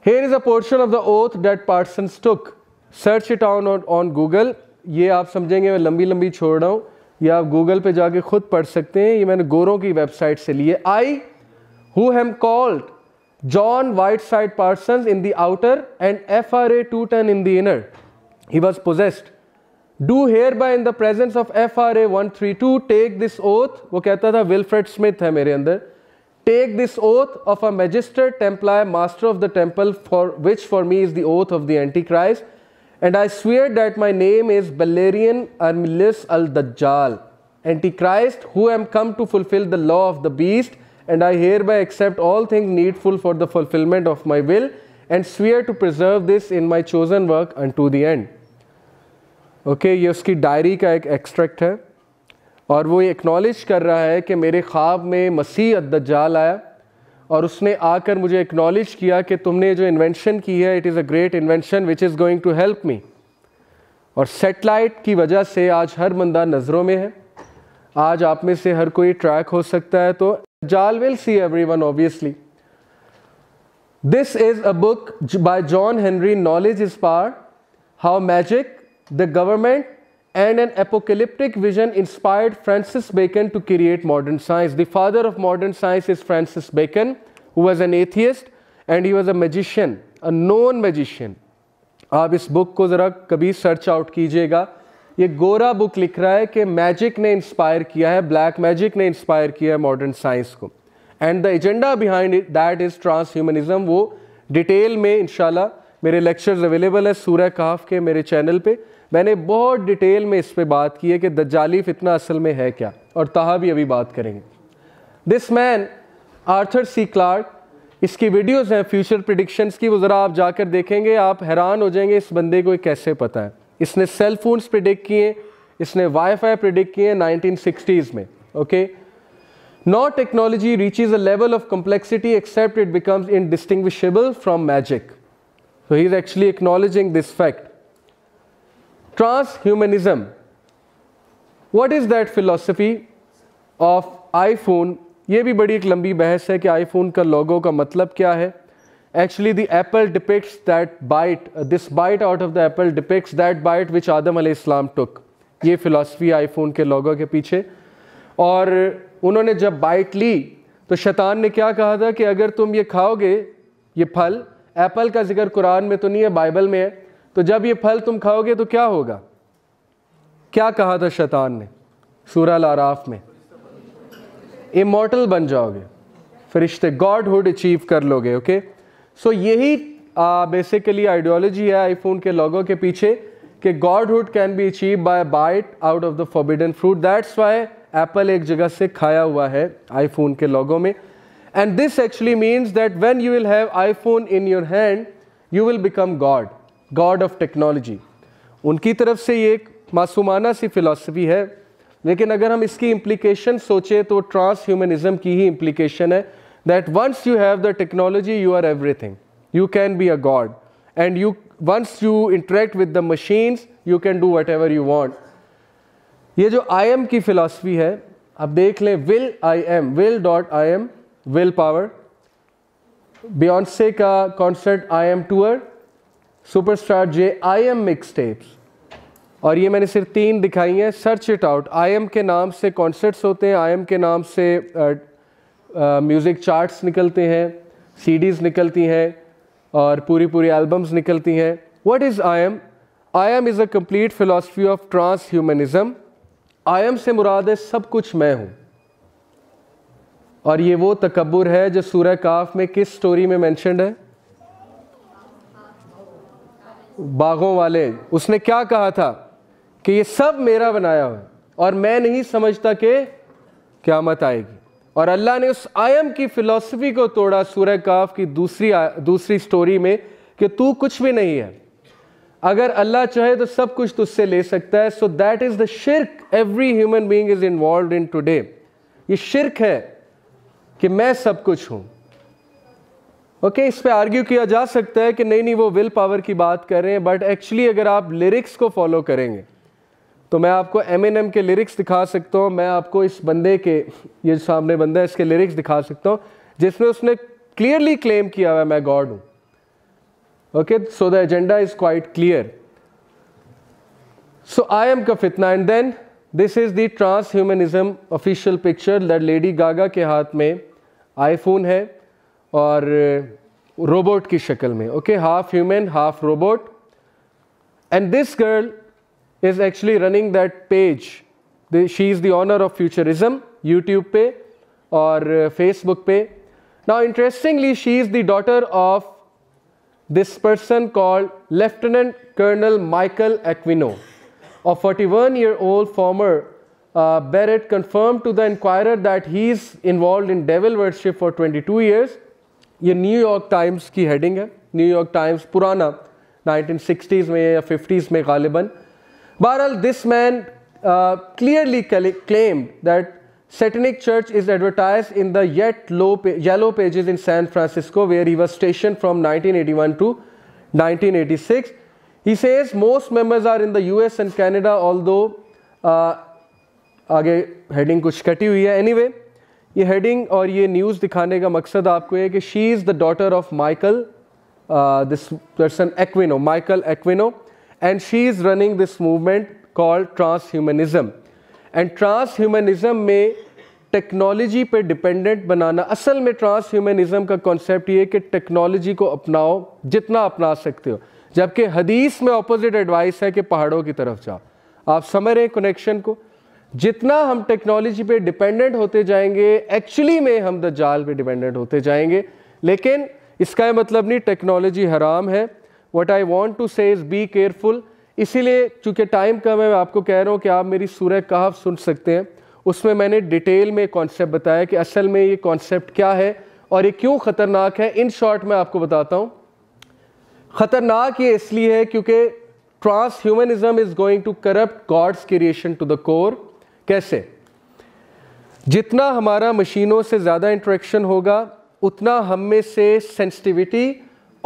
here is a portion of the oath that person took search it on on Google ये आप समझेंगे मैं लंबी लंबी छोड़ रहा हूं या आप गूगल पे जाके खुद पढ़ सकते हैं ये मैंने गोरों की वेबसाइट से लिए I who am called John White Side Parson in the outer and F R A two ton in the inner he was possessed do here by in the presence of F R A one three to take this oath वो कहता था Wilfred Smith है मेरे अंदर take this oath of a magister templi master of the temple for which for me is the oath of the anti christ And I swear that my name is Balerian Armilis al-Dajjal, Antichrist, who am come to fulfill the law of the beast, and I hereby accept all things needful for the fulfillment of my will, and swear to preserve this in my chosen work unto the end. okay, ये उसकी diary का एक extract है और वो ये acknowledge कर रहा है कि मेरे ख्वाब में मसीह अद्दजाल आया और उसने आकर मुझे एक्नॉलेज किया कि तुमने जो इन्वेंशन की है it is a great invention which is going to help me और सेटेलाइट की वजह से आज हर बंदा नज़रों में है आज आप में से हर कोई ट्रैक हो सकता है तो जाल will see everyone obviously this is a book by John Henry knowledge is power how magic the government and an apocalyptic vision inspired Francis Bacon to create modern science. The father of modern science is Francis Bacon, who was an atheist and he was a magician, a known magician. आप इस book को ज़रा कभी search out कीजिएगा ये गोरा book लिख रहा है कि मैजिक ने इंस्पायर किया है ब्लैक मैजिक ने इंस्पायर किया है मॉडर्न साइंस को and the agenda behind that is transhumanism वो डिटेल में इन मेरे लेक्चर्स अवेलेबल है सूर्य काफ के मेरे चैनल पे मैंने बहुत डिटेल में इस पर बात की है कि दज्जाली फितना असल में है क्या और तहा भी अभी बात करेंगे this man Arthur C Clarke इसकी वीडियोस हैं फ्यूचर प्रिडिक्शंस की वो ज़रा आप जाकर देखेंगे आप हैरान हो जाएंगे इस बंदे को कैसे पता है इसने सेल फोन्स प्रिडिक्ट किए इसने वाईफाई प्रिडिक्ट किए सिक्सटीज में okay no technology is a level of complexity except it becomes indistinguishable from magic so he is actually acknowledging this fact trans transhumanism what is that philosophy of iPhone ये भी बड़ी एक लंबी बहस है कि iPhone का लोगो का मतलब क्या है actually the apple depicts that bite this bite out of the apple depicts that bite which आदम अल इस्लाम टुक ये फिलासफी आई फोन के लोगो के पीछे और उन्होंने जब बाइट ली तो शैतान ने क्या कहा था कि अगर तुम ये खाओगे ये फल एप्पल का जिक्र कुरान में तो नहीं है बाइबल में है तो जब ये फल तुम खाओगे तो क्या होगा क्या कहा था शैतान ने सूरा लाराफ में इमोटल बन जाओगे फरिश्ते गॉडहुड अचीव कर लोगे ओके सो यही बेसिकली आइडियोलॉजी है आईफोन के लोगों के पीछे कि godhood can be achieve by bite out of the forbidden fruit that's why Apple एक जगह से खाया हुआ है आईफोन के लोगों में and this actually means that when you will have iPhone in your hand you will become god god of technology उनकी तरफ से ये एक मासूमाना सी फ़िलासफ़ी है लेकिन अगर हम इसकी इम्प्लीकेशन सोचें तो ट्रांस ह्यूमनिज्म की ही इम्प्लीकेशन है that once you have the technology you are everything you can be a god and you once you interact with the machines you can do whatever you want ये जो I am की philosophy है अब देख लें will I am will dot I am will power Beyonce का concert I am tour superstar J I am mix tapes और ये मैंने सिर्फ तीन दिखाई हैं search it out I am के नाम से कॉन्सर्ट्स होते हैं आई एम के नाम से म्यूज़िक चार्ट्स निकलते हैं सीडीज़ निकलती हैं और पूरी पूरी एल्बम्स निकलती हैं what is I am I am is a complete philosophy of transhumanism I am से मुराद है सब कुछ मैं हूँ और ये वो तकबर है जो सूर्य काफ में किस स्टोरी में मैंशनड है बागों वाले उसने क्या कहा था कि ये सब मेरा बनाया हुआ और मैं नहीं समझता कि क्या मत आएगी और अल्लाह ने उस आयम की फ़िलासफ़ी को तोड़ा सूर्य काफ की दूसरी दूसरी स्टोरी में कि तू कुछ भी नहीं है अगर अल्लाह चाहे तो सब कुछ तुझसे ले सकता है सो दैट इज़ द शिरक every human being is involve in today ये शिरक है कि मैं सब कुछ हूँ ओके okay, इस पे आर्ग्यू किया जा सकता है कि नहीं नहीं वो विल पावर की बात कर रहे हैं बट एक्चुअली अगर आप लिरिक्स को फॉलो करेंगे तो मैं आपको एम एन एम के लिरिक्स दिखा सकता हूँ मैं आपको इस बंदे के ये सामने बंदा है इसके लिरिक्स दिखा सकता हूँ जिसमें उसने क्लियरली क्लेम किया हुआ मैं गॉड हूँ okay so the agenda is quite clear so I am का फितना and then this is the transhumanism official picture Lady Gaga के हाथ में आईफोन है और रोबोट की शक्ल में okay half human half robot and this girl is actually running that page she is the owner of Futurism YouTube पे और फेसबुक uh, पे now interestingly she is the daughter of this person called lieutenant colonel Michael Aquino और forty one year old former beret confirm to the Inquirer that he is involve in devil worship for twenty two years ये New York Times की heading है New York Times पुराना 1960s में या 50s में गालिबन बहरहाल this man clearly claim that satanic church is advertise in the yet low yellow pages in San Francisco where he was station from 1981 to 1986 he says most members are in the US and Canada all आगे हेडिंग कुछ कटी हुई है any anyway, ये heading और ये news दिखाने का मकसद आपको है कि she is the daughter of Michael this person Aquino Michael Aquino and she is running this movement called transhumanism and transhumanism में टेक्नोलॉजी पे डिपेंडेंट बनाना असल में ट्रांस ह्यूमनिज़म का कॉन्सेप्ट ये कि टेक्नोलॉजी को अपनाओ जितना अपना सकते हो जबकि हदीस में अपोजिट एडवाइस है कि पहाड़ों की तरफ जाओ आप समझ रहे हैं कनेक्शन को जितना हम टेक्नोलॉजी पे डिपेंडेंट होते जाएंगे एक्चुअली में हम द जाल पे डिपेंडेंट होते जाएंगे लेकिन इसका मतलब नहीं टेक्नोलॉजी हराम है what I want to say is be careful इसीलिए चूंकि टाइम कम है मैं आपको कह रहा हूँ कि आप मेरी सूर्य कहाव सुन सकते हैं उसमें मैंने डिटेल में कॉन्सेप्ट बताया कि असल में ये कॉन्सेप्ट क्या है और ये क्यों ख़तरनाक है इन शॉर्ट मैं आपको बताता हूँ ख़तरनाक ये इसलिए है क्योंकि transhumanism is going to corrupt God's creation to the core कैसे जितना हमारा मशीनों से ज़्यादा इंट्रैक्शन होगा उतना हम में से सेंसिटिविटी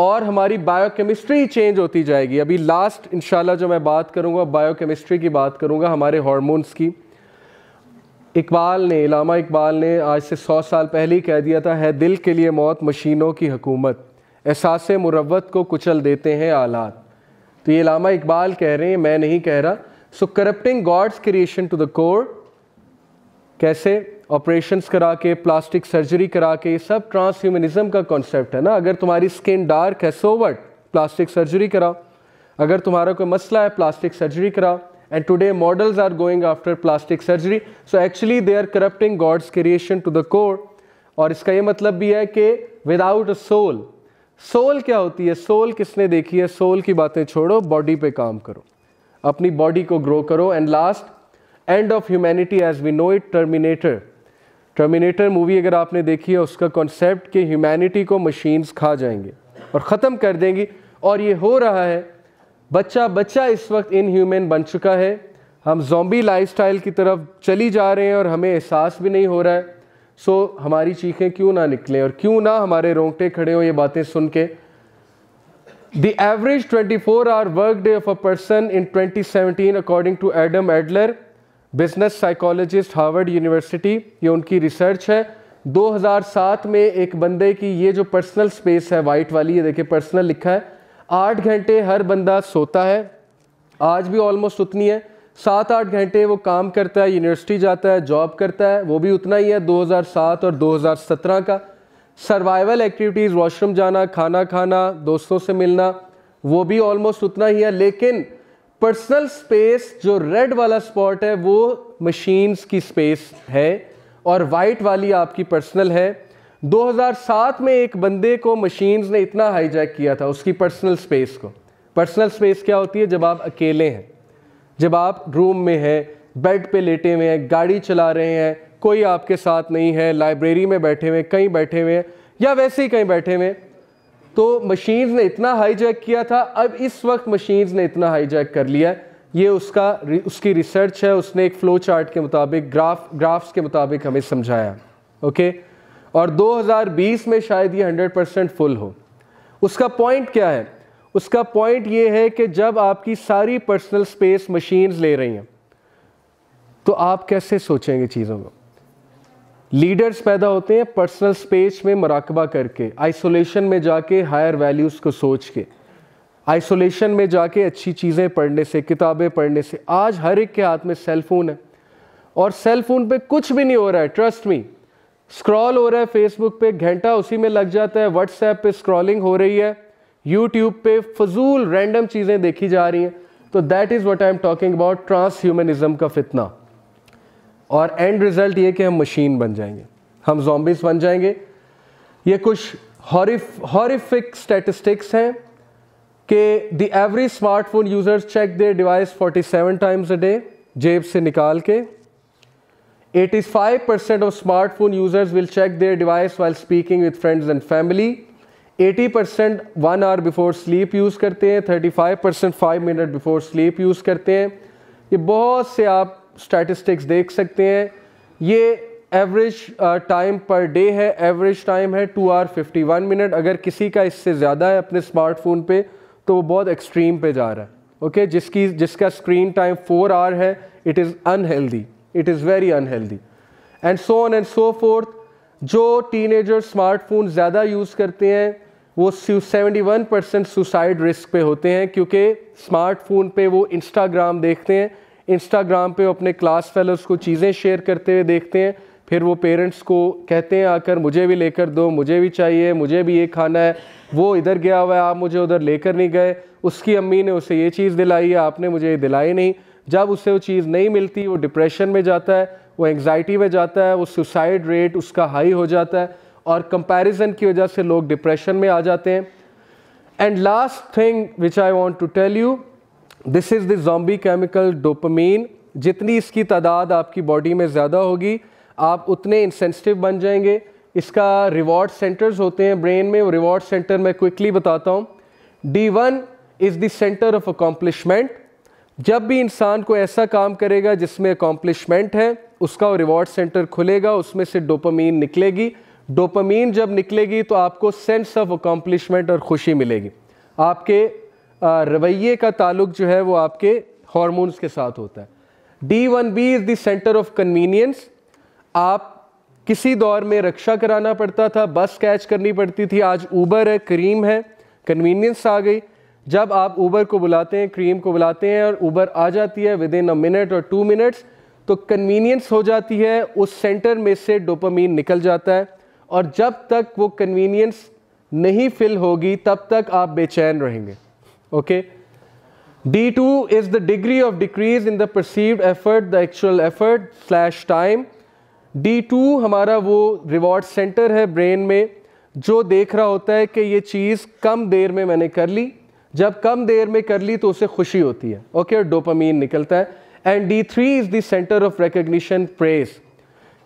और हमारी बायोकेमिस्ट्री चेंज होती जाएगी अभी लास्ट इंशाल्लाह जो मैं बात करूंगा बायोकेमिस्ट्री की बात करूंगा हमारे हार्मोन्स की इकबाल ने इलामा इकबाल ने आज से सौ साल पहले ही कह दिया था है दिल के लिए मौत मशीनों की हकूमत एहसास मुरवत को कुचल देते हैं आलात तो ये इलामा इकबाल कह रहे हैं मैं नहीं कह रहा so corrupting God's creation to the core कैसे ऑपरेशंस करा के प्लास्टिक सर्जरी करा के ये सब ट्रांसह्यूमनिज्म का कॉन्सेप्ट है ना अगर तुम्हारी स्किन डार्क है सोवट प्लास्टिक सर्जरी करा अगर तुम्हारा कोई मसला है प्लास्टिक सर्जरी करा and today models are going after plastic surgery so actually they are corrupting God's creation to the core और इसका ये मतलब भी है कि विदाउट अ सोल सोल क्या होती है सोल किसने देखी है सोल की बातें छोड़ो बॉडी पे काम करो अपनी बॉडी को ग्रो करो and last end of humanity as we know it Terminator Terminator movie अगर आपने देखी है उसका कॉन्सेप्ट कि ह्यूमैनिटी को मशीन्स खा जाएंगे और ख़त्म कर देंगी और ये हो रहा है बच्चा बच्चा इस वक्त इनह्यूमन बन चुका है हम जॉम्बी लाइफस्टाइल की तरफ चली जा रहे हैं और हमें एहसास भी नहीं हो रहा है सो हमारी चीखें क्यों ना निकलें और क्यों ना हमारे रोंगटे खड़े हों ये बातें सुन के average twenty four average work day of a person in twenty seventeen according to Adam Adler business psychologist Harvard University ये उनकी रिसर्च है 2007 में एक बंदे की ये जो पर्सनल स्पेस है वाइट वाली ये देखिए पर्सनल लिखा है आठ घंटे हर बंदा सोता है आज भी ऑलमोस्ट उतनी है सात आठ घंटे वो काम करता है यूनिवर्सिटी जाता है जॉब करता है वो भी उतना ही है 2007 और 2017 का सर्वाइवल एक्टिविटीज़ वॉशरूम जाना खाना खाना दोस्तों से मिलना वो भी ऑलमोस्ट उतना ही है लेकिन पर्सनल स्पेस जो रेड वाला स्पॉट है वो मशीन्स की स्पेस है और वाइट वाली आपकी पर्सनल है 2007 में एक बंदे को मशीन्स ने इतना हाईजैक किया था उसकी पर्सनल स्पेस को पर्सनल स्पेस क्या होती है जब आप अकेले हैं जब आप रूम में हैं बेड पे लेटे हुए हैं गाड़ी चला रहे हैं कोई आपके साथ नहीं है लाइब्रेरी में बैठे हुए कहीं बैठे हुए हैं या वैसे ही कहीं बैठे हुए तो मशीन्स ने इतना हाईजैक किया था अब इस वक्त मशीन्स ने इतना हाईजैक कर लिया है ये उसका उसकी रिसर्च है उसने एक फ्लो चार्ट के मुताबिक ग्राफ ग्राफ्स के मुताबिक हमें समझाया ओके और 2020 में शायद ये 100 परसेंट फुल हो उसका पॉइंट क्या है उसका पॉइंट ये है कि जब आपकी सारी पर्सनल स्पेस मशीन्स ले रही हैं तो आप कैसे सोचेंगे चीज़ों को लीडर्स पैदा होते हैं पर्सनल स्पेस में मराकबा करके आइसोलेशन में जाके हायर वैल्यूज़ को सोच के आइसोलेशन में जाके अच्छी चीज़ें पढ़ने से किताबें पढ़ने से आज हर एक के हाथ में सेल फ़ोन है और सेल फ़ोन पे कुछ भी नहीं हो रहा है ट्रस्ट मी स्क्रॉल हो रहा है फेसबुक पे घंटा उसी में लग जाता है व्हाट्सएप पे स्क्रॉलिंग हो रही है यूट्यूब पे फजूल रैंडम चीज़ें देखी जा रही हैं तो that is what I am talking about transhumanism का फितना और एंड रिज़ल्ट ये कि हम मशीन बन जाएंगे हम जॉम्बिस बन जाएंगे ये कुछ हॉरिफ हॉरिफिक स्टेटिस्टिक्स हैं कि the every smartphone users check they device 47 times a day जेब से निकाल के 85 percent of smartphone users will check their device while speaking with friends and family 80 percent one hour before sleep use करते हैं 35 percent five minute before sleep use करते हैं ये बहुत से आप स्टैटिस्टिक्स देख सकते हैं ये एवरेज टाइम पर डे है एवरेज टाइम है two hour fifty one minute अगर किसी का इससे ज़्यादा है अपने स्मार्टफोन पे तो वो बहुत एक्सट्रीम पे जा रहा है ओके okay? जिसकी जिसका स्क्रीन टाइम फोर आर है it is unhealthy it is very unhealthy and so on and so forth जो टीनेजर स्मार्टफोन ज़्यादा यूज़ करते हैं वो seventy one percent suicide risk पे होते हैं क्योंकि स्मार्टफोन पे वो इंस्टाग्राम देखते हैं इंस्टाग्राम पे अपने क्लास फेलोज़ को चीज़ें शेयर करते हुए देखते हैं फिर वो पेरेंट्स को कहते हैं आकर मुझे भी लेकर दो मुझे भी चाहिए मुझे भी ये खाना है वो इधर गया हुआ है आप मुझे उधर लेकर नहीं गए उसकी अम्मी ने उसे ये चीज़ दिलाई है आपने मुझे ये दिलाई नहीं जब उसे वो चीज़ नहीं मिलती वो डिप्रेशन में जाता है वो एंग्जाइटी में जाता है वो सुसाइड रेट उसका हाई हो जाता है और कंपेरिज़न की वजह से लोग डिप्रेशन में आ जाते हैं and last thing which I want to tell you this is the zombie chemical dopamine जितनी इसकी तादाद आपकी बॉडी में ज़्यादा होगी आप उतने इंसेंसिटिव बन जाएंगे इसका रिवॉर्ड सेंटर्स होते हैं ब्रेन में वो रिवॉर्ड सेंटर मैं क्विकली बताता हूँ D one is the centre of accomplishment जब भी इंसान को ऐसा काम करेगा जिसमें अकॉम्पलिशमेंट है उसका रिवॉर्ड सेंटर खुलेगा उसमें से डोपामीन निकलेगी डोपामीन जब निकलेगी तो आपको सेंस ऑफ अकॉम्पलिशमेंट और खुशी मिलेगी आपके रवैये का ताल्लुक जो है वो आपके हॉर्मोन्स के साथ होता है डी वन बी इज़ देंटर सेंटर ऑफ कन्वीनियंस आप किसी दौर में रक्षा कराना पड़ता था बस कैच करनी पड़ती थी आज ऊबर है क्रीम है कन्वीनियंस आ गई जब आप ऊबर को बुलाते हैं क्रीम को बुलाते हैं और ऊबर आ जाती है विद इन अ मिनट और टू मिनट्स तो कन्वीनियंस हो जाती है उस सेंटर में से डोपामीन निकल जाता है और जब तक वो कन्वीनियंस नहीं फिल होगी तब तक आप बेचैन रहेंगे okay d2 is the degree of decrease in the perceived effort the actual effort slash time d2 हमारा वो रिवॉर्ड सेंटर है ब्रेन में जो देख रहा होता है कि ये चीज़ कम देर में मैंने कर ली जब कम देर में कर ली तो उसे खुशी होती है ओके और डोपामीन निकलता है and D three is the centre of recognition praise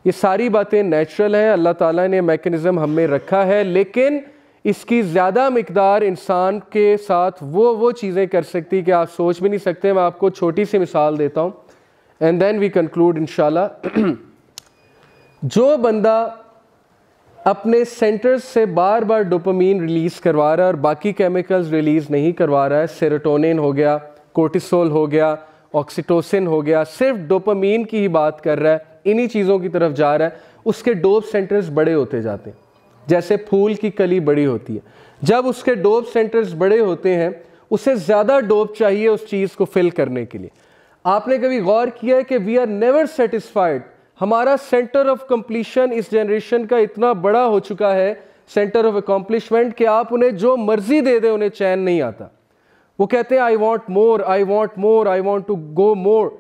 ये सारी बातें नेचुरल हैं अल्लाह ताला ने मैकेनिज़्म में रखा है लेकिन इसकी ज़्यादा मकदार इंसान के साथ वो वो चीज़ें कर सकती कि आप सोच भी नहीं सकते मैं आपको छोटी सी मिसाल देता हूँ एंड देन वी कंक्लूड इन जो बंदा अपने सेंटर्स से बार बार डोपामीन रिलीज़ करवा रहा है और बाकी केमिकल्स रिलीज़ नहीं करवा रहा है सेरोटोनिन हो गया कोर्टिसोल हो गया ऑक्सीटोसिन हो गया सिर्फ डोपामीन की ही बात कर रहा है इन्हीं चीज़ों की तरफ जा रहा है उसके डोप सेंटर्स बड़े होते जाते हैं जैसे फूल की कली बड़ी होती है जब उसके डोब सेंटर्स बड़े होते हैं उसे ज़्यादा डोब चाहिए उस चीज़ को फिल करने के लिए आपने कभी गौर किया है कि वी आर नेवर सेटिस्फाइड हमारा सेंटर ऑफ कंप्लीशन इस जनरेशन का इतना बड़ा हो चुका है सेंटर ऑफ अकम्पलिशमेंट कि आप उन्हें जो मर्जी दे दें उन्हें चैन नहीं आता वो कहते हैं I want more I want more I want to go more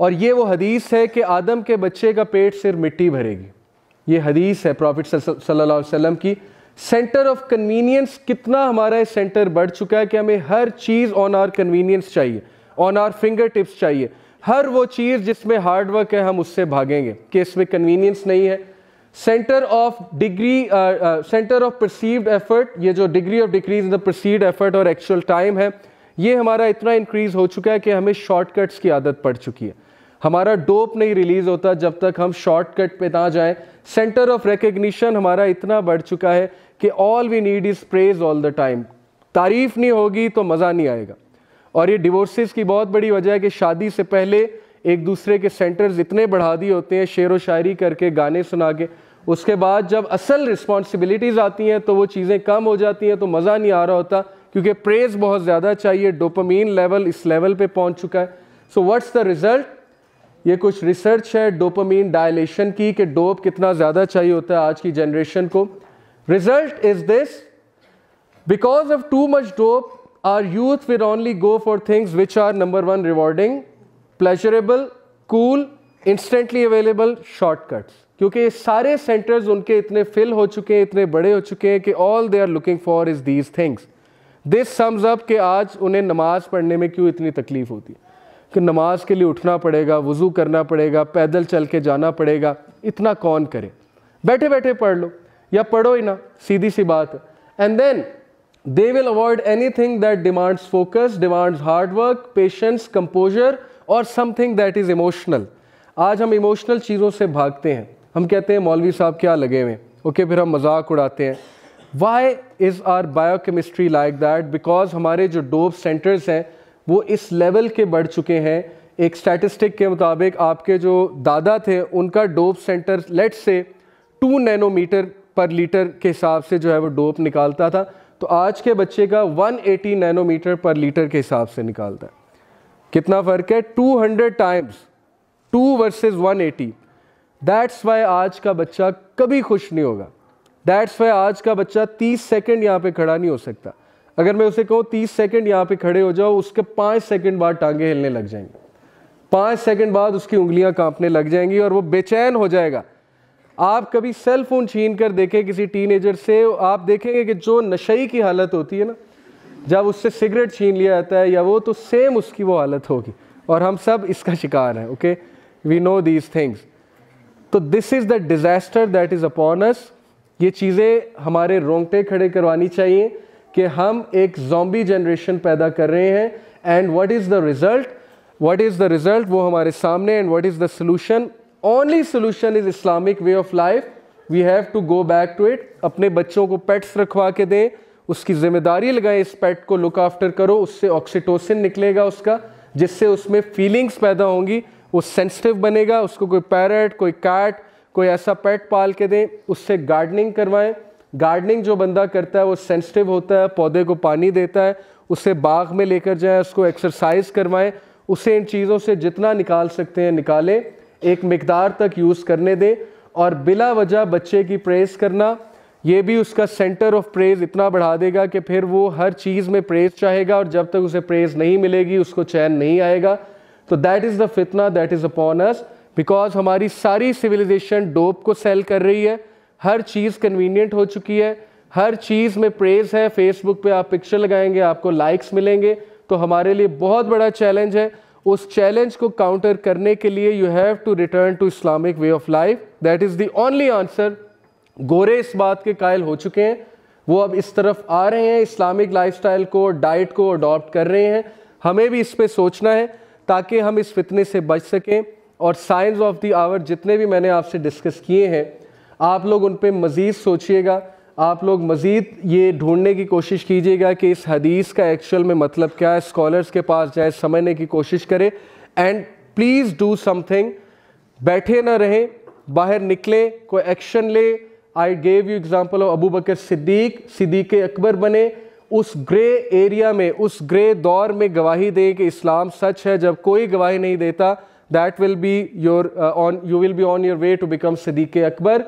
और ये वो हदीस है कि आदम के बच्चे का पेट सिर्फ मिट्टी भरेगी ये हदीस है प्रॉफिट सल्लल्लाहु अलैहि वसल्लम की सेंटर ऑफ कन्वीनियंस कितना हमारा सेंटर बढ़ चुका है कि हमें हर चीज़ ऑन आर कन्वीनियंस चाहिए ऑन आर फिंगर टिप्स चाहिए हर वो चीज़ जिसमें हार्ड वर्क है हम उससे भागेंगे कि इसमें कन्वीनियंस नहीं है centre of degree centre of perceived effort ये जो degree of decrease in the perceived effort और एक्चुअल टाइम है ये हमारा इतना इंक्रीज़ हो चुका है कि हमें शॉर्टकट्स की आदत पड़ चुकी है हमारा डोप नहीं रिलीज होता जब तक हम शॉर्टकट पे ना जाएं सेंटर ऑफ रिकग्निशन हमारा इतना बढ़ चुका है कि all we need is praise all the time तारीफ नहीं होगी तो मज़ा नहीं आएगा और ये डिवोर्सेस की बहुत बड़ी वजह है कि शादी से पहले एक दूसरे के सेंटर्स इतने बढ़ा दिए होते हैं शेर व शायरी करके गाने सुना के उसके बाद जब असल रिस्पॉन्सिबिलिटीज़ आती हैं तो वो चीज़ें कम हो जाती हैं तो मज़ा नहीं आ रहा होता क्योंकि प्रेज़ बहुत ज़्यादा चाहिए डोपमीन लेवल इस लेवल पे पहुंच चुका है सो व्हाट्स द रिज़ल्ट ये कुछ रिसर्च है डोपामीन डायलेशन की कि डोप कितना ज़्यादा चाहिए होता है आज की जनरेशन को result is this because of too much dope our youth will only go for things which are number one rewarding pleasurable cool instantly available shortcuts क्योंकि सारे सेंटर्स उनके इतने फिल हो चुके हैं इतने बड़े हो चुके हैं कि all they are looking for is these things this sums up कि आज उन्हें नमाज पढ़ने में क्यों इतनी तकलीफ होती है कि नमाज के लिए उठना पड़ेगा वज़ू करना पड़ेगा पैदल चल के जाना पड़ेगा इतना कौन करे बैठे बैठे पढ़ लो या पढ़ो ही ना सीधी सी बात है and then they will avoid anything that demands focus demands hard work patience composure और समथिंग दैट इज़ इमोशनल आज हम इमोशनल चीज़ों से भागते हैं हम कहते हैं मौलवी साहब क्या लगे हुए ओके फिर हम मजाक उड़ाते हैं why is our biochemistry like that because हमारे जो डोब सेंटर्स हैं वो इस लेवल के बढ़ चुके हैं एक स्टैटिस्टिक के मुताबिक आपके जो दादा थे उनका डोप सेंटर लेट से टू नैनोमीटर पर लीटर के हिसाब से जो है वो डोप निकालता था तो आज के बच्चे का 180 नैनोमीटर पर लीटर के हिसाब से निकालता है कितना फ़र्क है 200 times two versus 180 that's why आज का बच्चा कभी खुश नहीं होगा दैट्स वाई आज का बच्चा 30 सेकंड यहाँ पे खड़ा नहीं हो सकता अगर मैं उसे कहूँ तीस सेकेंड यहाँ पे खड़े हो जाओ उसके पाँच सेकेंड बाद टांगे हिलने लग जाएंगी पाँच सेकेंड बाद उसकी उंगलियाँ कांपने लग जाएंगी और वो बेचैन हो जाएगा आप कभी सेल फोन छीन कर देखें किसी टीनेजर से आप देखेंगे कि जो नशई की हालत होती है ना जब उससे सिगरेट छीन लिया जाता है या वो तो सेम उसकी वो हालत होगी और हम सब इसका शिकार हैं okay we know these things तो this is the disaster that is upon us ये चीज़ें हमारे रोंगटे खड़े करवानी चाहिए कि हम एक जॉम्बी जनरेशन पैदा कर रहे हैं and what is the result what is the result वो हमारे सामने and what is the solution only solution is Islamic way of life we have to go back to it अपने बच्चों को पेट्स रखवा के दें उसकी जिम्मेदारी लगाएं इस पेट को लुक आफ्टर करो उससे ऑक्सीटोसिन निकलेगा उसका जिससे उसमें फीलिंग्स पैदा होंगी वो सेंसिटिव बनेगा उसको कोई पैरट कोई कैट कोई ऐसा पेट पाल के दें उससे गार्डनिंग करवाएं गार्डनिंग जो बंदा करता है वो सेंसिटिव होता है पौधे को पानी देता है उसे बाग में लेकर जाए उसको एक्सरसाइज करवाएं उसे इन चीज़ों से जितना निकाल सकते हैं निकालें एक मकदार तक यूज़ करने दें और बिला वजह बच्चे की प्रेस करना ये भी उसका सेंटर ऑफ प्रेज इतना बढ़ा देगा कि फिर वो हर चीज़ में प्रेज चाहेगा और जब तक उसे प्रेज नहीं मिलेगी उसको चैन नहीं आएगा तो दैट इज़ द फितना that is upon us because हमारी सारी सिविलाइजेशन डोप को सेल कर रही है हर चीज़ कन्वीनियंट हो चुकी है हर चीज़ में प्रेज़ है फेसबुक पे आप पिक्चर लगाएंगे आपको लाइक्स मिलेंगे तो हमारे लिए बहुत बड़ा चैलेंज है उस चैलेंज को काउंटर करने के लिए you have to return to Islamic way of life that is the only answer गोरे इस बात के कायल हो चुके हैं वो अब इस तरफ आ रहे हैं इस्लामिक लाइफस्टाइल को डाइट को अडॉप्ट कर रहे हैं हमें भी इस पर सोचना है ताकि हम इस फितने से बच सकें और साइंस ऑफ दी आवर जितने भी मैंने आपसे डिस्कस किए हैं आप लोग उन पर मज़ीद सोचिएगा आप लोग मज़ीद ये ढूंढने की कोशिश कीजिएगा कि इस हदीस का एक्चुअल में मतलब क्या है स्कॉलर्स के पास जाए समझने की कोशिश करें एंड प्लीज़ डू समथिंग बैठे ना रहें बाहर निकलें कोई एक्शन लें I gave you example of Abu Bakr Siddiq Siddiq Akbar बने उस ग्रे एरिया में उस ग्रे दौर में गवाही दें कि इस्लाम सच है जब कोई गवाही नहीं देता that will be your own you will be on your way to become Siddiq Akbar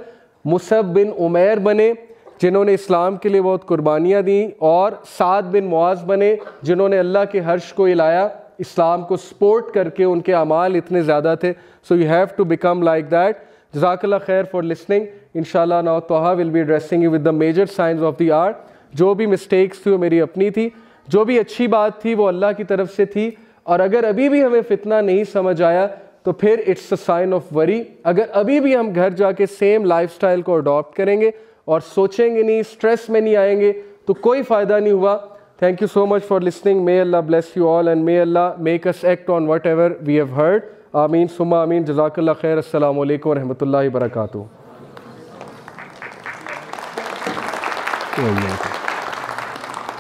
Musab bin Umair बने जिन्होंने इस्लाम के लिए बहुत कुर्बानियाँ दी और साद बिन मुआज़ बने जिन्होंने अल्लाह के हर्ष को हिलाया इस्लाम को सपोर्ट करके उनके अमाल इतने ज़्यादा थे so you have to become like that जजाकल्ला खैर for listening in now Taha will be addressing you with the major science of the art जो भी मिस्टेक्स थी वो मेरी अपनी थी जो भी अच्छी बात थी वो अल्लाह की तरफ से थी और अगर अभी भी हमें फितना नहीं समझ आया तो फिर it's a sign of worry अगर अभी भी हम घर जाके सेम लाइफस्टाइल को अडॉप्ट करेंगे और सोचेंगे नहीं स्ट्रेस में नहीं आएंगे तो कोई फ़ायदा नहीं हुआ thank you so much for listening may Allah bless you all and may Allah make us act on whatever we have heard आमीन सुमा आमीन जजाकल्ला खैर असल वरहमल वर्का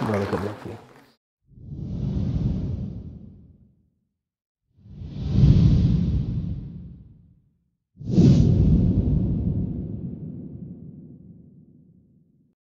Barakallah.